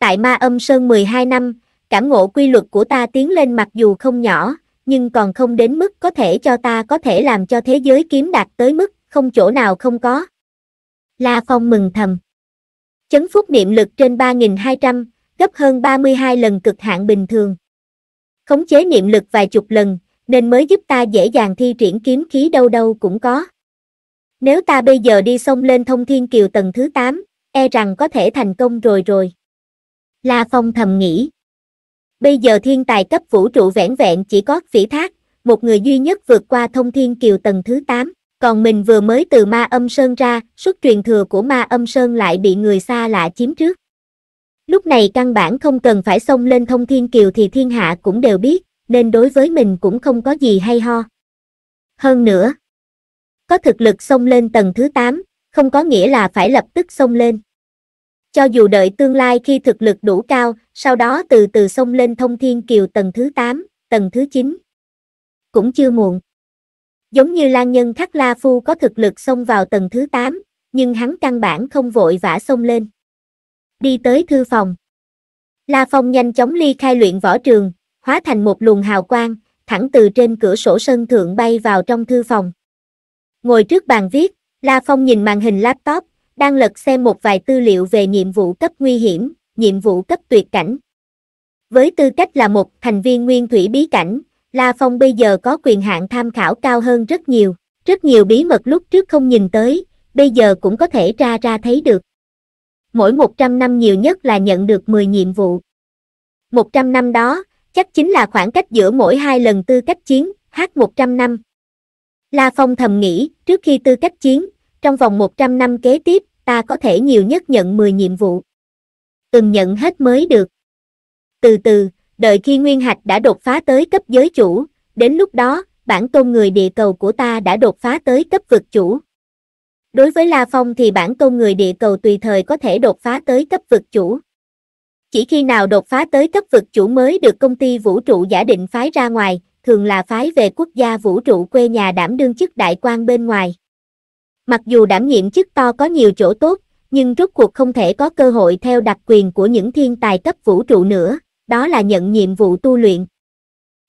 Tại ma âm sơn 12 năm, cảm ngộ quy luật của ta tiến lên mặc dù không nhỏ, nhưng còn không đến mức có thể cho ta có thể làm cho thế giới kiếm đạt tới mức không chỗ nào không có. La Phong mừng thầm. Chấn phúc niệm lực trên 3.200, gấp hơn 32 lần cực hạn bình thường. Khống chế niệm lực vài chục lần, nên mới giúp ta dễ dàng thi triển kiếm khí đâu đâu cũng có. Nếu ta bây giờ đi xông lên thông thiên kiều tầng thứ 8, e rằng có thể thành công rồi rồi. La Phong thầm nghĩ. Bây giờ thiên tài cấp vũ trụ vẻn vẹn chỉ có phỉ thác, một người duy nhất vượt qua thông thiên kiều tầng thứ 8, còn mình vừa mới từ ma âm sơn ra, xuất truyền thừa của ma âm sơn lại bị người xa lạ chiếm trước. Lúc này căn bản không cần phải xông lên thông thiên kiều thì thiên hạ cũng đều biết, nên đối với mình cũng không có gì hay ho. Hơn nữa, có thực lực xông lên tầng thứ 8, không có nghĩa là phải lập tức xông lên cho dù đợi tương lai khi thực lực đủ cao, sau đó từ từ xông lên thông thiên kiều tầng thứ 8, tầng thứ 9. Cũng chưa muộn. Giống như Lan Nhân Khắc La Phu có thực lực xông vào tầng thứ 8, nhưng hắn căn bản không vội vã xông lên. Đi tới thư phòng. La Phong nhanh chóng ly khai luyện võ trường, hóa thành một luồng hào quang, thẳng từ trên cửa sổ sân thượng bay vào trong thư phòng. Ngồi trước bàn viết, La Phong nhìn màn hình laptop, đang lật xem một vài tư liệu về nhiệm vụ cấp nguy hiểm, nhiệm vụ cấp tuyệt cảnh. Với tư cách là một thành viên nguyên thủy bí cảnh, La Phong bây giờ có quyền hạn tham khảo cao hơn rất nhiều, rất nhiều bí mật lúc trước không nhìn tới, bây giờ cũng có thể ra ra thấy được. Mỗi 100 năm nhiều nhất là nhận được 10 nhiệm vụ. 100 năm đó, chắc chính là khoảng cách giữa mỗi hai lần tư cách chiến, H100 năm. La Phong thầm nghĩ, trước khi tư cách chiến, trong vòng 100 năm kế tiếp, ta có thể nhiều nhất nhận 10 nhiệm vụ. Từng nhận hết mới được. Từ từ, đợi khi Nguyên Hạch đã đột phá tới cấp giới chủ, đến lúc đó, bản tôn người địa cầu của ta đã đột phá tới cấp vực chủ. Đối với La Phong thì bản tôn người địa cầu tùy thời có thể đột phá tới cấp vực chủ. Chỉ khi nào đột phá tới cấp vực chủ mới được công ty vũ trụ giả định phái ra ngoài, thường là phái về quốc gia vũ trụ quê nhà đảm đương chức đại quan bên ngoài. Mặc dù đảm nhiệm chức to có nhiều chỗ tốt, nhưng rốt cuộc không thể có cơ hội theo đặc quyền của những thiên tài cấp vũ trụ nữa, đó là nhận nhiệm vụ tu luyện.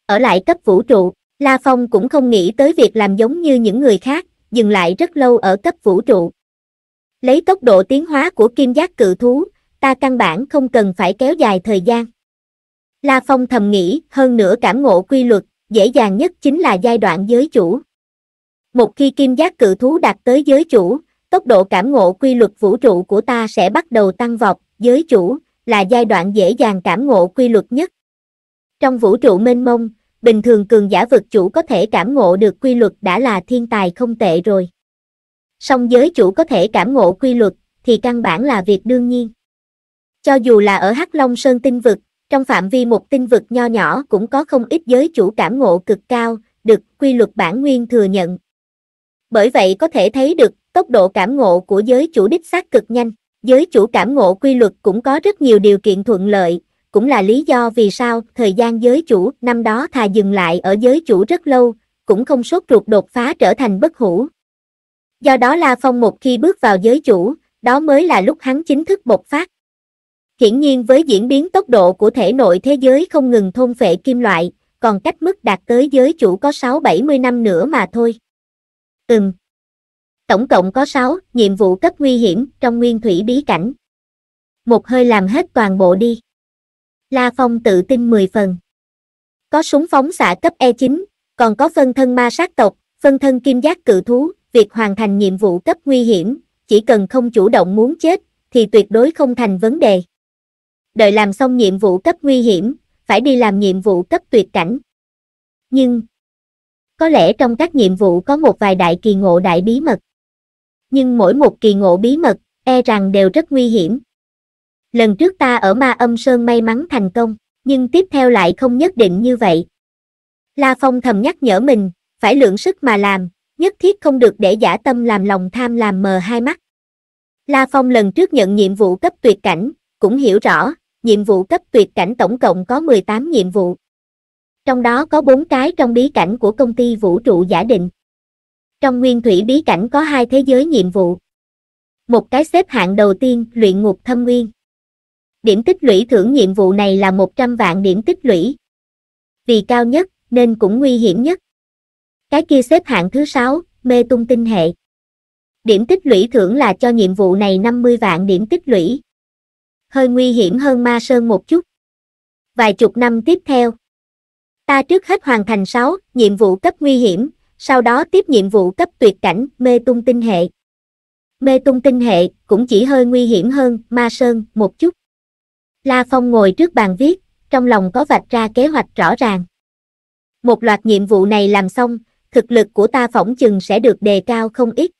Ở lại cấp vũ trụ, La Phong cũng không nghĩ tới việc làm giống như những người khác, dừng lại rất lâu ở cấp vũ trụ. Lấy tốc độ tiến hóa của kim giác cự thú, ta căn bản không cần phải kéo dài thời gian. La Phong thầm nghĩ, hơn nữa cảm ngộ quy luật, dễ dàng nhất chính là giai đoạn giới chủ. Một khi kim giác cự thú đạt tới giới chủ, tốc độ cảm ngộ quy luật vũ trụ của ta sẽ bắt đầu tăng vọt, giới chủ, là giai đoạn dễ dàng cảm ngộ quy luật nhất. Trong vũ trụ mênh mông, bình thường cường giả vực chủ có thể cảm ngộ được quy luật đã là thiên tài không tệ rồi. Song giới chủ có thể cảm ngộ quy luật, thì căn bản là việc đương nhiên. Cho dù là ở Hắc Long Sơn tinh vực, trong phạm vi một tinh vực nho nhỏ cũng có không ít giới chủ cảm ngộ cực cao, được quy luật bản nguyên thừa nhận, bởi vậy có thể thấy được tốc độ cảm ngộ của giới chủ đích xác cực nhanh. Giới chủ cảm ngộ quy luật cũng có rất nhiều điều kiện thuận lợi, cũng là lý do vì sao thời gian giới chủ năm đó thà dừng lại ở giới chủ rất lâu, cũng không sốt ruột đột phá trở thành bất hủ. Do đó La Phong một khi bước vào giới chủ, đó mới là lúc hắn chính thức bộc phát. Hiển nhiên với diễn biến tốc độ của thể nội thế giới không ngừng thôn phệ kim loại, còn cách mức đạt tới giới chủ có sáu bảy mươi năm nữa mà thôi. Ừm. Tổng cộng có 6 nhiệm vụ cấp nguy hiểm trong nguyên thủy bí cảnh. Một hơi làm hết toàn bộ đi. La Phong tự tin 10 phần. Có súng phóng xạ cấp E9, còn có phân thân ma sát tộc, phân thân kim giác cự thú, việc hoàn thành nhiệm vụ cấp nguy hiểm, chỉ cần không chủ động muốn chết, thì tuyệt đối không thành vấn đề. Đợi làm xong nhiệm vụ cấp nguy hiểm, phải đi làm nhiệm vụ cấp tuyệt cảnh. Nhưng, có lẽ trong các nhiệm vụ có một vài đại kỳ ngộ đại bí mật. Nhưng mỗi một kỳ ngộ bí mật, e rằng đều rất nguy hiểm. Lần trước ta ở ma âm sơn may mắn thành công, nhưng tiếp theo lại không nhất định như vậy. La Phong thầm nhắc nhở mình, phải lượng sức mà làm, nhất thiết không được để giả tâm làm lòng tham làm mờ hai mắt. La Phong lần trước nhận nhiệm vụ cấp tuyệt cảnh, cũng hiểu rõ, nhiệm vụ cấp tuyệt cảnh tổng cộng có 18 nhiệm vụ trong đó có bốn cái trong bí cảnh của công ty vũ trụ giả định. Trong nguyên thủy bí cảnh có hai thế giới nhiệm vụ. Một cái xếp hạng đầu tiên, luyện ngục thâm nguyên. Điểm tích lũy thưởng nhiệm vụ này là 100 vạn điểm tích lũy. Vì cao nhất, nên cũng nguy hiểm nhất. Cái kia xếp hạng thứ 6, mê tung tinh hệ. Điểm tích lũy thưởng là cho nhiệm vụ này 50 vạn điểm tích lũy. Hơi nguy hiểm hơn ma sơn một chút. Vài chục năm tiếp theo, ta trước hết hoàn thành 6, nhiệm vụ cấp nguy hiểm, sau đó tiếp nhiệm vụ cấp tuyệt cảnh, mê tung tinh hệ. Mê tung tinh hệ cũng chỉ hơi nguy hiểm hơn ma sơn một chút. La Phong ngồi trước bàn viết, trong lòng có vạch ra kế hoạch rõ ràng. Một loạt nhiệm vụ này làm xong, thực lực của ta phỏng chừng sẽ được đề cao không ít.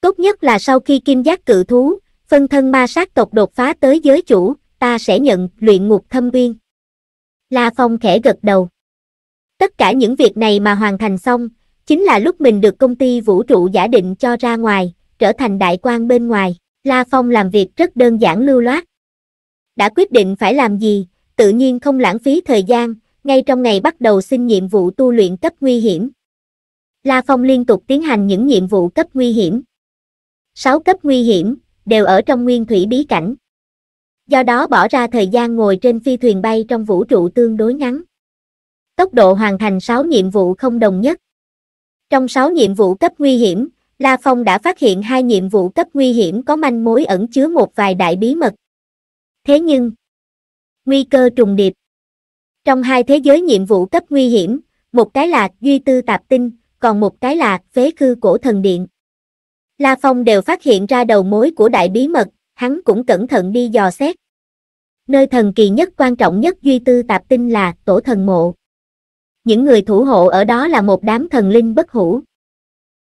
Tốt nhất là sau khi kim giác cự thú, phân thân ma sát tộc đột phá tới giới chủ, ta sẽ nhận luyện ngục thâm uyên. La Phong khẽ gật đầu. Tất cả những việc này mà hoàn thành xong, chính là lúc mình được công ty vũ trụ giả định cho ra ngoài, trở thành đại quan bên ngoài. La Phong làm việc rất đơn giản lưu loát. Đã quyết định phải làm gì, tự nhiên không lãng phí thời gian, ngay trong ngày bắt đầu xin nhiệm vụ tu luyện cấp nguy hiểm. La Phong liên tục tiến hành những nhiệm vụ cấp nguy hiểm. 6 cấp nguy hiểm, đều ở trong nguyên thủy bí cảnh. Do đó bỏ ra thời gian ngồi trên phi thuyền bay trong vũ trụ tương đối ngắn tốc độ hoàn thành 6 nhiệm vụ không đồng nhất. Trong 6 nhiệm vụ cấp nguy hiểm, La Phong đã phát hiện hai nhiệm vụ cấp nguy hiểm có manh mối ẩn chứa một vài đại bí mật. Thế nhưng, nguy cơ trùng điệp. Trong hai thế giới nhiệm vụ cấp nguy hiểm, một cái là duy tư tạp tinh, còn một cái là phế khư cổ thần điện. La Phong đều phát hiện ra đầu mối của đại bí mật, hắn cũng cẩn thận đi dò xét. Nơi thần kỳ nhất quan trọng nhất duy tư tạp tinh là tổ thần mộ những người thủ hộ ở đó là một đám thần linh bất hủ.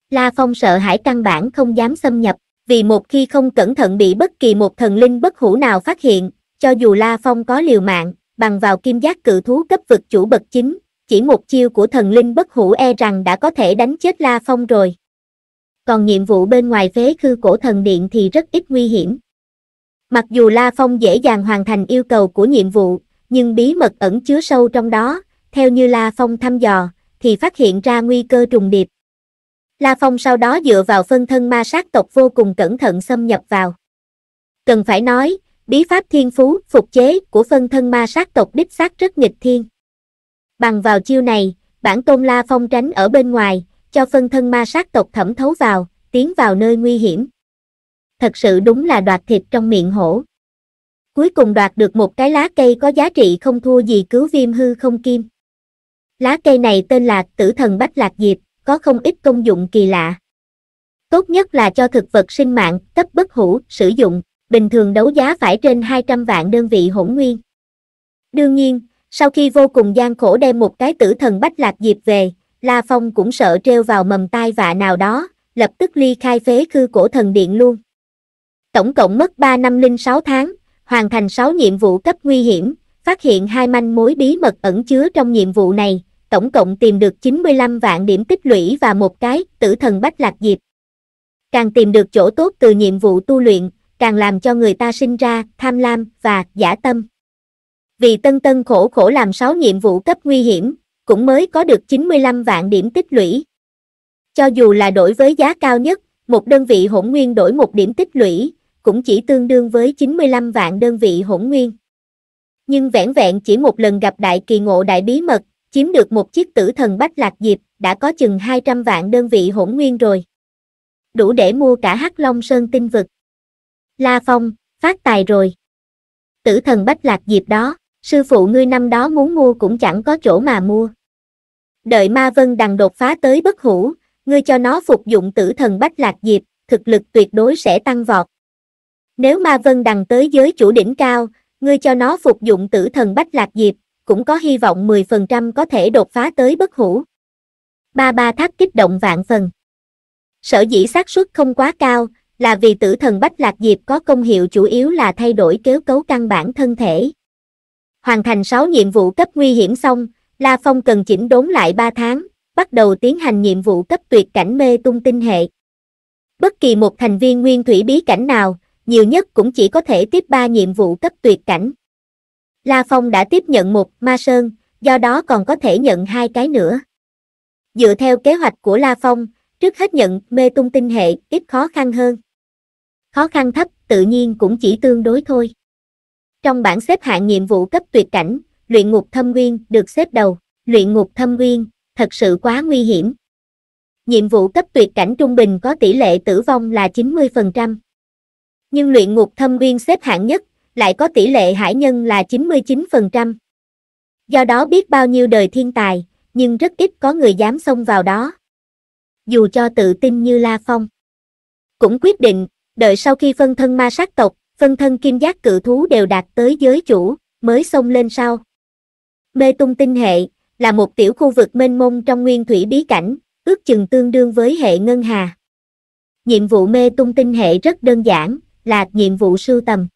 La Phong sợ hãi căn bản không dám xâm nhập, vì một khi không cẩn thận bị bất kỳ một thần linh bất hủ nào phát hiện, cho dù La Phong có liều mạng, bằng vào kim giác cự thú cấp vực chủ bậc chính, chỉ một chiêu của thần linh bất hủ e rằng đã có thể đánh chết La Phong rồi. Còn nhiệm vụ bên ngoài phế khư cổ thần điện thì rất ít nguy hiểm. Mặc dù La Phong dễ dàng hoàn thành yêu cầu của nhiệm vụ, nhưng bí mật ẩn chứa sâu trong đó, theo như La Phong thăm dò, thì phát hiện ra nguy cơ trùng điệp. La Phong sau đó dựa vào phân thân ma sát tộc vô cùng cẩn thận xâm nhập vào. Cần phải nói, bí pháp thiên phú, phục chế của phân thân ma sát tộc đích xác rất nghịch thiên. Bằng vào chiêu này, bản tôn La Phong tránh ở bên ngoài, cho phân thân ma sát tộc thẩm thấu vào, tiến vào nơi nguy hiểm. Thật sự đúng là đoạt thịt trong miệng hổ. Cuối cùng đoạt được một cái lá cây có giá trị không thua gì cứu viêm hư không kim. Lá cây này tên là tử thần bách lạc diệp, có không ít công dụng kỳ lạ. Tốt nhất là cho thực vật sinh mạng, cấp bất hủ, sử dụng, bình thường đấu giá phải trên 200 vạn đơn vị hỗn nguyên. Đương nhiên, sau khi vô cùng gian khổ đem một cái tử thần bách lạc diệp về, La Phong cũng sợ treo vào mầm tai vạ nào đó, lập tức ly khai phế khư cổ thần điện luôn. Tổng cộng mất 3 năm linh 6 tháng, hoàn thành 6 nhiệm vụ cấp nguy hiểm, phát hiện hai manh mối bí mật ẩn chứa trong nhiệm vụ này, tổng cộng tìm được 95 vạn điểm tích lũy và một cái tử thần bách lạc diệp. Càng tìm được chỗ tốt từ nhiệm vụ tu luyện, càng làm cho người ta sinh ra tham lam và giả tâm. Vì tân tân khổ khổ làm 6 nhiệm vụ cấp nguy hiểm, cũng mới có được 95 vạn điểm tích lũy. Cho dù là đổi với giá cao nhất, một đơn vị hỗn nguyên đổi một điểm tích lũy, cũng chỉ tương đương với 95 vạn đơn vị hỗn nguyên. Nhưng vẻn vẹn chỉ một lần gặp đại kỳ ngộ đại bí mật, chiếm được một chiếc tử thần bách lạc diệp, đã có chừng 200 vạn đơn vị hỗn nguyên rồi. Đủ để mua cả hắc long sơn tinh vực. La Phong, phát tài rồi. Tử thần bách lạc diệp đó, sư phụ ngươi năm đó muốn mua cũng chẳng có chỗ mà mua. Đợi ma vân đằng đột phá tới bất hủ, ngươi cho nó phục dụng tử thần bách lạc diệp, thực lực tuyệt đối sẽ tăng vọt. Nếu ma vân đằng tới giới chủ đỉnh cao, ngươi cho nó phục dụng tử thần bách lạc diệp, cũng có hy vọng 10% có thể đột phá tới bất hủ. Ba ba thác kích động vạn phần. Sở dĩ xác suất không quá cao là vì tử thần Bách Lạc Diệp có công hiệu chủ yếu là thay đổi kết cấu căn bản thân thể. Hoàn thành 6 nhiệm vụ cấp nguy hiểm xong, La Phong cần chỉnh đốn lại 3 tháng, bắt đầu tiến hành nhiệm vụ cấp tuyệt cảnh mê tung tinh hệ. Bất kỳ một thành viên nguyên thủy bí cảnh nào, nhiều nhất cũng chỉ có thể tiếp 3 nhiệm vụ cấp tuyệt cảnh. La Phong đã tiếp nhận một ma sơn, do đó còn có thể nhận hai cái nữa. Dựa theo kế hoạch của La Phong, trước hết nhận mê tung tinh hệ ít khó khăn hơn. Khó khăn thấp tự nhiên cũng chỉ tương đối thôi. Trong bảng xếp hạng nhiệm vụ cấp tuyệt cảnh, luyện ngục thâm nguyên được xếp đầu, luyện ngục thâm nguyên, thật sự quá nguy hiểm. Nhiệm vụ cấp tuyệt cảnh trung bình có tỷ lệ tử vong là 90%. Nhưng luyện ngục thâm nguyên xếp hạng nhất lại có tỷ lệ hải nhân là 99%. Do đó biết bao nhiêu đời thiên tài, nhưng rất ít có người dám xông vào đó. Dù cho tự tin như La Phong, cũng quyết định, đợi sau khi phân thân ma sát tộc, phân thân kim giác cự thú đều đạt tới giới chủ, mới xông lên sau. Mê tung tinh hệ, là một tiểu khu vực mênh mông trong nguyên thủy bí cảnh, ước chừng tương đương với hệ ngân hà. Nhiệm vụ mê tung tinh hệ rất đơn giản, là nhiệm vụ sưu tầm.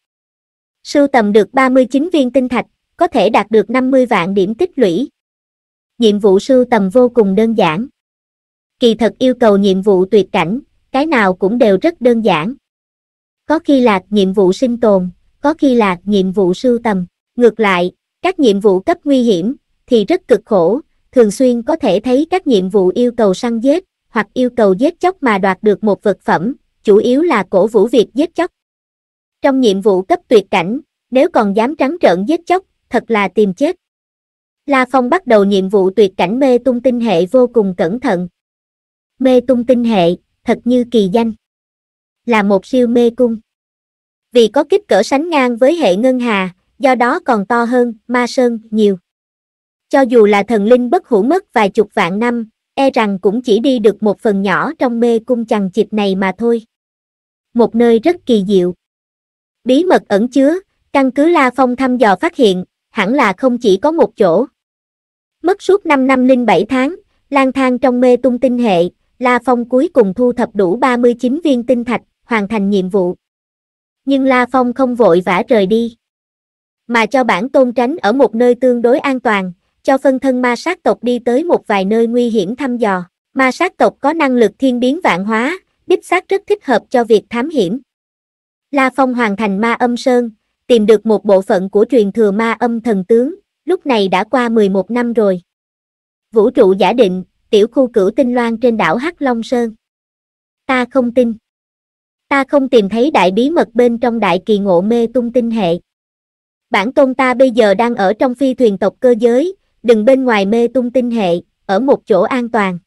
Sưu tầm được 39 viên tinh thạch, có thể đạt được 50 vạn điểm tích lũy. Nhiệm vụ sưu tầm vô cùng đơn giản. Kỳ thật yêu cầu nhiệm vụ tuyệt cảnh, cái nào cũng đều rất đơn giản. Có khi là nhiệm vụ sinh tồn, có khi là nhiệm vụ sưu tầm. Ngược lại, các nhiệm vụ cấp nguy hiểm thì rất cực khổ, thường xuyên có thể thấy các nhiệm vụ yêu cầu săn giết hoặc yêu cầu giết chóc mà đoạt được một vật phẩm, chủ yếu là cổ vũ việc giết chóc. Trong nhiệm vụ cấp tuyệt cảnh, nếu còn dám trắng trợn giết chóc, thật là tìm chết. La Phong bắt đầu nhiệm vụ tuyệt cảnh mê tung tinh hệ vô cùng cẩn thận. Mê tung tinh hệ, thật như kỳ danh. Là một siêu mê cung. Vì có kích cỡ sánh ngang với hệ ngân hà, do đó còn to hơn ma sơn nhiều. Cho dù là thần linh bất hủ mất vài chục vạn năm, e rằng cũng chỉ đi được một phần nhỏ trong mê cung chằng chịt này mà thôi. Một nơi rất kỳ diệu. Bí mật ẩn chứa, căn cứ La Phong thăm dò phát hiện, hẳn là không chỉ có một chỗ. Mất suốt 5 năm linh 07 tháng, lang thang trong mê tung tinh hệ, La Phong cuối cùng thu thập đủ 39 viên tinh thạch, hoàn thành nhiệm vụ. Nhưng La Phong không vội vã rời đi, mà cho bản tôn tránh ở một nơi tương đối an toàn, cho phân thân ma sát tộc đi tới một vài nơi nguy hiểm thăm dò. Ma sát tộc có năng lực thiên biến vạn hóa, đích xác rất thích hợp cho việc thám hiểm. La Phong hoàn thành ma âm sơn, tìm được một bộ phận của truyền thừa ma âm thần tướng, lúc này đã qua 11 năm rồi. Vũ trụ giả định, tiểu khu cửu tinh loan trên đảo Hắc Long Sơn. Ta không tin. Ta không tìm thấy đại bí mật bên trong đại kỳ ngộ mê tung tinh hệ. Bản tôn ta bây giờ đang ở trong phi thuyền tộc cơ giới, đừng bên ngoài mê tung tinh hệ, ở một chỗ an toàn.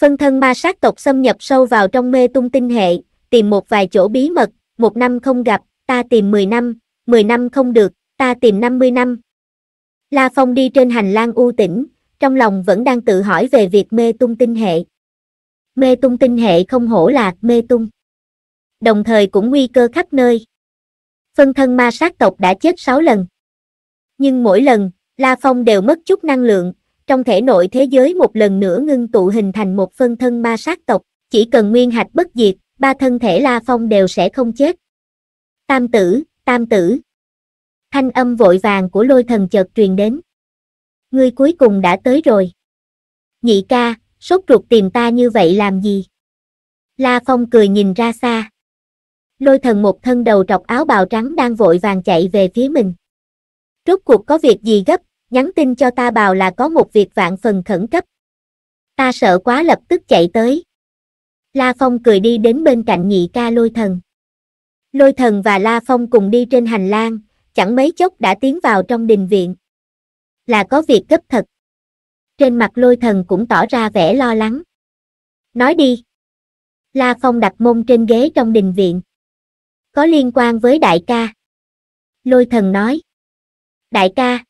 Phân thân ma sát tộc xâm nhập sâu vào trong mê tung tinh hệ, tìm một vài chỗ bí mật, một năm không gặp, ta tìm 10 năm, 10 năm không được, ta tìm 50 năm. La Phong đi trên hành lang u tĩnh, trong lòng vẫn đang tự hỏi về việc mê tung tinh hệ. Mê tung tinh hệ không hổ là mê tung. Đồng thời cũng nguy cơ khắp nơi. Phân thân ma sát tộc đã chết 6 lần. Nhưng mỗi lần, La Phong đều mất chút năng lượng, trong thể nội thế giới một lần nữa ngưng tụ hình thành một phân thân ma sát tộc, chỉ cần nguyên hạch bất diệt, ba thân thể La Phong đều sẽ không chết. Tam tử, tam tử. Thanh âm vội vàng của lôi thần chợt truyền đến. Ngươi cuối cùng đã tới rồi. Nhị ca, sốt ruột tìm ta như vậy làm gì? La Phong cười nhìn ra xa. Lôi thần một thân đầu trọc áo bào trắng đang vội vàng chạy về phía mình. Rốt cuộc có việc gì gấp, nhắn tin cho ta bào là có một việc vạn phần khẩn cấp. Ta sợ quá lập tức chạy tới. La Phong cười đi đến bên cạnh nhị ca lôi thần. Lôi thần và La Phong cùng đi trên hành lang, chẳng mấy chốc đã tiến vào trong đình viện. Là có việc cấp thật. Trên mặt lôi thần cũng tỏ ra vẻ lo lắng. Nói đi. La Phong đặt mông trên ghế trong đình viện. Có liên quan với đại ca. Lôi thần nói. Đại ca.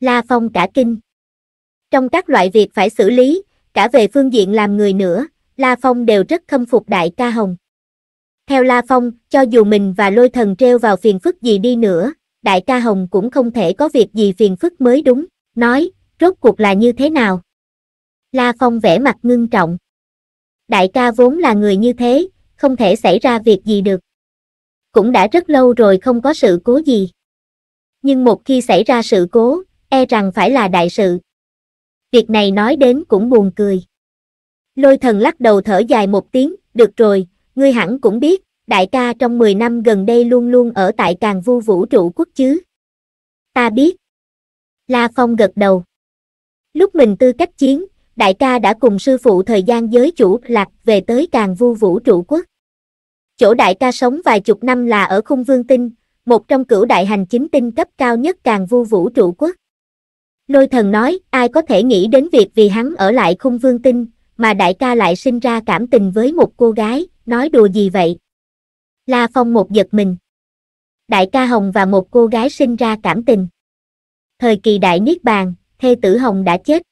La Phong cả kinh. Trong các loại việc phải xử lý, cả về phương diện làm người nữa, La Phong đều rất khâm phục đại ca Hồng. Theo La Phong, cho dù mình và lôi thần treo vào phiền phức gì đi nữa, đại ca Hồng cũng không thể có việc gì phiền phức mới đúng, nói, rốt cuộc là như thế nào. La Phong vẻ mặt ngưng trọng. Đại ca vốn là người như thế, không thể xảy ra việc gì được. Cũng đã rất lâu rồi không có sự cố gì. Nhưng một khi xảy ra sự cố, e rằng phải là đại sự. Việc này nói đến cũng buồn cười. Lôi thần lắc đầu thở dài một tiếng, được rồi, ngươi hẳn cũng biết, đại ca trong 10 năm gần đây luôn luôn ở tại càng vu vũ trụ quốc chứ. Ta biết. La Phong gật đầu. Lúc mình tư cách chiến, đại ca đã cùng sư phụ thời gian giới chủ lạc về tới càng vu vũ trụ quốc. Chỗ đại ca sống vài chục năm là ở khung vương tinh, một trong cửu đại hành chính tinh cấp cao nhất càng vu vũ trụ quốc. Lôi thần nói, ai có thể nghĩ đến việc vì hắn ở lại khung vương tinh, mà đại ca lại sinh ra cảm tình với một cô gái, nói đùa gì vậy? La Phong một giật mình. Đại ca Hồng và một cô gái sinh ra cảm tình. Thời kỳ đại niết bàn, thê tử Hồng đã chết.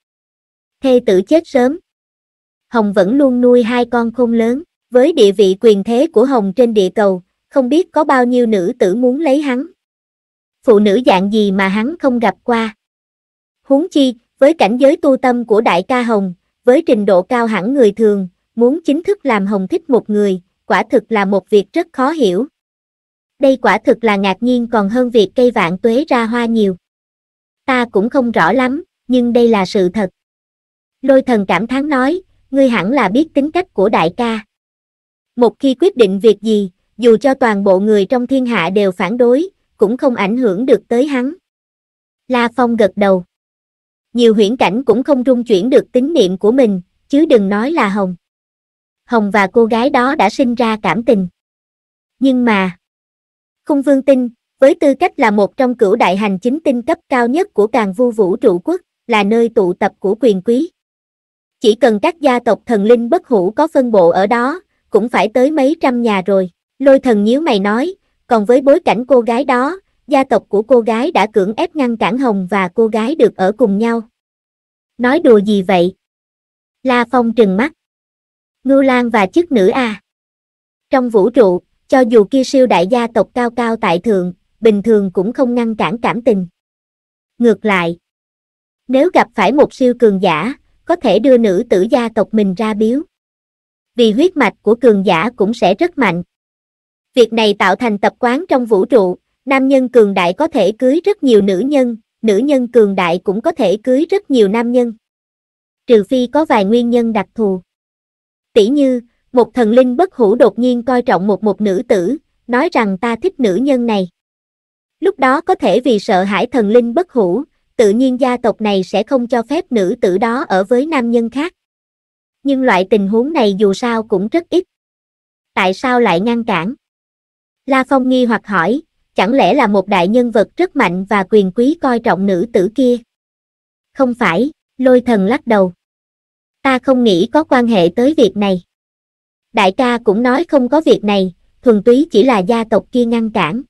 Thê tử chết sớm. Hồng vẫn luôn nuôi hai con không lớn, với địa vị quyền thế của Hồng trên địa cầu, không biết có bao nhiêu nữ tử muốn lấy hắn. Phụ nữ dạng gì mà hắn không gặp qua. Huống chi, với cảnh giới tu tâm của đại ca Hồng, với trình độ cao hẳn người thường, muốn chính thức làm hồng thích một người, quả thực là một việc rất khó hiểu. Đây quả thực là ngạc nhiên còn hơn việc cây vạn tuế ra hoa nhiều. Ta cũng không rõ lắm, nhưng đây là sự thật. Lôi thần cảm thán nói, ngươi hẳn là biết tính cách của đại ca. Một khi quyết định việc gì, dù cho toàn bộ người trong thiên hạ đều phản đối, cũng không ảnh hưởng được tới hắn. La Phong gật đầu nhiều huyễn cảnh cũng không rung chuyển được tín niệm của mình, chứ đừng nói là Hồng. Hồng và cô gái đó đã sinh ra cảm tình. Nhưng mà, Khung Vương Tinh với tư cách là một trong cửu đại hành chính tinh cấp cao nhất của càng vu vũ trụ quốc, là nơi tụ tập của quyền quý. Chỉ cần các gia tộc thần linh bất hủ có phân bộ ở đó, cũng phải tới mấy trăm nhà rồi. Lôi thần nhíu mày nói, còn với bối cảnh cô gái đó, gia tộc của cô gái đã cưỡng ép ngăn cản Hồng và cô gái được ở cùng nhau. Nói đùa gì vậy? La Phong trừng mắt. Ngưu Lan và chức nữ à? Trong vũ trụ, cho dù kia siêu đại gia tộc cao cao tại thượng, bình thường cũng không ngăn cản cảm tình. Ngược lại, nếu gặp phải một siêu cường giả, có thể đưa nữ tử gia tộc mình ra biếu. Vì huyết mạch của cường giả cũng sẽ rất mạnh. Việc này tạo thành tập quán trong vũ trụ, nam nhân cường đại có thể cưới rất nhiều nữ nhân, nữ nhân cường đại cũng có thể cưới rất nhiều nam nhân. Trừ phi có vài nguyên nhân đặc thù. Tỷ như, một thần linh bất hủ đột nhiên coi trọng một một nữ tử, nói rằng ta thích nữ nhân này. Lúc đó có thể vì sợ hãi thần linh bất hủ, tự nhiên gia tộc này sẽ không cho phép nữ tử đó ở với nam nhân khác. Nhưng loại tình huống này dù sao cũng rất ít. Tại sao lại ngăn cản? La Phong nghi hoặc hỏi, chẳng lẽ là một đại nhân vật rất mạnh và quyền quý coi trọng nữ tử kia? Không phải, lôi thần lắc đầu. Ta không nghĩ có quan hệ tới việc này. Đại ca cũng nói không có việc này, thuần túy chỉ là gia tộc kia ngăn cản.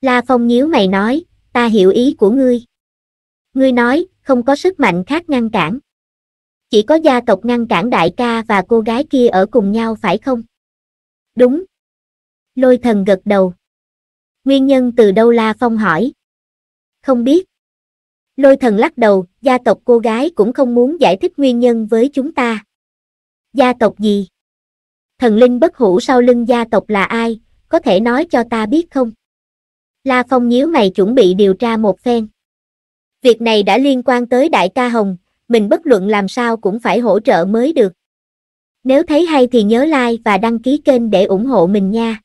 La Phong nhíu mày nói, ta hiểu ý của ngươi. Ngươi nói, không có sức mạnh khác ngăn cản. Chỉ có gia tộc ngăn cản đại ca và cô gái kia ở cùng nhau phải không? Đúng. Lôi thần gật đầu. Nguyên nhân từ đâu La Phong hỏi. Không biết. Lôi thần lắc đầu, gia tộc cô gái cũng không muốn giải thích nguyên nhân với chúng ta. Gia tộc gì? Thần linh bất hủ sau lưng gia tộc là ai, có thể nói cho ta biết không? La Phong nhíu mày chuẩn bị điều tra một phen. Việc này đã liên quan tới đại ca Hồng, mình bất luận làm sao cũng phải hỗ trợ mới được. Nếu thấy hay thì nhớ like và đăng ký kênh để ủng hộ mình nha.